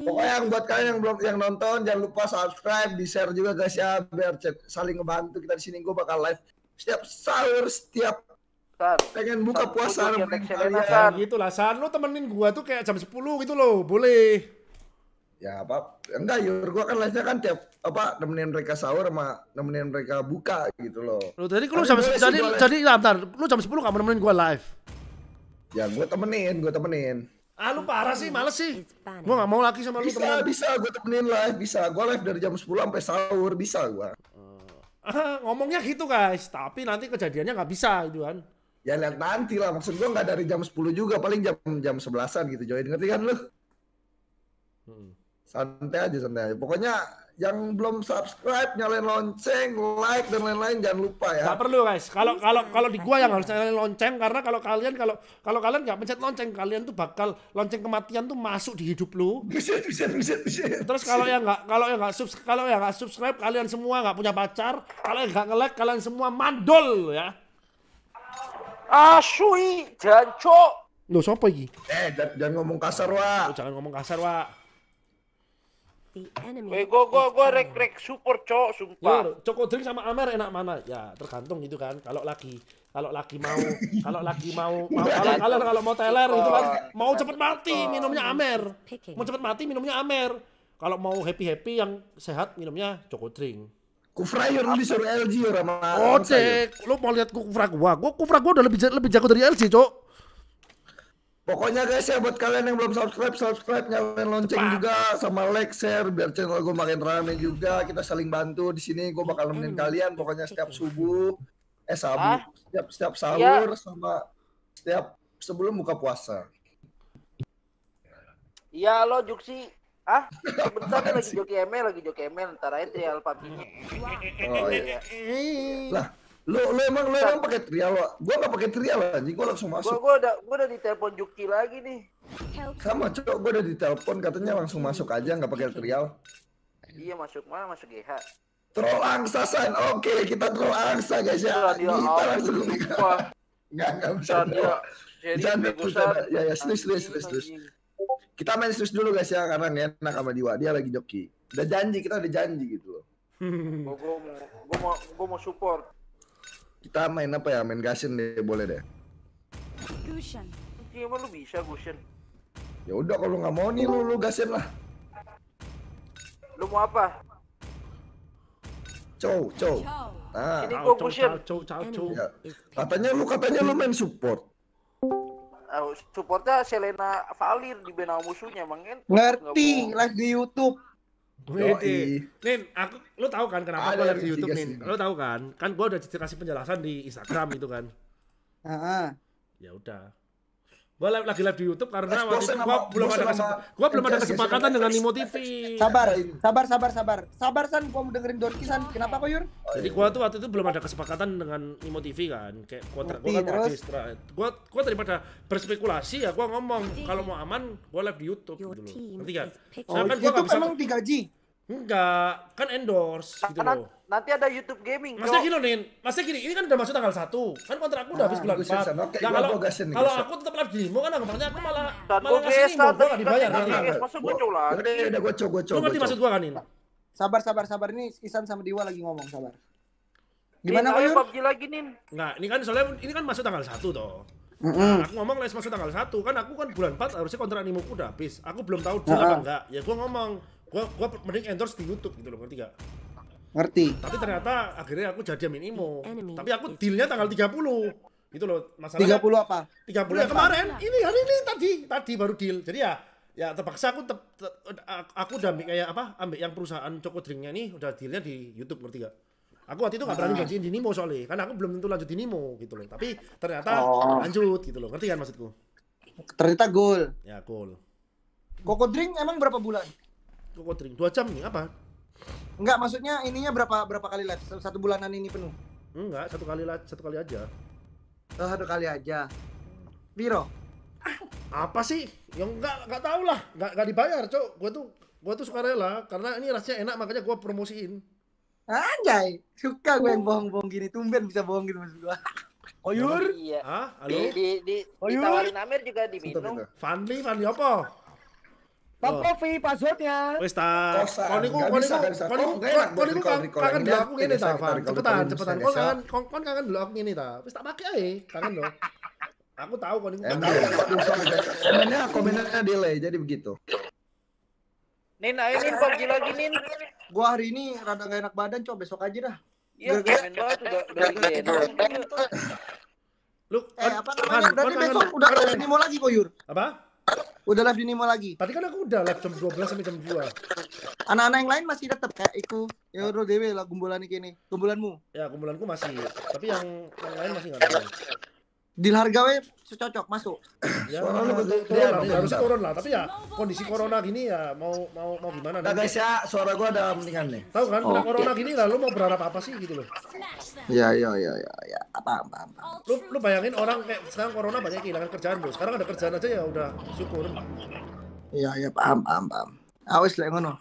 pokoknya yang buat kalian yang belum yang nonton jangan lupa subscribe di share juga guys ya biar saling ngebantu kita di sini gue bakal live setiap sahur setiap Sar. pengen buka puasa gitu lah San lu temenin gua tuh kayak jam 10 gitu loh boleh ya apa enggak Yur gua kan live kan tiap apa nemenin mereka sahur sama nemenin mereka buka gitu loh. Lu tadi lu jam tadi Jadi nah, bentar, lu jam sepuluh kamu nemenin gua live. Ya gua temenin, gua temenin. Ah lu parah sih, males sih. Gua gak mau lagi sama lu temenin. Bisa, bisa, gua temenin live, bisa. Gua live dari jam sepuluh sampai sahur, bisa gua. Oh. ngomongnya gitu guys, tapi nanti kejadiannya nggak bisa gitu kan. Ya lihat nanti lah, maksud gua nggak dari jam sepuluh juga, paling jam jam sebelasan gitu, join ngerti kan lu? Hmm santai aja santai aja pokoknya yang belum subscribe nyalain lonceng like dan lain-lain jangan lupa ya nggak perlu guys kalau kalau kalau di gua yang harus nyalain lonceng karena kalau kalian kalau kalau kalian nggak pencet lonceng kalian tuh bakal lonceng kematian tuh masuk di hidup lu bisa bisa bisa terus kalau yang nggak kalau yang nggak subscribe kalau yang nggak subscribe kalian semua nggak punya pacar kalau yang nggak nge-like kalian semua mandol ya asui jancok lo siapa lagi? eh jangan ngomong kasar wa oh, jangan ngomong kasar wa the enemy. Wei, eh, gua gua gua rek rek super cok, sumpah. Yo, Coko Drink sama Amer enak mana? Ya, tergantung gitu kan. Kalau lagi kalau lagi mau kalau lagi mau kalau (laughs) kalau kalau mau teler gitu kan mau cepet mati minumnya Amer. Mau cepet mati minumnya Amer. Kalau mau happy-happy yang sehat minumnya Coko Drink. Kufra yo lu disuruh LG yo sama Ojek. Oh, lu mau lihat kufra gua? Gua kufra gua udah lebih lebih jago dari LG, Cok. Pokoknya guys ya buat kalian yang belum subscribe, subscribe, nyalain lonceng juga sama like, share biar channel gue makin rame juga. Kita saling bantu di sini. Gue bakal nemenin hmm. kalian pokoknya setiap subuh, eh sabu, ah? setiap setiap ya. sahur ya. sama setiap sebelum buka puasa. Iya lo Juksi. Ah, sebentar lagi Joki ML, lagi Joki ML, ntar aja trial PUBG-nya. Oh iya. (laughs) Lah, Lo lo emang lo nah. emang pakai trial lo. Gua gak pakai trial anjing, gue langsung masuk. gue gua udah gua udah ditelepon Juki lagi nih. Sama cok, gua udah ditelepon katanya langsung masuk aja nggak pakai trial. Iya masuk mana masuk GH. Troll angsa San. Oke, kita troll angsa guys ya. kita langsung langsung Enggak enggak bisa. Jangan ya ya serius serius serius. Kita main serius dulu guys ya karena nih enak sama Diwa. Dia lagi joki. Udah janji, kita udah janji gitu loh. gue mau gue mau gue mau support kita main apa ya? Main gasin deh, boleh deh. Gusion, Iya, lu bisa Gusion? Ya udah kalau nggak mau nih lu lu gasin lah. Lu mau apa? Cow, cow. Nah, ini gua Gusion, Cow, cow, cow. Ya. Katanya lu katanya lu main support. Uh, supportnya Selena Valir di benau musuhnya, mengen? Kan? Ngerti, live di YouTube. Wede. Nin, aku lu tahu kan kenapa gue live di YouTube nih? Lu tahu kan? Kan gua udah kasih penjelasan di Instagram itu kan. Heeh. Ya udah, Gua lagi live di YouTube karena waktu itu gua belum ada gua belum ada kesepakatan dengan Nimo TV. Sabar, sabar, sabar, sabar. Sabar San, gua mau dengerin Donki San. Kenapa kok Yur? Oh, Jadi iya, gua iya. tuh waktu itu belum ada kesepakatan dengan Nimo TV kan. Kayak gua gua kan gua gua daripada berspekulasi ya gua ngomong kalau mau aman gua live di YouTube dulu. Gitu Ngerti gak? kan oh, gua YouTube emang digaji. Enggak, kan endorse nah, gitu loh. Nanti ada YouTube gaming. Masih gini, nih masih gini, ini kan udah masuk tanggal 1. Kan kontrak aku udah habis ah, bulan 4. Okay, nah, kalau kalau aku tetap live mau kan kontraknya aku malah malah ngasih ini gua enggak dibayar. Masuk gocok lah. Udah, udah gua gocok. Lu ngerti maksud gua kan, ini? Sabar, sabar, sabar. Ini Isan sama Dewa lagi ngomong, sabar. Gimana kok, PUBG lagi, nih Enggak, ini kan soalnya ini kan masuk tanggal 1 toh. Mm -hmm. Nah, aku ngomong les masuk tanggal 1 kan aku kan bulan 4 harusnya kontrak animuku udah habis. Aku belum tahu deal uh -huh. apa enggak. Ya gua ngomong gua gua mending endorse di YouTube gitu loh ngerti gak ngerti tapi ternyata akhirnya aku jadi admin IMO tapi aku dealnya tanggal 30 gitu loh masalahnya 30 apa 30 ya kemarin ini hari ini tadi tadi baru deal jadi ya ya terpaksa aku te te aku udah ambil kayak apa ambil yang perusahaan coko Drinknya ini udah dealnya di YouTube ngerti gak Aku waktu itu gak berani ah. janjiin di Nimo soalnya, karena aku belum tentu lanjut di Nimo gitu loh. Tapi ternyata oh. lanjut gitu loh, ngerti kan maksudku? Ternyata goal. Ya goal. Koko Drink emang berapa bulan? Koko Drink. Dua jam nih apa? Enggak, maksudnya ininya berapa berapa kali live? Satu bulanan ini penuh? Enggak, satu kali live, satu kali aja. Oh, satu kali aja. Biro. apa sih? Yang enggak enggak tahu lah. Enggak enggak dibayar, Cok. gua tuh gua tuh suka rela karena ini rasanya enak makanya gua promosiin. Anjay, suka gue yang bohong-bohong gini. Tumben bisa bohong gitu maksud gua. (laughs) Oyur? Iya. Hah? Halo? Di, di, di, Oyur? ditawarin Amir juga diminum. Fanli, Fanli apa? Pak oh. passwordnya. Wis ta. Kon kon kon kangen dulu aku ngene ta, Cepetan, cepetan. Kon kangen kon kangen aku ngene ta. Wis tak pakai ae, kangen dulu. Aku tahu kon iya. Komennya komennya delay jadi begitu. Nin, ayo Nin, pagi lagi Nin. Gua hari ini rada gak enak badan, coba besok aja dah. Iya, komen banget udah udah iya, Lu eh apa namanya? Berarti besok udah mau lagi koyur. Apa? Udah live di Nimo lagi. Tadi kan aku udah live jam 12 sampai jam 2. Anak-anak yang lain masih tetap kayak iku. Ya udah dewe lah kumpulan iki ini. Kumpulanmu. Ya kumpulanku masih, tapi yang yang lain masih enggak ada di harga we secocok masuk. (coughs) Ya, Suara lu kegedean. Harusnya turun lah, tapi ya kondisi corona ya? gini ya mau mau mau gimana nih. Nah, guys ya, suara gua ada mendingan nih. Tahu kan, oh, corona okay. gini lah lu mau berharap apa sih gitu loh. Ya ya ya ya ya, apa apa. apa. Lu lu bayangin orang kayak sekarang corona banyak kehilangan kerjaan, Bro. Sekarang ada kerjaan aja ya udah syukur. Iya ya, paham paham paham. awas lah ngono.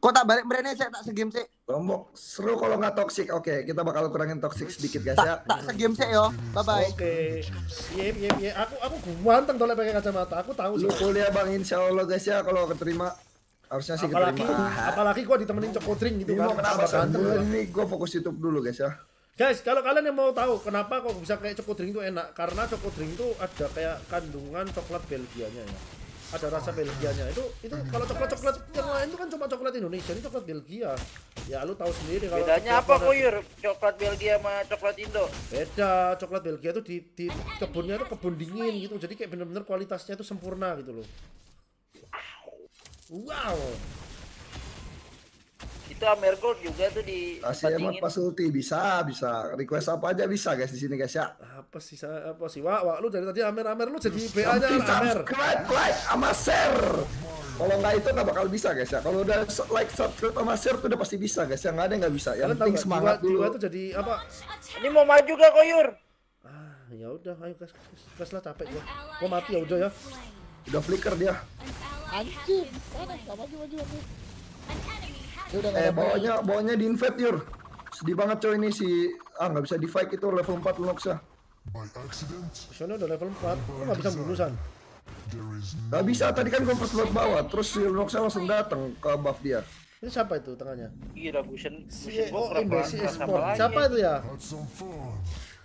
Kok tak balik merene saya tak segame sih. Lombok seru kalau nggak toxic. Oke, okay, kita bakal kurangin toxic sedikit guys ya. Tak segame sih yo. Bye bye. Oke. Okay. Yep yep yep. Aku aku ganteng tole pakai kacamata. Aku tahu sih. Lu kuliah Bang insyaallah guys ya kalau keterima harusnya sih apalagi, keterima. Apalagi gua ditemenin Coko Drink gitu Bimo, kan. Kenapa ganteng ini gua fokus YouTube dulu guys ya. Guys, kalau kalian yang mau tahu kenapa kok bisa kayak Coko Drink itu enak, karena Coko Drink itu ada kayak kandungan coklat Belgianya ya ada rasa Belgianya itu itu kalau coklat coklat yang lain itu kan cuma coklat Indonesia ini coklat Belgia ya lu tahu sendiri kalau bedanya apa kuyur coklat Belgia sama coklat Indo beda coklat Belgia itu di, di kebunnya itu kebun dingin gitu jadi kayak bener-bener kualitasnya itu sempurna gitu loh wow itu Amergold juga tuh di kasih ah, emot Pak Sulti bisa bisa request apa aja bisa guys di sini guys ya apa sih apa sih wah, wah lu dari tadi Amer Amer lu jadi BA aja Amer subscribe like sama share kalau nggak itu nggak bakal bisa guys ya kalau udah like subscribe sama share tuh udah pasti bisa guys ya nggak ada nggak bisa yang penting semangat jiwa, dulu jiwa tuh jadi apa ini mau maju gak koyur ah ya udah ayo guys gas lah capek gua gua mati ya udah ya udah flicker dia anjing mana maju maju maju Udah eh bawahnya bawahnya di invade yur. Sedih banget coy ini si ah nggak bisa di fight itu level 4 Lunoxa. Ah. Soalnya udah level 4, kok nggak bisa bunusan? Gak bisa, tadi kan gue first blood bawah, terus si Lunoxa langsung datang ke buff dia Ini siapa itu tengahnya? Iya, Bushen, Bushen si, oh, ini, si Siapa itu ya?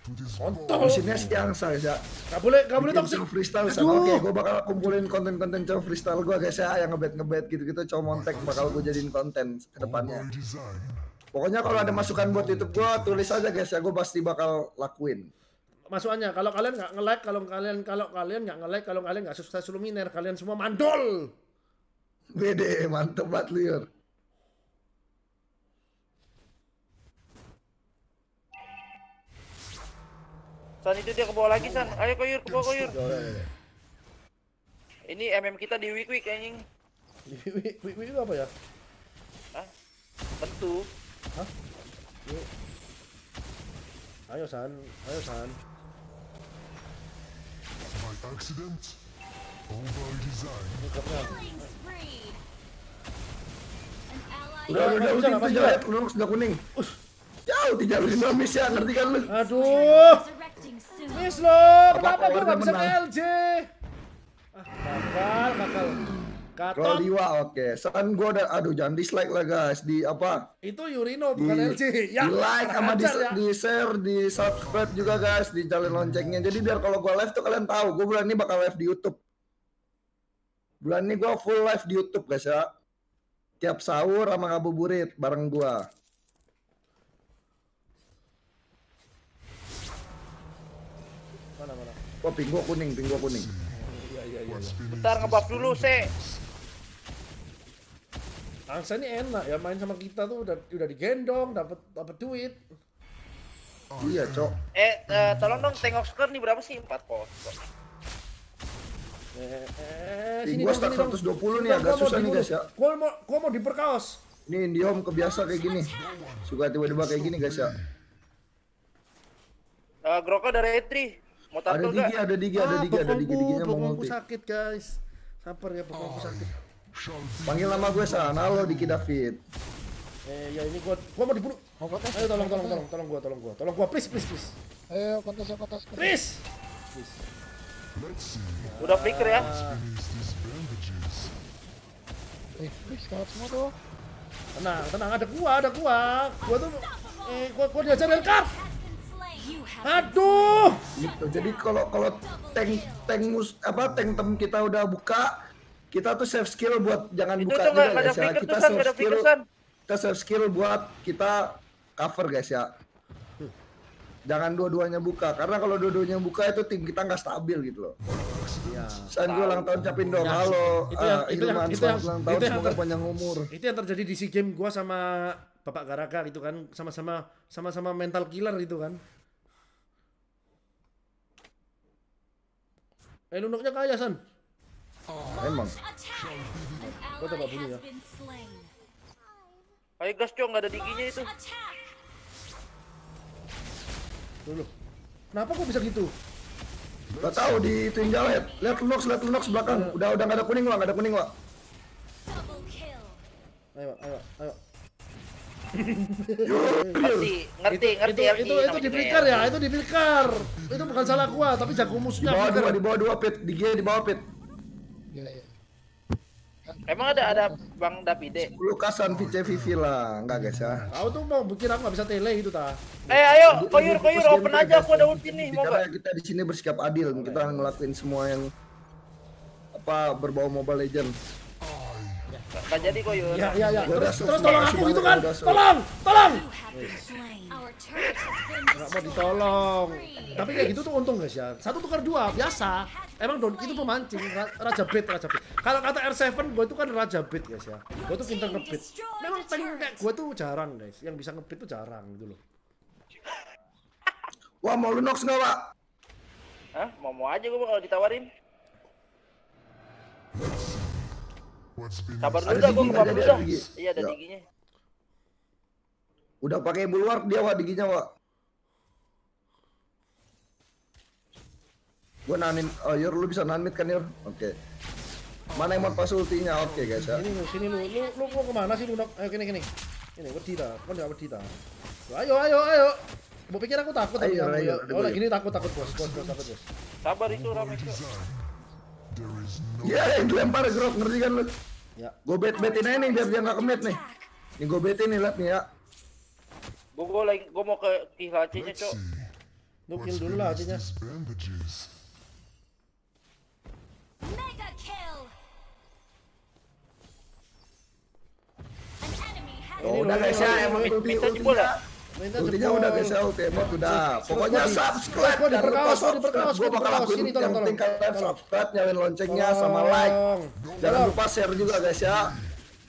Kontol. Mesinnya yang saja. Gak boleh, gak boleh toxic. freestyle sama oke, okay, gue bakal kumpulin konten-konten cow freestyle gue guys ya, yang ngebet-ngebet gitu-gitu cow montek bakal gue jadiin konten ke depannya. Pokoknya kalau ada masukan buat YouTube gue, tulis aja guys ya, gue pasti bakal lakuin. Masukannya, kalau kalian nggak nge-like, kalau kalian kalau kalian nggak nge-like, kalau kalian nggak subscribe luminer, kalian semua mandul. Bede, mantep banget liur. San itu dia ke bawah lagi San. Ayo koyur ke bawah koyur. Ya. Ini MM kita di wiki week anjing. wiki apa ya? Hah? Tentu. Hah? Ayo San, ayo San. By accident Over design. Udah, udah, udah, udah, udah, udah, udah, udah, udah, udah, udah, udah, udah, udah, udah, udah, udah, udah, Miss lo, kenapa gue gak bisa ke LJ? Kakal, ah, kakal. Katot. oke. Okay. gue udah, aduh jangan dislike lah guys. Di apa? Itu Yurino, bukan ya, di, LJ. Ya, di like sama di, ya. di share, di subscribe juga guys. Di jalan loncengnya. Jadi biar kalau gue live tuh kalian tahu. Gue bulan ini bakal live di Youtube. Bulan ini gue full live di Youtube guys ya. Tiap sahur sama ngabuburit bareng gue. Oh, ping kuning, ping kuning. Iya, iya, iya. Bentar ngebuff dulu, Se. Angsa ini enak ya main sama kita tuh udah udah digendong, dapat dapat duit. Oh, iya, Cok. Eh, uh, tolong dong tengok skor nih berapa sih? 4 kok. Eh, eh, sini gua start 120 nih agak susah nih guys ya. Gua mau gua mau diperkaos. Ini Indiom kebiasa kayak gini. Suka tiba-tiba kayak gini guys ya. Uh, Groko dari E3. Mau ada digi, gak? ada digi, ada digi, ah, ada digi, diginya mau multi. sakit, guys. Sabar ya, bokongku oh. sakit. Panggil nama gue sana lo Diki David. Eh, ya ini gue, gue mau dibunuh. Mau kontes? Ayo tolong tolong tolong tolong gue, tolong gue, tolong gue, please please please. Ayo kontes ya kontes. kontes. Please. Please. Udah pikir ya. Eh, please kalah semua tuh. Tenang, tenang ada gua, ada gua. Gua tuh eh gua gua diajar Elkar. Aduh. Gitu. Jadi kalau kalau tank tank mus apa tank tem kita udah buka, kita tuh save skill buat jangan itu buka tuh, juga guys ya. Kita save skill. Kita save skill buat kita cover guys ya. Jangan dua-duanya buka karena kalau dua-duanya buka itu tim kita nggak stabil gitu loh. Ya. San gue ulang tahun capin dong. Iya. Halo. Itu yang, uh, itu yang, yang, ulang tahun itu yang panjang umur. Itu yang terjadi di si game gua sama Bapak Garaka gitu kan sama-sama sama-sama mental killer gitu kan. Eh nunuknya kaya San. Oh. Emang. gue coba bunyi ya. Ayo gas Cok. nggak ada diginya itu. Dulu. Kenapa kok bisa gitu? Gak tahu di itu jalan. Lihat Lunox, lihat Lunox belakang. Udah udah nggak ada kuning Wak. nggak ada kuning Wak. Ayo, ayo, ayo ngerti, ngerti, ngerti. Itu, itu, itu di flicker ya, ya, itu di flicker. Itu bukan salah gua, tapi musuhnya. Di bawah dua, di bawah dua pit, di G di bawah pit. Ya, ya. Emang ada ada Bang Davide? 10 kasan VC Vivi lah, enggak guys ya. Aku tuh mau bikin aku nggak bisa tele gitu ta. Eh ayo, koyur koyur open aja aku ada ulti nih, mau enggak? Kita di sini bersikap adil, kita ngelakuin semua yang apa berbau Mobile Legends. Gak jadi kok Ya ya ya. Terus terus tolong aku gitu kan. Tolong, tolong. Gak mau ditolong. Tapi kayak gitu tuh untung guys ya. Satu tukar dua biasa. Emang Don itu pemancing raja bait raja bait. Kalau kata R7 gue itu kan raja bait guys ya. Gue tuh pintar ngebet Memang paling kayak gue tuh jarang guys. Yang bisa ngebet tuh jarang gitu loh. Wah mau lu nox gak pak? Hah? Mau mau aja gue kalau ditawarin. Sabar dulu dah, gua dulu dah. Iya, ada giginya. Ya. Udah pakai bulwark dia, Wak, giginya, Wak. Gua nanin, oh, lu bisa nanmit kan, Yor? Oke. Okay. Mana mau pas ultinya? Oke, guys ya. Sini, sini lu. Lu lu mau kemana sih, lu? Ayo kini kini, Ini wedi dah. Kan dah. Ayo, ayo, ayo. Mau pikir aku takut tapi ayo, ya, ayo, ya. ayo. Oh, lagi ini takut takut bos, takut bos. Sabar itu ramai Ya, yang dilempar grok ngerti kan lu? Ya. Gua bet betin aja nih biar dia enggak kemet nih. Nih gua betin nih liat nih ya. Gua gua lagi gue mau ke thc nya Cok. Lu kill dulu lah ac Mega kill. Oh, udah guys ya, emang itu kita jebol ya. Intinya udah guys ya, mau sudah. Pokoknya subscribe dan lupa subscribe. Gue bakal lakuin yang penting kalian subscribe, nyalain loncengnya sama like. Jangan lupa share juga guys ya.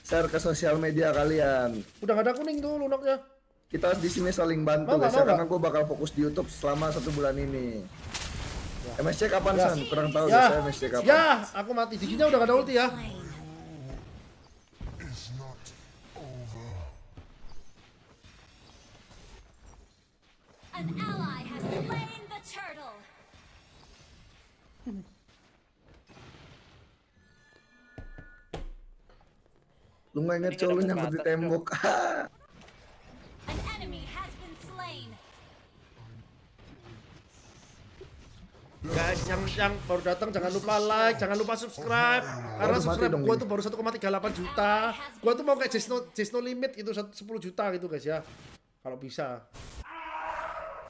Share ke sosial media kalian. Udah gak ada kuning tuh lunaknya. Kita di sini saling bantu guys ya, karena gue bakal fokus di YouTube selama satu bulan ini. Ya. MSC kapan ya. San? Kurang tahu ya. guys ya MSC kapan. Ya, aku mati. Diginya udah gak ada ulti ya. An ally has slain the turtle. Lu nggak inget cowok nyangkut di tembok. An enemy has been slain. Guys, yang yang baru datang jangan lupa like, jangan lupa subscribe. Karena subscribe gua tuh baru 1,38 juta. Gua tuh mau kayak Jesno Jesno Limit gitu 10 juta gitu guys ya. Kalau bisa.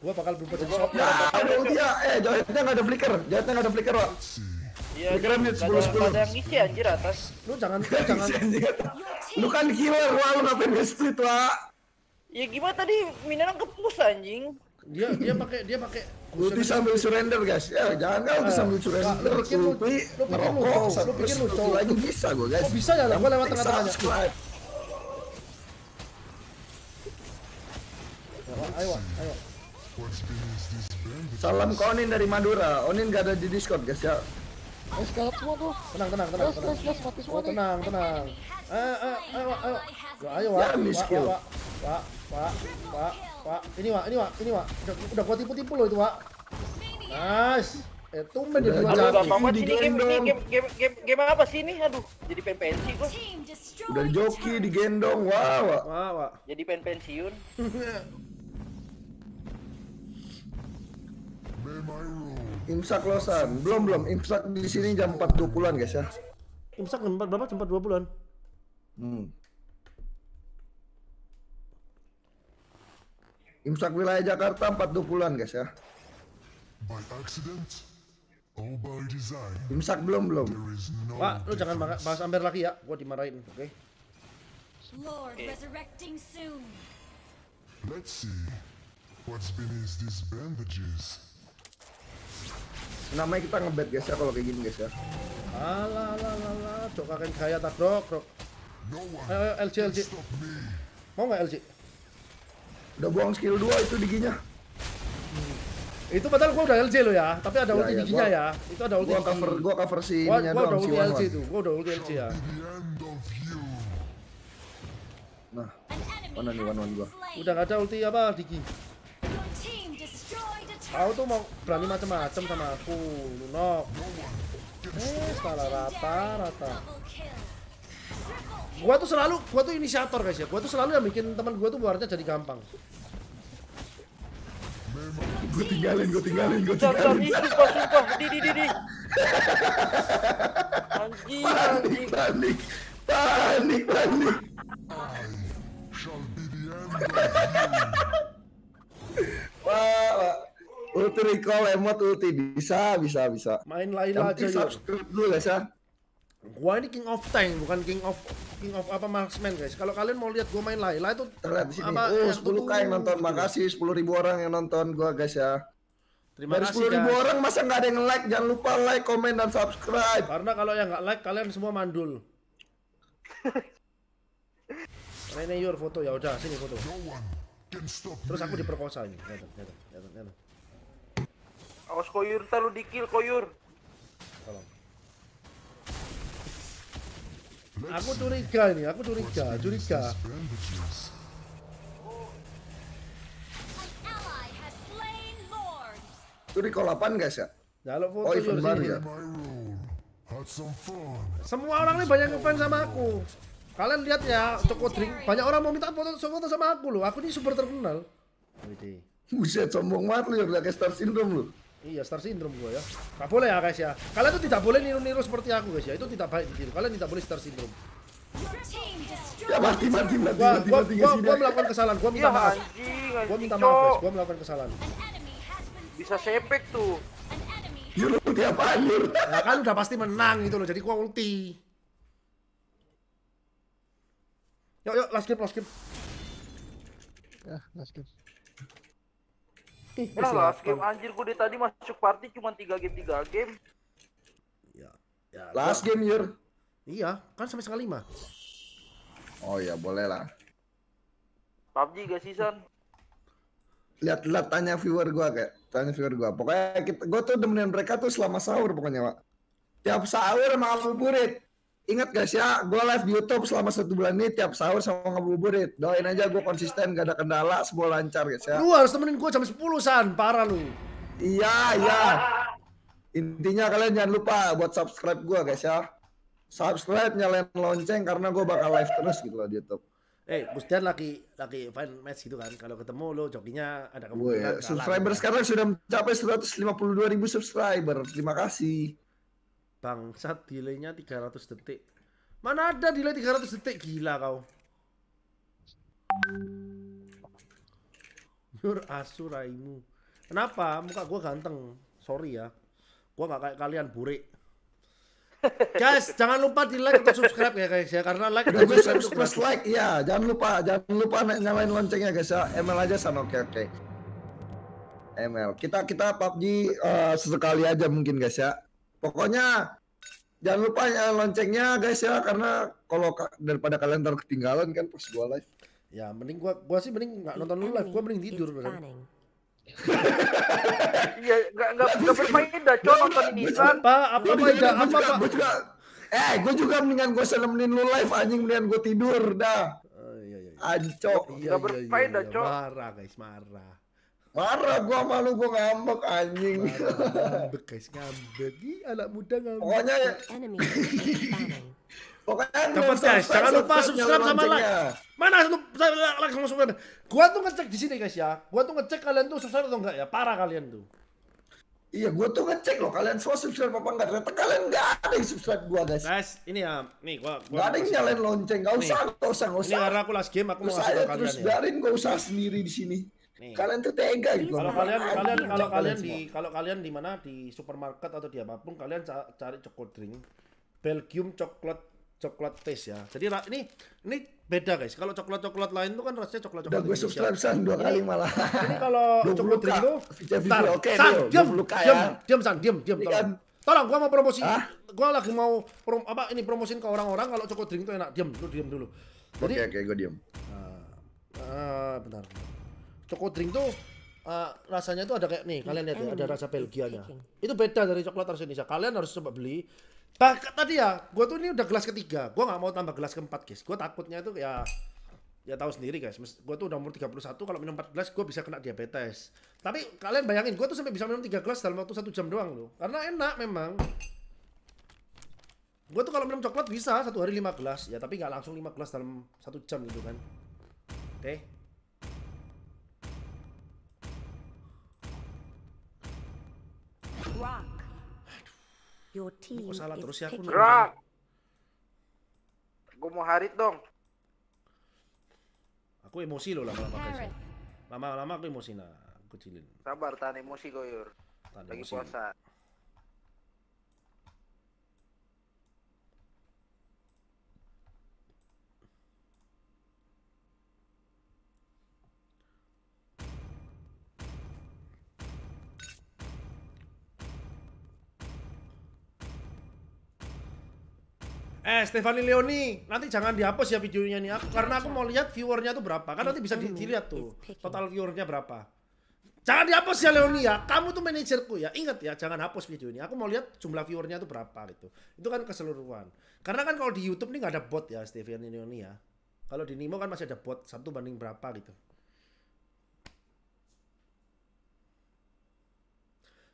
Gua bakal berubah jadi shop. Ya, ada ulti ya. Eh, jahitnya enggak ada flicker. Jahitnya enggak ada flicker, Pak. Iya. Flickernya mid 10 10. Ada yang ngisi anjir atas. Lu jangan lu jangan. lu kan killer, wah lu ngapain di split Pak? Ya gimana tadi ke push anjing. Dia dia pakai dia pakai ulti sambil surrender, guys. Ya, jangan kau ulti eh, sambil surrender. Lu pikir lu lu pikir lu cowok, lagi bisa gua, guys. Oh, bisa ya, gua lewat tengah-tengahnya. Ayo, ayo, ayo. Salam konin dari Madura. Onin gak ada di Discord, guys ya. Guys, galak semua tuh. Tenang, tenang, tenang. Guys, guys, guys, mati semua. Oh, tenang, tenang. Eh, eh, eh, ayo, ya, ya, ayo. Ayo, Wak. Ya, miskin. Wak, Wak, Wak, Wak, Ini, Wak, ini, Wak, ini, Wak. Udah, kuat gua tipu-tipu loh itu, Wak. Nice. Eh, tumben dia bilang Aduh, ini game, ini game, game, game, game apa sih ini? Aduh, jadi pensiun. pensi gua. Udah joki digendong, wow, wah. Wah, Jadi pensiun. (laughs) Imsak losan. Belum belum. Imsak di sini jam 4.20-an guys ya. Imsak jam 4 berapa? Jam 4.20-an. Hmm. Imsak wilayah Jakarta 4.20-an guys ya. By accident or by design. Imsak belum belum. No Pak, lu jangan bahas Amber lagi ya. Gua dimarahin, oke? Okay? Lord resurrecting soon. Let's see. What's beneath these bandages? namanya kita ngebet guys ya kalau kayak gini guys ya alah alah alah, alah. cok kakek kaya tak krok krok ayo, ayo LC LC mau nggak LC udah buang skill 2 itu diginya hmm. itu padahal gua udah LC lo ya tapi ada ya, ulti ya, diginya gua, ya itu ada ulti gua cover gua cover si gua, gua udah ulti LC itu gua udah ulti LC ya nah mana nih one one gua udah gak ada ulti apa digi Aku tuh mau berani macam-macam sama aku, Lunok. Eh, salah rata-rata. Gua tuh selalu, gua tuh inisiator guys ya. Gua tuh selalu yang bikin teman gua tuh buatnya jadi gampang. Gue tinggalin, gue tinggalin, gue tinggalin. Sumpah, sumpah, sumpah. Di, di, di, di. Panik, anjing. Panik, panik, panik. Wah, wah ulti recall emot ulti bisa bisa bisa main lain aja subscribe dulu guys ya gua ini king of tank bukan king of king of apa marksman guys kalau kalian mau lihat gua main Laila itu terlihat di sini apa, oh 10 k yang nonton makasih sepuluh ribu orang yang nonton gua guys ya Terima Dari kasih 10 ribu guys. orang masa nggak ada yang like jangan lupa like comment, dan subscribe karena kalau yang nggak like kalian semua mandul Rene (laughs) your foto ya udah sini foto terus aku diperkosa ini lihat lihat lihat Awas koyur, ntar lu dikil koyur. Tolong. Aku curiga ini, aku curiga, curiga. Itu di kolapan guys ya? Jalo foto oh, event baru ya? Semua orang ini banyak ngefans sama aku. Kalian lihat ya, toko Drink. Banyak orang mau minta foto, foto sama aku loh. Aku ini super terkenal. Buset, sombong banget lu ya, udah kayak Star Syndrome lu. Iya, star syndrome gue ya. Gak boleh ya guys ya. Kalian tuh tidak boleh niru-niru seperti aku guys ya. Itu tidak baik ditiru. Kalian tidak boleh star syndrome. Ya mati mati mati gua, mati, gua, mati, gua, gua melakukan kesalahan. Gua minta iya, maaf. gua minta maaf guys. Gua melakukan kesalahan. Bisa sepek tuh. Yur ulti apaan Ya kan udah pasti menang gitu loh. Jadi gua ulti. Yuk yuk last game last game. Ya, last game. Ih, ya last game anjir gue dari tadi masuk party cuma 3 game 3 game. Ya. ya last game year. Iya, kan sampai setengah lima. Oh ya boleh lah. PUBG gak season? Lihat lihat tanya viewer gua kayak tanya viewer gua. Pokoknya kita, gua tuh demenin mereka tuh selama sahur pokoknya, Pak. Tiap sahur sama ngabuburit. Ingat guys ya, gue live di YouTube selama satu bulan ini tiap sahur sama ngabuburit. Doain aja gue konsisten, gak ada kendala, semua lancar guys ya. Lu harus temenin gue jam 10 san, parah lu. Iya, iya. Intinya kalian jangan lupa buat subscribe gue guys ya. Subscribe, nyalain lonceng karena gue bakal live terus gitu loh di YouTube. Eh, hey, Bustian lagi lagi fine match gitu kan. Kalau ketemu lo jokinya ada kemungkinan. Woy, subscriber sekarang sudah mencapai 152 ribu subscriber. Terima kasih. Bangsat delaynya 300 detik. Mana ada delay 300 detik gila kau. Nur asuraimu Kenapa? Muka gue ganteng. Sorry ya. gue nggak kayak kalian burik. Guys, jangan lupa di like atau subscribe ya guys ya karena like dan subscribe plus, plus like ya. Jangan lupa jangan lupa nyalain loncengnya guys ya. ML aja sama oke oke. Okay. ML. Kita kita PUBG uh, eh, sesekali aja mungkin guys ya. Pokoknya jangan lupa ya loncengnya guys ya karena kalau ka daripada kalian ntar ketinggalan kan pas gua live. Ya mending gua gua sih mending nggak nonton lu live, gua mending tidur kan. Iya, nggak nggak bermain dah coba nonton ini kan. Apa apa apa apa apa. Eh, gua juga mendingan gue selemenin lu live anjing mendingan gua tidur dah. Anco. Oh, iya, iya, iya, oh, iya, iya, iya, iya, iya, iya, iya, iya, iya, Marah gua malu gua ngambek anjing. ngambek guys, ngambek. Ih, anak muda ngambek. Pokoknya ya. Pokoknya Dapat guys, jangan lupa subscribe sama like. Mana like sama subscribe? Gua tuh ngecek di sini guys ya. Gua tuh ngecek kalian tuh subscribe atau enggak ya. Parah kalian tuh. Iya, gue tuh ngecek loh kalian semua subscribe apa enggak. Ternyata kalian enggak ada yang subscribe gua, guys. Guys, ini ya, nih gua, gua enggak ada yang nyalain lonceng. Enggak usah, enggak usah, enggak usah. Ini karena aku last game, aku mau ngasih tau kalian ya. Terus biarin gua usah sendiri di sini. Nih. Kalian tuh tega gitu. Kalau kalian kalian kalau kalian di kalau kalian di mana di supermarket atau di apapun kalian cari coklat drink Belgium coklat coklat taste ya. Jadi ini ini beda guys. Kalau coklat-coklat lain tuh kan rasanya coklat-coklat Udah gue subscribe dua kali malah. Ini kalau (laughs) coklat drink tuh bentar. Oke, san, diem ya. diam, san, diam, diam, tolong. Kan- tolong gua mau promosi. Gua lagi mau prom, apa ini promosin ke orang-orang kalau coklat drink tuh enak. Diam, lu diam dulu. Oke, oke, gua diam. Uh, coklat drink tuh uh, rasanya tuh ada kayak nih, kalian lihat ya, hmm. ada rasa Belgianya. Hmm. Itu beda dari coklat rasa Indonesia. Kalian harus coba beli. Bah, tadi ya, gue tuh ini udah gelas ketiga. Gue nggak mau tambah gelas keempat, guys. Gue takutnya itu ya ya tahu sendiri guys, gue tuh udah umur 31 kalau minum 4 gelas gue bisa kena diabetes. Tapi kalian bayangin, gue tuh sampai bisa minum 3 gelas dalam waktu satu jam doang loh. Karena enak memang. Gue tuh kalau minum coklat bisa satu hari 5 gelas ya, tapi nggak langsung 5 gelas dalam satu jam gitu kan. Oke. Okay. Your team Kok salah terus ya aku Rock Gue mau Harit dong Aku emosi loh lama-lama guys Lama-lama aku emosi nah Kecilin. Sabar tahan emosi Goyur Lagi puasa Eh Stefani Leoni, nanti jangan dihapus ya videonya nih aku karena aku mau lihat viewernya tuh berapa. Kan nanti bisa dilihat tuh total viewernya berapa. Jangan dihapus ya Leoni ya. Kamu tuh manajerku ya. Ingat ya, jangan hapus video ini Aku mau lihat jumlah viewernya tuh berapa gitu. Itu kan keseluruhan. Karena kan kalau di YouTube ini nggak ada bot ya Stefani Leoni ya. Kalau di Nimo kan masih ada bot satu banding berapa gitu.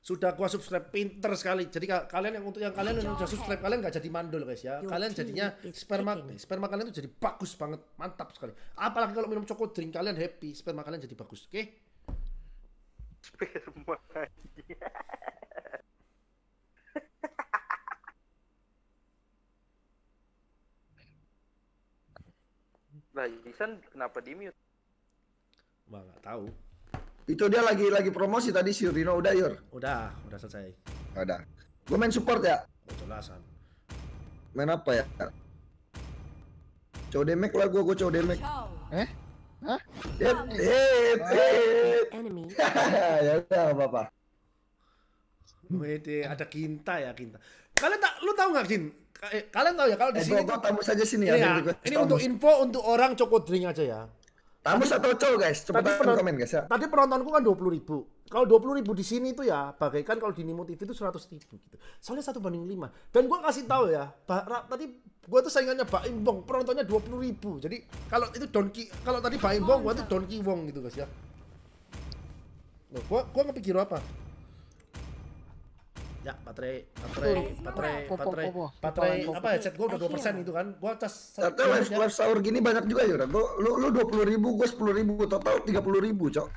sudah gua subscribe pinter sekali jadi kalian yang untuk yang kalian yang sudah subscribe kalian nggak jadi mandul guys ya kalian jadinya sperma sperma kalian itu jadi bagus banget mantap sekali apalagi kalau minum coklat drink kalian happy sperma kalian jadi bagus oke (laughs) nah sperma Jason kenapa di mute? Wah, nggak tahu. Itu dia lagi lagi promosi tadi si Rino udah Yur? Udah, udah selesai. Ada, Gue main support ya? Jelasan. Main apa ya? Cow damage lah gue, gue cow damage. Eh? Hah? Hit, hit, hit. ya udah, apa-apa. Wede, ada Kinta ya Kinta. Kalian tak, lu tahu nggak Jin? Eh, kalian tahu ya kalau di eh, sini. Gue tamu saja sini ya. ya ini, ini untuk info untuk orang coko drink aja ya. Tamus tadi, atau cowok guys, Tadi penonton, komen guys ya. Tadi penontonku kan dua puluh ribu. Kalau dua puluh ribu di sini itu ya, bagaikan kalau di Nimo TV itu seratus ribu gitu. Soalnya satu banding lima. Dan gua kasih tahu ya, Pak tadi gua tuh saingannya Pak Imbong, penontonnya dua puluh ribu. Jadi kalau itu Donki, kalau tadi Pak Imbong, gua tuh Donki Wong gitu guys ya. Loh, gua, gue kepikir apa? Ya, baterai, baterai, baterai, ya? baterai, baterai, apa ya, chat gue udah 2% itu kan. Gue cas tapi live, live sahur gini banyak juga ya, lo lu lu 20 ribu, gue 10 ribu, total 30 ribu, Cok.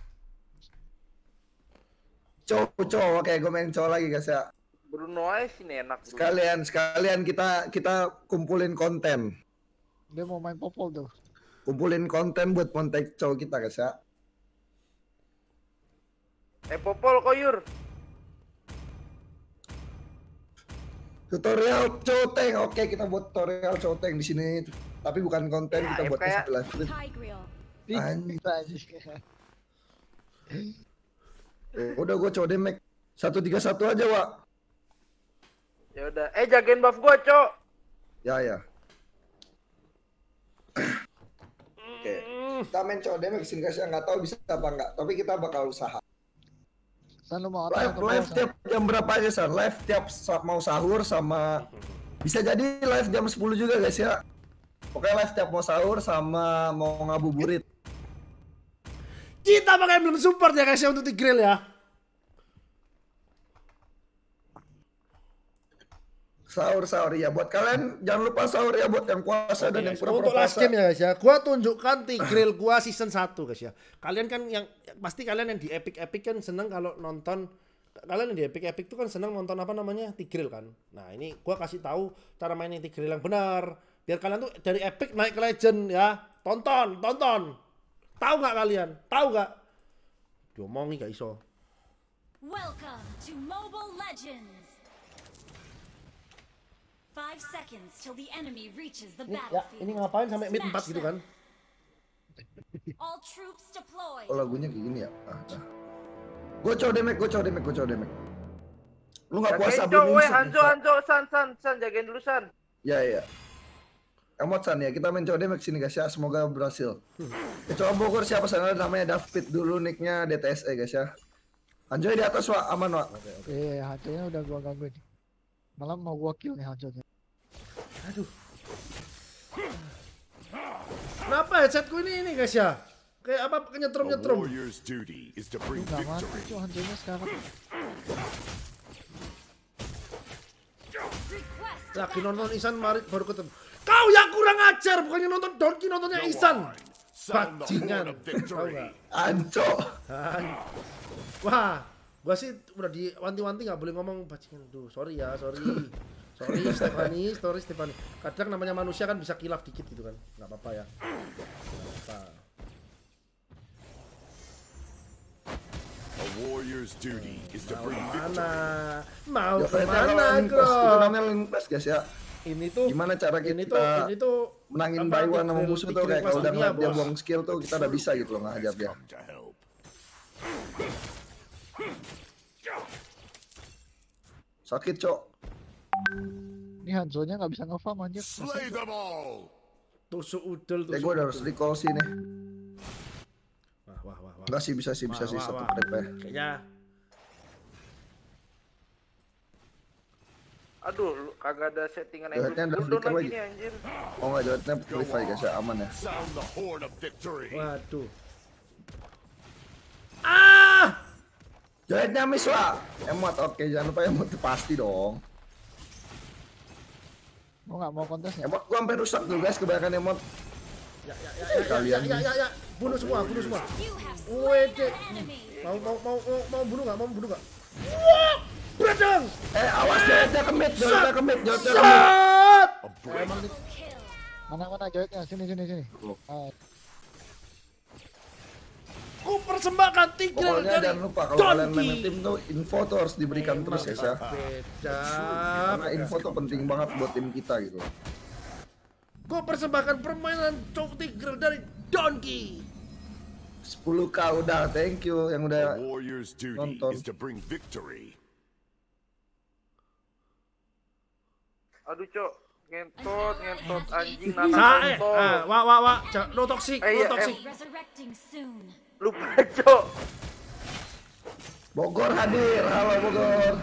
Cowok, cowok, kayak gue main cowok lagi, guys ya. Bruno aja sih enak. Bruno. Sekalian, sekalian kita kita kumpulin konten. Dia mau main popol tuh. Kumpulin konten buat kontak cowok kita, guys ya. Eh, popol koyur. tutorial coteng oke kita buat tutorial coteng di sini tapi bukan konten ya, kita ya, buat kayak... sebelah eh, udah gue coba demek satu tiga satu aja wa ya udah eh jagain buff gue cok ya ya oke okay. Mm. kita main coba demek sini kasih ya, nggak tahu bisa apa nggak tapi kita bakal usaha San lu mau apa? Live, live tiap jam berapa aja, San? Live tiap mau sahur sama bisa jadi live jam 10 juga, guys ya. Oke, live tiap mau sahur sama mau ngabuburit. Kita pakai belum support ya guys ya untuk di grill ya. sahur sahur ya buat kalian jangan lupa sahur ya buat yang puasa okay, dan yang pura-pura untuk last game ya guys ya gua tunjukkan tigril gua season 1 guys ya kalian kan yang pasti kalian yang di epic epic kan seneng kalau nonton kalian yang di epic epic tuh kan seneng nonton apa namanya tigril kan nah ini gua kasih tahu cara mainin tigril yang benar biar kalian tuh dari epic naik ke legend ya tonton tonton tahu nggak kalian tahu nggak diomongi gak iso Welcome to Mobile Legends seconds till the enemy reaches the ini, ya, ini ngapain sampai mid 4 gitu kan? All troops deployed. Oh, lagunya kayak gini ya. Ah, Gocor demek, gocor demek, gocor demek. Lu nggak puasa belum insan. Hanzo, Hanzo, San, San, San, jagain dulu San. Ya, ya. Emot San ya, kita main Codemek demek sini guys ya, semoga berhasil. Hmm. Eh, coba Bogor siapa sana namanya David dulu nicknya DTSE guys ya. Hanzo di atas wa, aman wa. Oke, eh, okay, okay. Hanzo-nya udah gua gangguin. Malam mau gua kill nih Hanzo-nya. Aduh. Kenapa headsetku ini ini guys ya? Kayak apa pakainya nyetrum. Enggak hantunya sekarang. Lagi nonton Isan mari baru ketemu. Kau yang kurang ajar bukannya nonton Donki nontonnya Isan. Bajingan. Anco. Wah, gua sih udah diwanti-wanti nggak boleh ngomong bajingan. tuh sorry ya, sorry. Sorry (laughs) Stefani, sorry Stefani. Kadang namanya manusia kan bisa kilaf dikit gitu kan. Enggak apa-apa ya. apa. A warrior's duty is to bring mana? Mau ya, mana, Bro? Itu namanya lintas guys ya. Ini tuh gimana cara kita ini tuh, ini tuh menangin bayuan sama musuh tuh kayak kalau udah dia buang skill tuh kita udah bisa gitu loh ngajar dia. Ya. Sakit, Cok. Ini Hanzonya nggak bisa ngefarm aja. Slay them all. Tusuk udel tusuk. Ya gua harus recall sih sini. Wah wah wah wah. Enggak sih bisa sih bisa sih satu wah. ya. Kayaknya Aduh, kagak ada settingan yang. Johetnya udah lagi. Nih, anjir. Oh enggak, johetnya purify guys ya, aman ya. Waduh. Ah! Johetnya miss lah. Emot, oke jangan lupa emot pasti dong mau nggak mau kontes ya. Emot gua sampai rusak tuh guys kebanyakan emot. Ya, ya ya ya ya Kalian. ya ya ya, ya. bunuh semua, bunuh semua. Wait. Mau mau mau mau, bunuh nggak? Mau bunuh nggak? Wah, Eh awas dia kemit, dia kemit, dia kemit. Mana mana jahitnya? Sini sini sini. Oh. Aku persembahkan tiga Pokoknya dari jangan lupa kalau kalian main tim tuh info tuh harus diberikan terus ya Sya. Karena info tuh penting banget buat tim kita gitu. Kau persembahkan permainan Cok tiger dari Donkey. 10k udah, thank you yang udah nonton. Aduh, Cok, ngentot ngentot anjing nama ah, ngentot. wah wah wah, no toxic, no eh, iya, toxic. Lupa, Cok. Bogor hadir. Halo Bogor.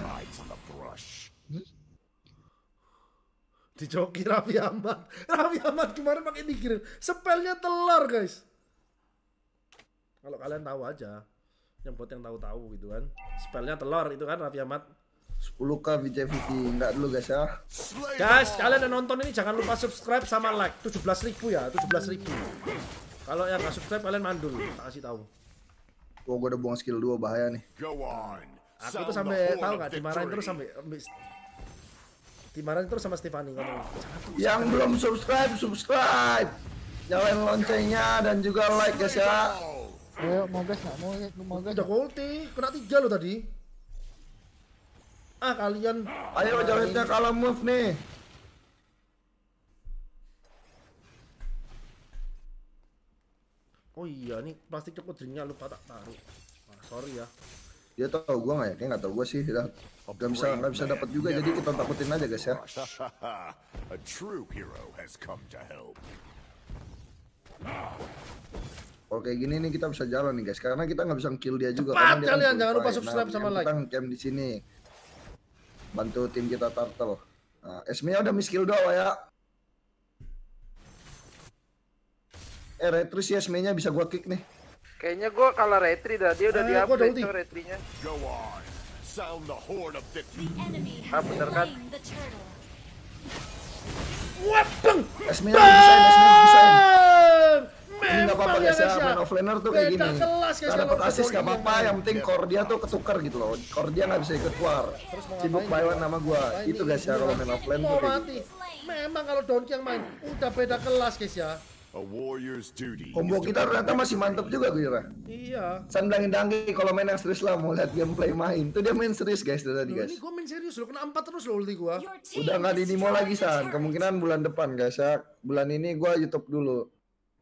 Dijoki Raffi Ahmad. Raffi Ahmad kemarin pakai dikirim. spellnya telur, guys. Kalau kalian tahu aja. Yang buat yang tahu-tahu gitu kan. Spellnya telur itu kan Raffi Ahmad. 10k BJVT enggak dulu guys ya. Guys, kalian yang nonton ini jangan lupa subscribe sama like. 17.000 ya, 17.000. Kalau yang nggak subscribe kalian mandul, tak kasih tahu. oh, gue udah buang skill 2 bahaya nih. Aku tuh sampai tahu nggak dimarahin terus sampai dimarahin terus sama Stefani ngomong. Yang belum subscribe subscribe, nyalain loncengnya dan juga like guys ya. Ayo, mau guys nggak mau mau guys. Udah ulti, kena tiga lo tadi. Ah kalian. Ayo jawabnya kalau move nih. Oh iya, nih plastik coklatnya lupa tak taruh. Nah, sorry ya. Dia tahu gua nggak ya? Dia nggak tahu gua sih. Udah nggak bisa nggak bisa dapat juga. Jadi kita takutin aja guys ya. (laughs) A true hero has come to help. Oke gini nih kita bisa jalan nih guys, karena kita nggak bisa kill dia juga. Cepat karena kan kalian jangan lupa nah, subscribe nah, sama like. Kita camp di sini, bantu tim kita turtle. Nah, Esmia udah miskill doa ya. eh retri sih Yasmenya bisa gua kick nih. Kayaknya gua kalah retri dah, dia udah eh, Sound the horn of victory. Ah bener kan? Wapeng! Yasmenya bisa, Yasmenya bisa. Ini apa-apa guys ya, main offlaner tuh kayak gini Gak dapat assist gak apa-apa, yang penting core dia tuh ketukar gitu loh Core dia bisa ikut keluar Sibuk bayuan nama gua, itu guys ya kalau main of tuh kayak gitu Memang kalau Donkey yang main, udah beda kelas guys ya Combo oh, kita ternyata masih mantap juga gue Iya. Sandangin dangi kalau main yang serius lah mau lihat gameplay main. Tuh dia main serius guys dari tadi guys. Ini gua main serius loh, kena empat terus loh ulti gua. Udah nggak di demo lagi San. Kemungkinan bulan depan guys ya. Bulan ini gua YouTube dulu.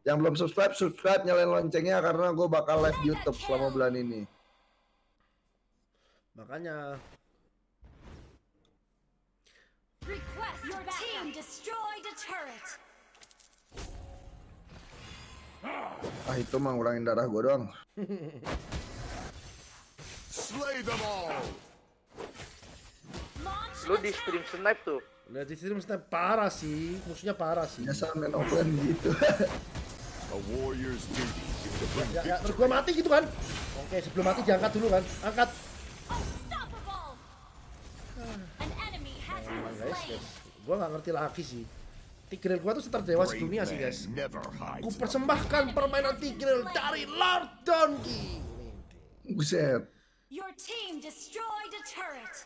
Yang belum subscribe, subscribe nyalain loncengnya karena gua bakal live YouTube selama bulan ini. Makanya Request your team destroy the turret. Ah itu mah ngurangin darah gue doang. Slay them all. Lu di stream snipe tuh. Lihat di stream snipe parah sih, musuhnya parah sih. Biasa ya, main offline gitu. A warrior's duty is to bring ya, ya, terus gue mati gitu kan. Oke, sebelum mati diangkat dulu kan. Angkat. Unstoppable. An enemy has been nah, guys, guys. Gue nggak ngerti lagi sih. Tigreal gua tuh di sedunia sih guys Ku persembahkan permainan Tigreal dari Lord Donkey Buset Your team destroyed a turret.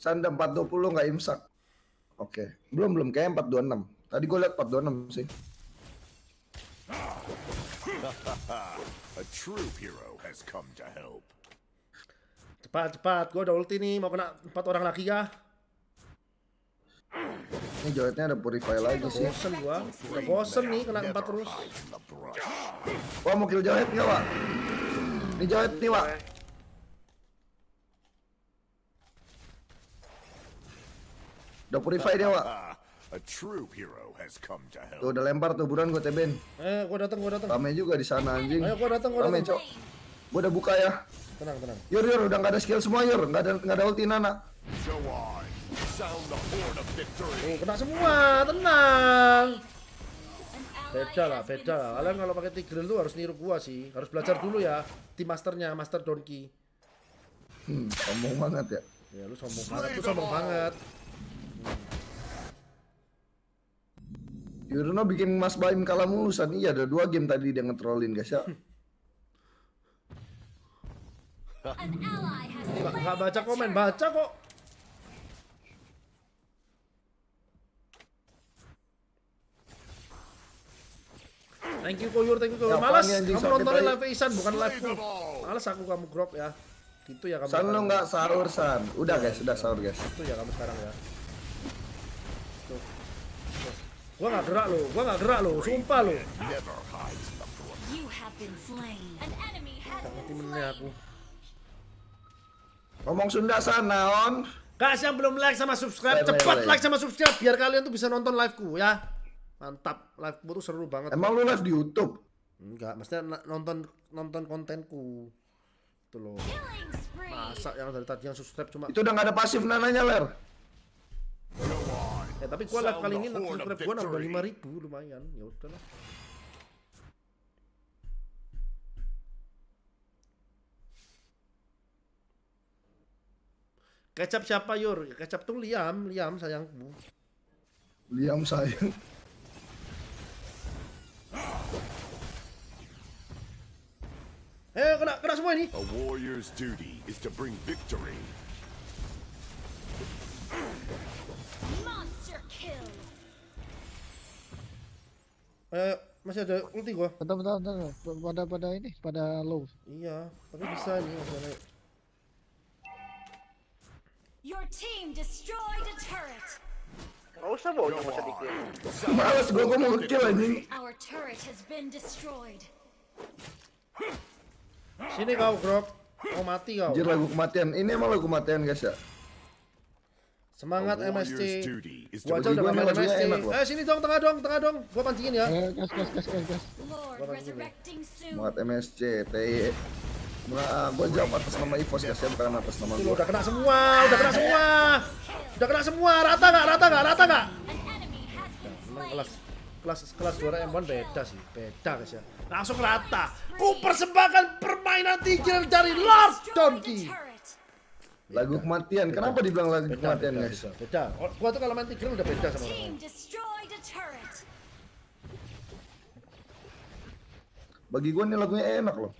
Sanda 420 nggak imsak. Oke, okay. belum belum kayak 426. Tadi gue liat 426 sih. (laughs) A true hero has come to help. Cepat, cepat. Gue udah ulti nih. Mau kena empat orang laki ya. Ini joretnya ada purify lagi sih. Bosen gua. Udah bosen nih kena empat terus. Wah mau kill joret gak, Wak? Ini joret nih Wak. Udah purify dia Wak. A true hero has come to help. Tuh udah lempar tuh buruan gue teben. Eh, gua datang, gua datang. Rame juga di sana anjing. Ayo gua datang, gua datang. Rame, Cok. Gua udah buka ya. Tenang, tenang. Yur, yur, udah gak ada skill semua, yur. gak ada, gak ada ulti Nana. Oh, kena semua, tenang. Beda lah, beda lah. Kalian kalau pakai Tigreal tuh harus niru gua sih. Harus belajar dulu ya. Tim masternya, master Donkey. Hmm, sombong banget ya. Ya, lu sombong banget, lu sombong banget. Yuruno bikin Mas Baim kalah mulusan. Iya, ada dua game tadi dia ngetrolin guys ya. (laughs) Gak baca komen, baca kok. Thank you Koyur, thank you Koyur. Malas, kamu nontonin live Isan, bukan liveku. Malas aku kamu grok ya. Itu ya kamu. San lo nggak sahur San. Udah guys, udah sahur guys. Itu ya kamu sekarang ya. Gua nggak gerak lo, gua nggak gerak lo, sumpah lo. Mati meneh aku. Ngomong Sunda sana on. Guys yang belum like sama subscribe, baik, cepat baik, like sama subscribe biar kalian tuh bisa nonton live ku ya. Mantap, liveku tuh seru banget. Emang lu live di YouTube? Enggak, maksudnya nonton nonton kontenku. Itu loh. Masa yang dari tadi yang subscribe cuma Itu udah gak ada pasif nananya, Ler. Eh, tapi gua live kali ini subscribe gua nambah 5000 lumayan. Ya lah. Kecap siapa Yur? Kecap tuh Liam, Liam sayangku. Liam sayang. Eh, kena kena semua ini. A warrior's duty is to bring victory. Monster kill. Eh, masih ada ulti gua. Bentar, bentar, bentar. Pada pada ini, pada low. Iya, tapi bisa nih masih Your team destroyed a turret. Gak usah bawa nggak usah dikit. Males gue gue mau kill anjing. Our turret has been destroyed. Sini kau, Grok. Kau mati kau. Jadi lagu kematian. Ini emang lagu kematian, guys ya. Semangat MST. Gua aja udah main MSC. Enak, eh sini dong, tengah dong, tengah dong. Gua pancingin ya. Gas gas gas gas gas. Semangat MST. TY. Nah, jawab atas nama Evos ya, saya bukan atas nama gua. Udah kena semua, udah kena semua. Udah kena semua, rata nggak, rata nggak, rata nggak. Nah, kelas kelas kelas suara M1 beda sih, beda guys ya. Langsung rata. Kupersembahkan permainan tinggi dari Lord Donkey. Lagu kematian, beda. kenapa dibilang lagu beda, kematian beda, guys? Beda, beda. Oh, gua tuh kalau main tigil udah beda sama orang. Bagi gua ini lagunya enak loh.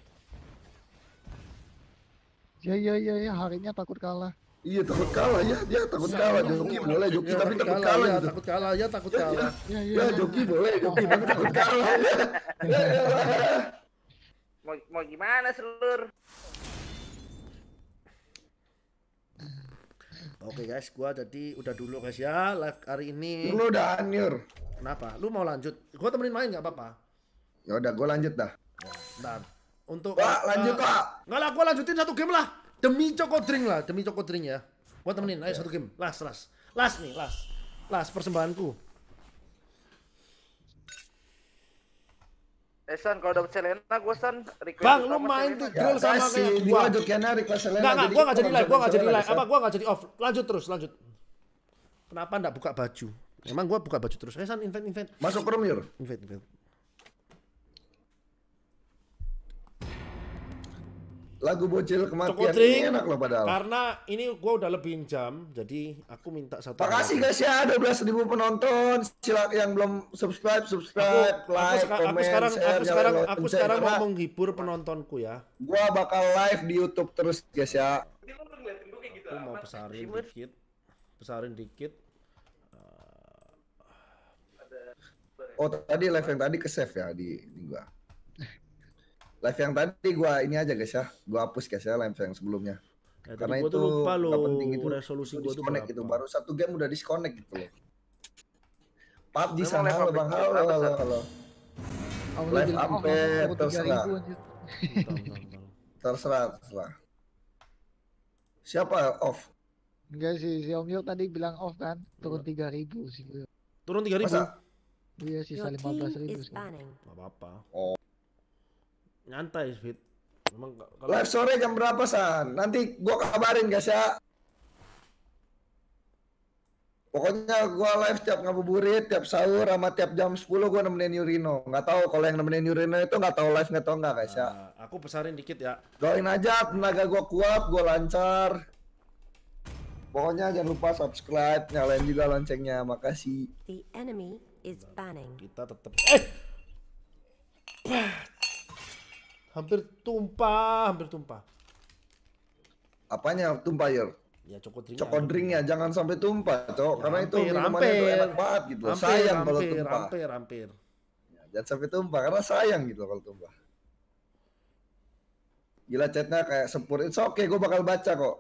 Ya ya ya ya harinya takut kalah. Iya takut kalah ya, dia ya, takut iya, kalah iya, joki iya, boleh joki ya, tapi takut kalah, kalah ya, gitu. Takut kalah ya takut kalah. Ya, ya, ya, ya, joki boleh joki tapi takut kalah. Ya, ya, ya. ya. Mau mau gimana seluruh? Oke guys, gua jadi udah dulu guys ya live hari ini. Lu udah anjir. Kenapa? Lu mau lanjut? Gua temenin main nggak apa-apa. Ya udah, gua lanjut dah. Ya, nah, bentar untuk Pak, uh, lanjut Pak. Enggak lah, gua lanjutin satu game lah. Demi Choco Drink lah, demi Choco Drink ya. Gua temenin, okay. ayo satu game. Last, last. Last nih, last. Last persembahanku. Eh kalau dapat Selena, gue San request Bang, lu main tuh drill sama iya, kayak gua. Gua jokiannya request Selena. Enggak, enggak, gua enggak jadi live, gua enggak jadi live. Apa gua enggak jadi off. Lanjut terus, lanjut. Kenapa enggak buka baju? Emang gua buka baju terus. Eh invent invent Masuk room invent Invent lagu bocil kematian Cokotring, ini enak loh padahal. Karena ini gua udah lebih jam, jadi aku minta satu. Makasih guys ya, 12 ribu penonton. Sila yang belum subscribe, subscribe, aku, like, aku, comment, aku sekarang, share, aku sekarang, jalan, aku sekarang mau menghibur penontonku ya. Gua bakal live di YouTube terus guys ya. Aku mau besarin dikit, besarin dikit. Oh tadi live yang tadi ke save ya di, di gua live yang tadi gua ini aja guys ya gua hapus guys ya live yang sebelumnya ya, karena gua itu tuh lupa lo penting itu resolusi gua tuh gitu. berapa? itu baru satu game udah disconnect gitu loh di sana lo bang halo halo halo live ampe terserah terserah terserah siapa off enggak sih si Om Yuk tadi bilang off kan turun iya. tiga ribu sih turun tiga ribu iya sisa lima belas ribu sih apa-apa oh nyantai Fit. Memang kalau... Live sore jam berapa San? Nanti gua kabarin guys ya. Pokoknya gua live tiap ngabuburit, tiap sahur sama tiap jam 10 gua nemenin Yurino. Nggak tahu kalau yang nemenin Yurino itu nggak tahu live nggak tahu nggak guys ya. Nah, aku pesarin dikit ya. Doain aja tenaga gua kuat, gua lancar. Pokoknya jangan lupa subscribe, nyalain juga loncengnya. Makasih. The enemy is banning. Kita tetap eh hampir tumpah, hampir tumpah. Apanya tumpah ya? Ya cokot drinknya. Cokot drinknya jangan sampai tumpah, cok. Ya, Karena rampir, itu minumannya rampir. itu enak banget gitu. Rampir, sayang rampir, kalau tumpah. Hampir, hampir. Ya, jangan sampai tumpah. Karena sayang gitu kalau tumpah. Gila chatnya kayak sempur. It's okay, gue bakal baca kok.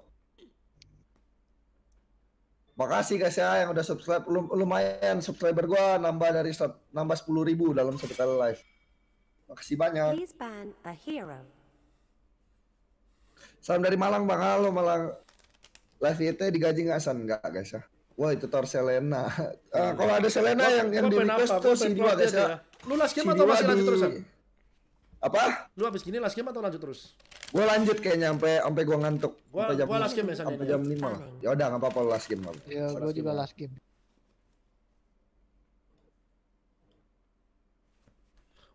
Makasih guys ya yang udah subscribe. Lumayan subscriber gue nambah dari nambah sepuluh ribu dalam satu kali live. Makasih banyak. Please ban a hero. Salam dari Malang Bang, halo Malang. Live itu digaji nggak san nggak guys ya? Wah itu tor Selena. Uh, kalau iya. ada Selena yang yang di request tuh si dua guys ya? ya. Lu last game atau masih lanjut terusan? Apa? Lu habis gini last game atau lanjut terus? Gua lanjut kayaknya sampai sampai gua ngantuk. Gua, sampai jam, gua last game ya sampai ya? jam 5. Ya udah enggak apa-apa last game. Ya gua juga last game.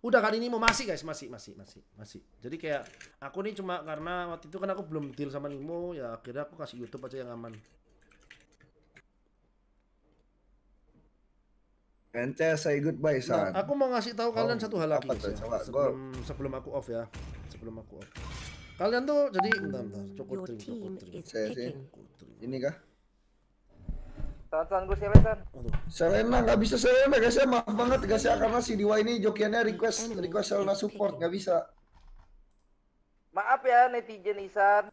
Udah kali ini mau masih guys, masih, masih, masih, masih. Jadi kayak aku nih cuma karena waktu itu kan aku belum deal sama Nimo, ya akhirnya aku kasih YouTube aja yang aman. Ente say goodbye nah, San. Nah, aku mau ngasih tahu kalian oh, satu hal lagi ya. Coba, sebelum sebelum aku off ya. Sebelum aku off. Kalian tuh jadi bentar bentar, cukup drink, cukup drink. Ini kah? Tahan-tahan gue Selena. Selena nggak bisa Selena guys ya maaf banget guys ya karena si Dewa ini jokiannya request request Selena support nggak bisa. Maaf ya netizen Isan.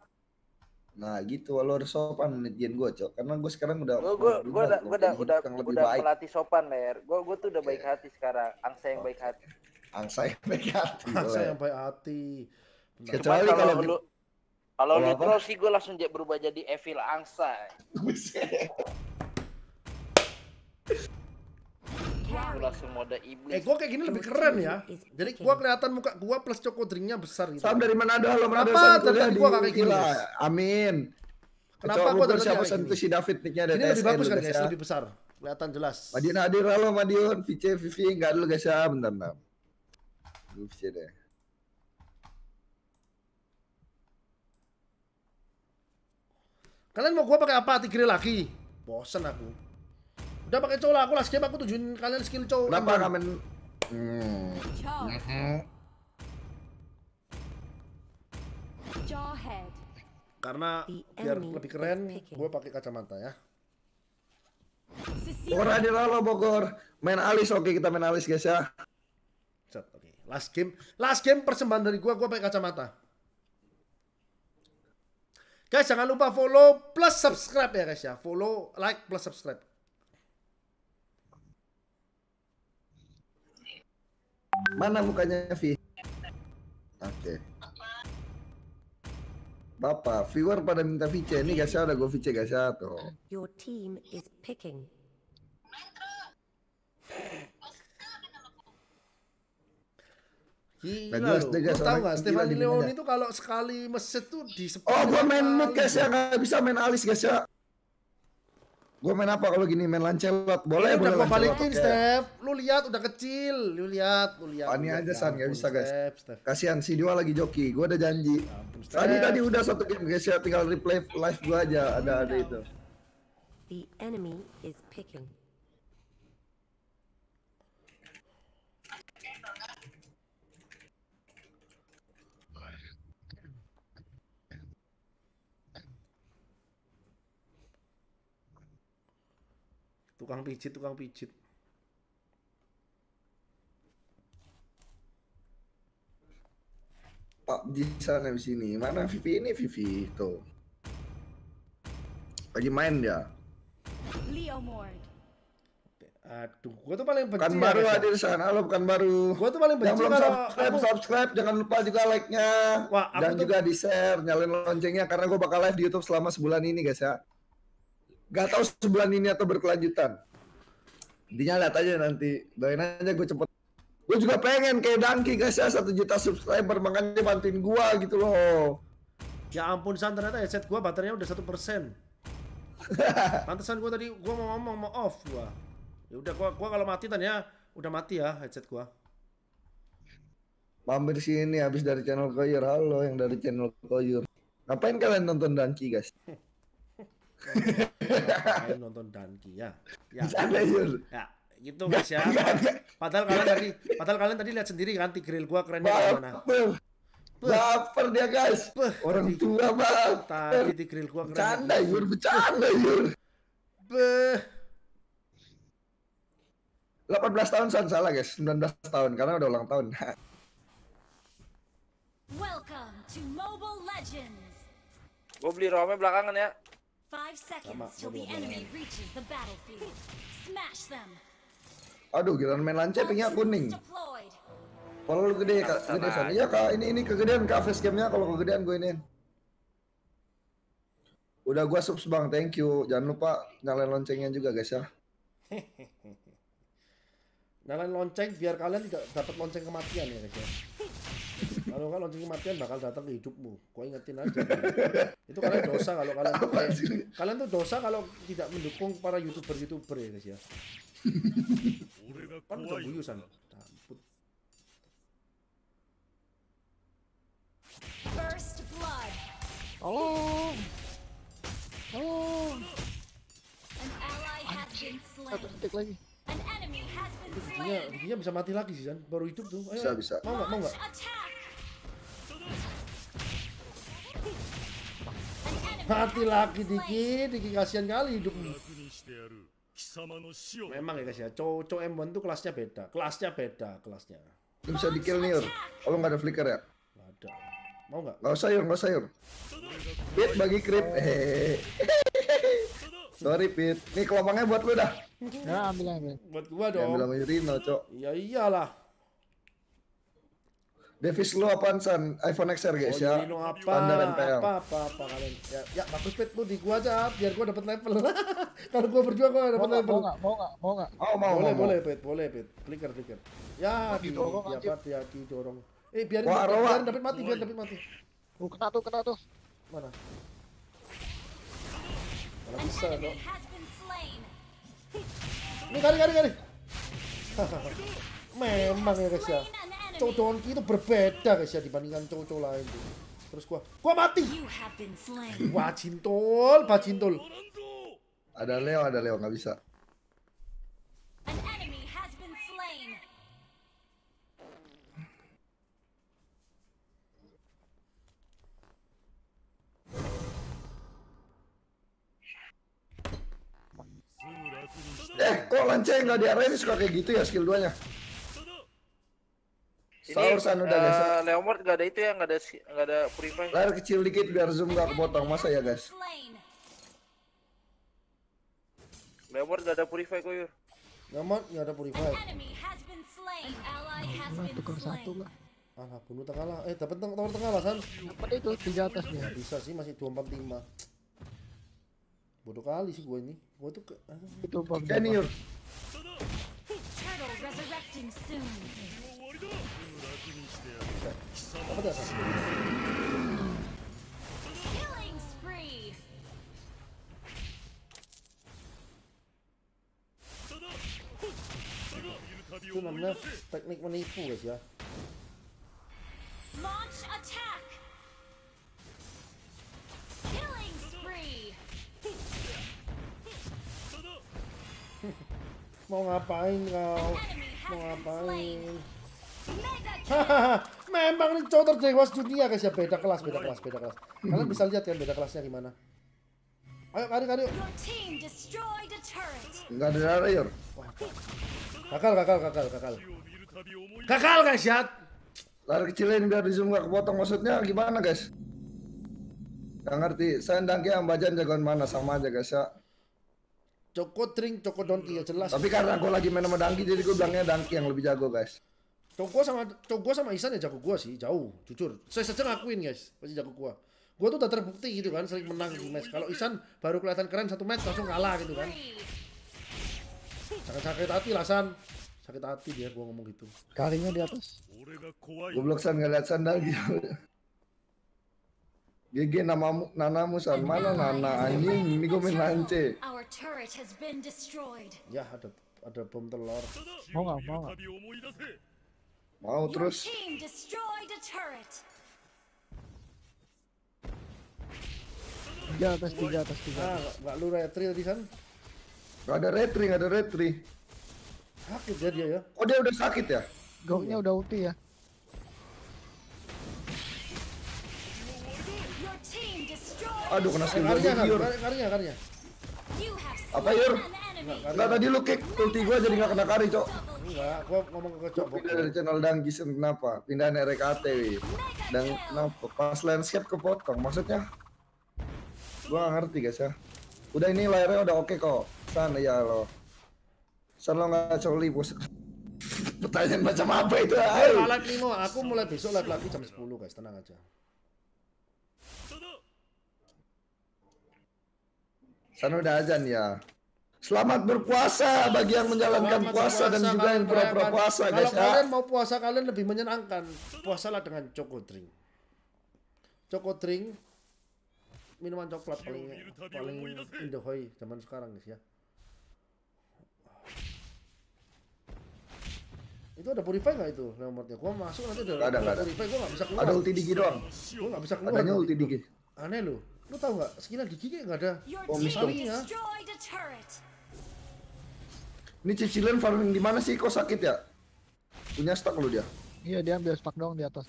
Nah gitu lo harus sopan netizen gue cok karena gue sekarang udah gue gue gue udah gue udah udah, sopan ler gue gue tuh udah okay. baik hati sekarang angsa yang baik hati angsa yang (laughs) baik hati angsa yang baik hati kecuali kalau lu kalau lu terus sih gue langsung berubah jadi evil angsa (laughs) mode iblis. Eh, gua kayak gini lebih keren ya. Jadi gua kelihatan muka gua plus choco drinknya besar gitu. Sam dari mana ada lo mana Apa terjadi gua kayak gini? Amin. Kenapa gua terjadi siapa sentuh si David nicknya dari Ini lebih bagus kan guys, ya. lebih besar. Kelihatan jelas. Madiun hadir lo Madiun, Vice Vivi enggak dulu guys ya, bentar bentar. Lu Vice deh. Kalian mau gua pakai apa? Tigre lagi. Bosen aku. Udah pakai cow lah, aku last game aku tujuin kalian skill cow. Kenapa ramen? Hmm. Karena biar lebih keren, gue pakai kacamata ya. Bogor di lalu Bogor. Main alis, oke kita main alis guys ya. Set, oke. Last game, last game persembahan dari gue, gue pakai kacamata. Guys jangan lupa follow plus subscribe ya guys ya. Follow, like plus subscribe. Mana mukanya Vi? Oke. Okay. Bapak, viewer pada minta VC. Ini gak ada gue VC gak tuh. Your team is picking. Gila nah, lu, lu tau gak Stefan Leon itu kalau sekali meset tuh di Oh gue main mute guys ya, gak bisa main alis guys ya Gue main apa kalau gini main lancelot? Boleh, iya, boleh. Udah balikin, okay. Step. Lu lihat udah kecil. Lu lihat, lu lihat. Ani aja San, gak bisa, guys. Kasihan si dua lagi joki. Gue ada janji. tadi tadi udah satu game, guys. Ya tinggal replay live gue aja ada ada iya. itu. The enemy is picking. Tukang pijit, tukang pijit. Pak di sana di sini. Mana Vivi ini Vivi itu. Lagi main ya. Leo Mord. Aduh, gua tuh paling benci. Kan baru ya, hadir sana lo bukan baru. Gua tuh paling benci. Yang belum subscribe, aku... subscribe, jangan lupa juga like-nya. Wah, aku dan tuh... juga di-share, nyalain loncengnya karena gua bakal live di YouTube selama sebulan ini, guys ya. Gak tau sebulan ini atau berkelanjutan. Intinya lihat aja nanti. Doain aja gue cepet. Gue juga pengen kayak Dangki guys ya satu juta subscriber makanya bantuin gue gitu loh. Ya ampun San ternyata headset gue baterainya udah satu persen. (laughs) Pantesan gue tadi gue mau ngomong mau off gue. Ya udah gue gua kalau mati tanya udah mati ya headset gue mampir sini habis dari channel Koyur. Halo yang dari channel Koyur. Ngapain kalian nonton Dangki guys? (laughs) Ngapain nonton Danki ya? Ya. Gitu. Ada iya. Ya, gitu guys ya. Padahal kalian tadi, padahal kalian tadi lihat sendiri kan Tigril gua kerennya gimana. Baper dia guys. Orang tua bang. Tadi Tigril gua keren. Canda Yur, bercanda Yur. Beh. 18 tahun san salah guys, 19 tahun karena udah ulang tahun. Welcome to Mobile Legends. Gue beli rome belakangan ya seconds Aduh, giliran main lancepingnya kuning. Kalau lu gede, kak, gede sana. Ya kak, ini ini kegedean kak face camnya. Kalau kegedean gue ini. Udah gue subs bang, thank you. Jangan lupa nyalain loncengnya juga guys ya. (laughs) Nyalain lonceng biar kalian tidak dapat lonceng kematian ya guys ya. Kalau nggak lonceng kematian bakal datang ke hidupmu. Gua ingetin aja. itu kalian dosa kalau kalian tuh kayak, kalian tuh dosa kalau tidak mendukung para YouTuber-YouTuber ya guys ya. (laughs) kan udah buyusan. Tamput. First blood. Tolong. Tolong. Satu detik lagi. Dia, dia bisa mati lagi sih, Zan. Baru hidup tuh. Ayo, bisa, bisa. Mau nggak? Mau nggak? Mati lagi diki diki kasihan kali hidup. Memang ya guys ya, cowok -cow M1 tuh kelasnya beda, kelasnya beda, kelasnya. Lu bisa di kill nih, oh, kalau nggak ada flicker ya? Nggak ada. Mau nggak? Nggak usah yur, nggak usah yur. Pit bagi creep. Oh. (laughs) Sorry Pit, nih kelopangnya buat lu dah ya ambil ambil. Buat gua dong. Ambil sama Rino, Cok. Ya iyalah. Devis lu apaan San? iPhone XR guys oh, ya. Rino apa? Apa apa apa kalian. Ya, ya bagus speed lu di gua aja biar gua dapat level. (laughs) Kalau gua berjuang gua dapat level. Mau enggak? Mau enggak? Mau enggak? Oh, mau. Boleh, mau, boleh, Pet. Boleh, Pet. Flicker, flicker. Ya, di ya, Pat, ya, Eh, biarin Wah, biarin dapat mati, biarin dapat mati. Oh, kena tuh, kena tuh. Mana? Mana bisa, ini kari kari kari. Memang ya guys ya. cowok donki kita berbeda guys ya dibandingkan cowok-cowok lain tuh. Terus gua, gua mati. Wah cintol, cintol. Ada Leo, ada Leo nggak bisa. Eh, kok Lance nggak diarahin suka kayak gitu ya skill 2-nya? Saurusan udah guys. Uh, Leomord nggak ada itu ya, nggak ada nggak ada purify. Layar kecil dikit biar zoom nggak kepotong masa ya guys. Leomord nggak ada purify kok yur. Leomord nggak ada purify. Nah, tukar satu lah. Alah, bunuh eh, tengah lah. Eh, dapat tengah, tengah lah, San. Dapat itu, tiga nih. Bisa sih, masih 245. Bodoh kali sih gue ini. Gue tuh ke... Itu Bang Daniel. Apa dah? Itu namanya teknik menipu guys ya. Launch attack. Mau ngapain kau? Mau ngapain? Hahaha, (laughs) memang nih cowok terdewas dunia guys ya beda kelas, beda kelas, beda kelas. Kalian bisa lihat kan beda kelasnya gimana? Ayo, kari, kari. Enggak ada air. Kakal, kakal, kakal, kakal. Kakal guys ya. Lari kecilin biar di zoom gak kepotong maksudnya gimana guys? Gak ngerti. Saya ndangki ambajan jagoan mana sama aja guys ya. Coko Tring, Coko Donki ya jelas. Tapi karena gue lagi main sama Dangki jadi gue bilangnya Dangki yang lebih jago guys. Coko sama Coko sama Isan ya jago gue sih jauh, jujur. Saya saja ngakuin guys, pasti jago gue. Gue tuh udah terbukti gitu kan, sering menang di match. Kalau Isan baru kelihatan keren satu match langsung kalah gitu kan. Sangat sakit hati lah San. Sakit hati dia gue ngomong gitu. Kalinya di atas. Gue blok San nggak lihat San lagi. GG nama Nana Musan mana Nana anjing ini gue main lance ya ada ada bom telur mau nggak mau nggak? mau terus tiga atas tiga atas tiga ah nggak lu retri tadi kan Gak ada retri gak ada retri sakit jadi ya dia ya oh dia udah sakit ya gaunya iya. udah uti ya Aduh kena skill gue jadi Yur Apa Yur? Enggak tadi lu kick ulti gua jadi gak kena kari cok Enggak, gua ngomong ke cok Pindah dari channel Danggis kenapa? Pindahan RKT wih Dan kenapa? Pas landscape kepotong maksudnya Gua gak ngerti guys ya Udah ini layarnya udah oke kok San ya lo San lo gak coli bos (laughs) Pertanyaan macam apa itu? Alat limo. aku mulai besok lagi jam 10 guys, tenang aja Sana udah azan ya. Selamat berpuasa bagi yang menjalankan Selamat puasa dan juga yang pura-pura puasa, guys. Kalau ya. kalian mau puasa kalian lebih menyenangkan, puasalah dengan choco drink. Choco drink minuman coklat paling paling indohoi zaman sekarang guys ya. Itu ada purify nggak itu nomornya? Gua masuk nanti udah ada, ada purify, gua nggak bisa keluar. Ada ulti digi doang. Gua nggak bisa keluar. Adanya ulti digi. Aneh loh. Lu tau nggak? Skill gigi kayak nggak ada misalnya Ini cicilan farming di mana sih? Kok sakit ya? Punya stok lu dia? Iya dia ambil stack dong di atas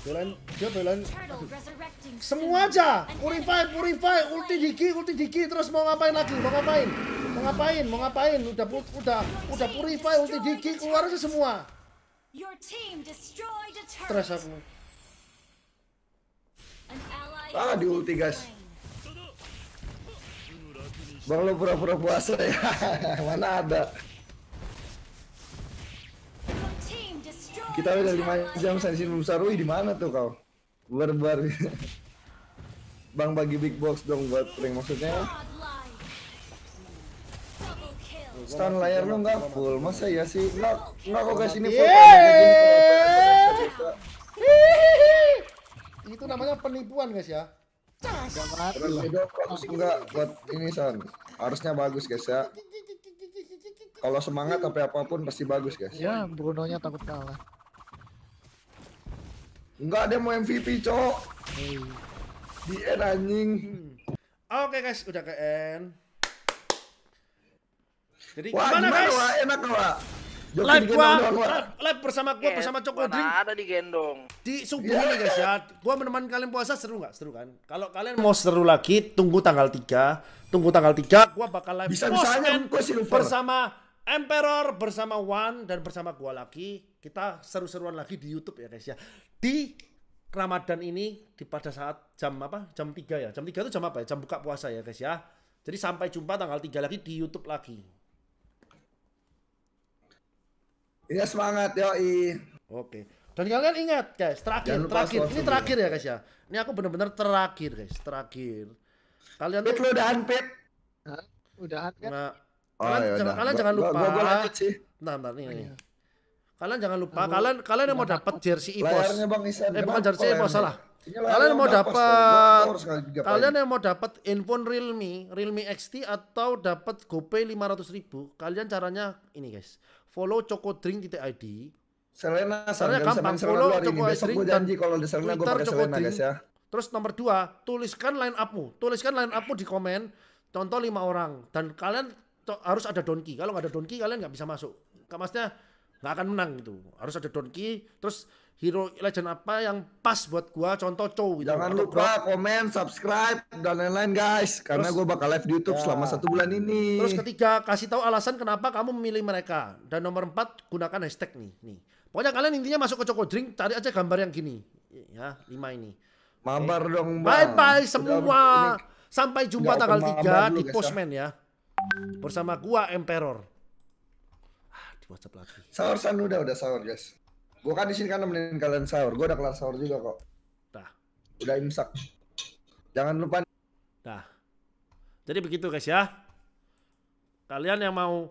Belain, dia belain. Semua aja. Purify, purify, ulti diki, ulti diki terus mau ngapain lagi? Mau ngapain? Mau ngapain? Mau ngapain? Udah udah udah purify ulti diki keluar aja semua. Terus aku. Ah, di ulti guys. Bang lo pura-pura puasa ya. (laughs) Mana ada? Kita udah lima jam sensi besar. di mana tuh kau? Berbar. (laughs) Bang bagi big box dong buat ring maksudnya. Stand layar lu nggak full, masa ya sih? Nggak, nggak kok kasih ini full. Itu namanya penipuan guys ya. Enggak buat ini San. Harusnya bagus guys ya. Kalau semangat tapi apapun pasti bagus guys. Ya, Bruno nya takut kalah. Enggak, dia mau MVP, cok. Di end anjing. Hmm. Oke, okay, guys, udah ke end. Jadi Wah, gimana, gimana guys? Wah, enak, Wah. Live gua, live bersama gua, eh, bersama Coko Drink. ada di gendong. Di subuh yeah. ini guys ya. Gua menemani kalian puasa seru nggak? Seru kan? Kalau kalian mau seru lagi, tunggu tanggal 3. Tunggu tanggal 3 gua bakal live Bisa -bisanya, bersama Emperor, bersama One dan bersama gua lagi kita seru-seruan lagi di YouTube ya guys ya. Di Ramadan ini di pada saat jam apa? Jam 3 ya. Jam 3 itu jam apa ya? Jam buka puasa ya guys ya. Jadi sampai jumpa tanggal 3 lagi di YouTube lagi. Ya semangat yoi. Oke. Dan kalian ingat guys, terakhir, terakhir. Ini terakhir ya guys ya. Ini aku benar-benar terakhir guys, terakhir. Kalian Pit lu udah Pit. Hah? Udahan kan? Nah, oh, kalian, ya, jangan, kalian jangan lupa. Gua, gua, gua Nah, bentar, nih. Kalian jangan lupa, Lalu, kalian kalian yang mau dapat jersey Ipos. Eh bukan jersey Ipos salah. Kalian mau dapat kalian yang mau dapat handphone Realme, Realme XT atau dapat GoPay lima ratus ribu kalian caranya ini guys. Follow id Selena, Selena gampang. Follow cocodrink dan janji kalau di Selena gue pakai ya. Terus nomor dua, tuliskan line upmu. Tuliskan line upmu di komen. Contoh lima orang dan kalian harus ada donki. Kalau nggak ada donki kalian nggak bisa masuk. Maksudnya nggak akan menang gitu. Harus ada Donkey, terus hero legend apa yang pas buat gua contoh cow gitu. Jangan Atau lupa bro. komen, subscribe dan lain-lain guys karena gua bakal live di YouTube ya. selama satu bulan ini. Terus ketiga, kasih tahu alasan kenapa kamu memilih mereka dan nomor empat gunakan hashtag nih nih. Pokoknya kalian intinya masuk ke Coko Drink cari aja gambar yang gini. Ya, lima ini. Mabar okay. dong, Bye bye semua. Sampai jumpa tanggal 3 di ya. Postman ya. Bersama gua Emperor. WhatsApp lagi. Sahur san udah udah sahur guys. Gue kan di sini kan nemenin kalian sahur. Gue udah kelar sahur juga kok. Dah, Udah imsak. Jangan lupa. Dah. Jadi begitu guys ya. Kalian yang mau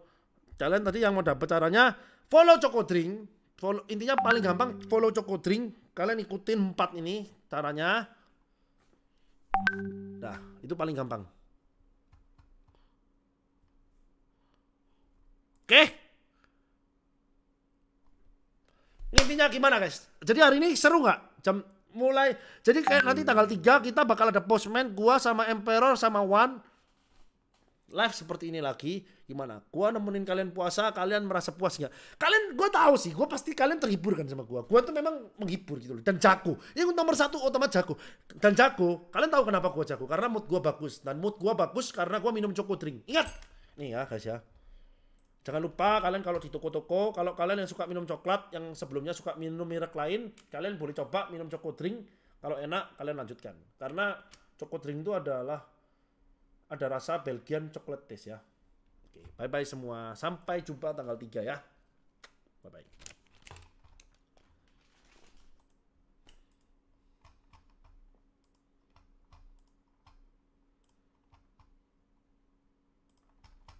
kalian tadi yang mau dapat caranya follow coko Drink. Follow, intinya paling gampang follow coko Drink. Kalian ikutin empat ini caranya. Dah, itu paling gampang. Oke. Okay intinya gimana guys? Jadi hari ini seru nggak? Jam mulai. Jadi kayak nanti tanggal 3 kita bakal ada postman gua sama emperor sama one live seperti ini lagi gimana gua nemenin kalian puasa kalian merasa puas nggak kalian gua tahu sih gua pasti kalian terhibur kan sama gua gua tuh memang menghibur gitu loh dan jago yang nomor satu otomatis jago dan jago kalian tahu kenapa gua jago karena mood gua bagus dan mood gua bagus karena gua minum choco drink ingat nih ya guys ya Jangan lupa kalian kalau di toko-toko, kalau kalian yang suka minum coklat, yang sebelumnya suka minum merek lain, kalian boleh coba minum coklat Drink. Kalau enak, kalian lanjutkan. Karena coklat Drink itu adalah ada rasa Belgian coklat taste ya. Oke, bye-bye semua. Sampai jumpa tanggal 3 ya. Bye-bye.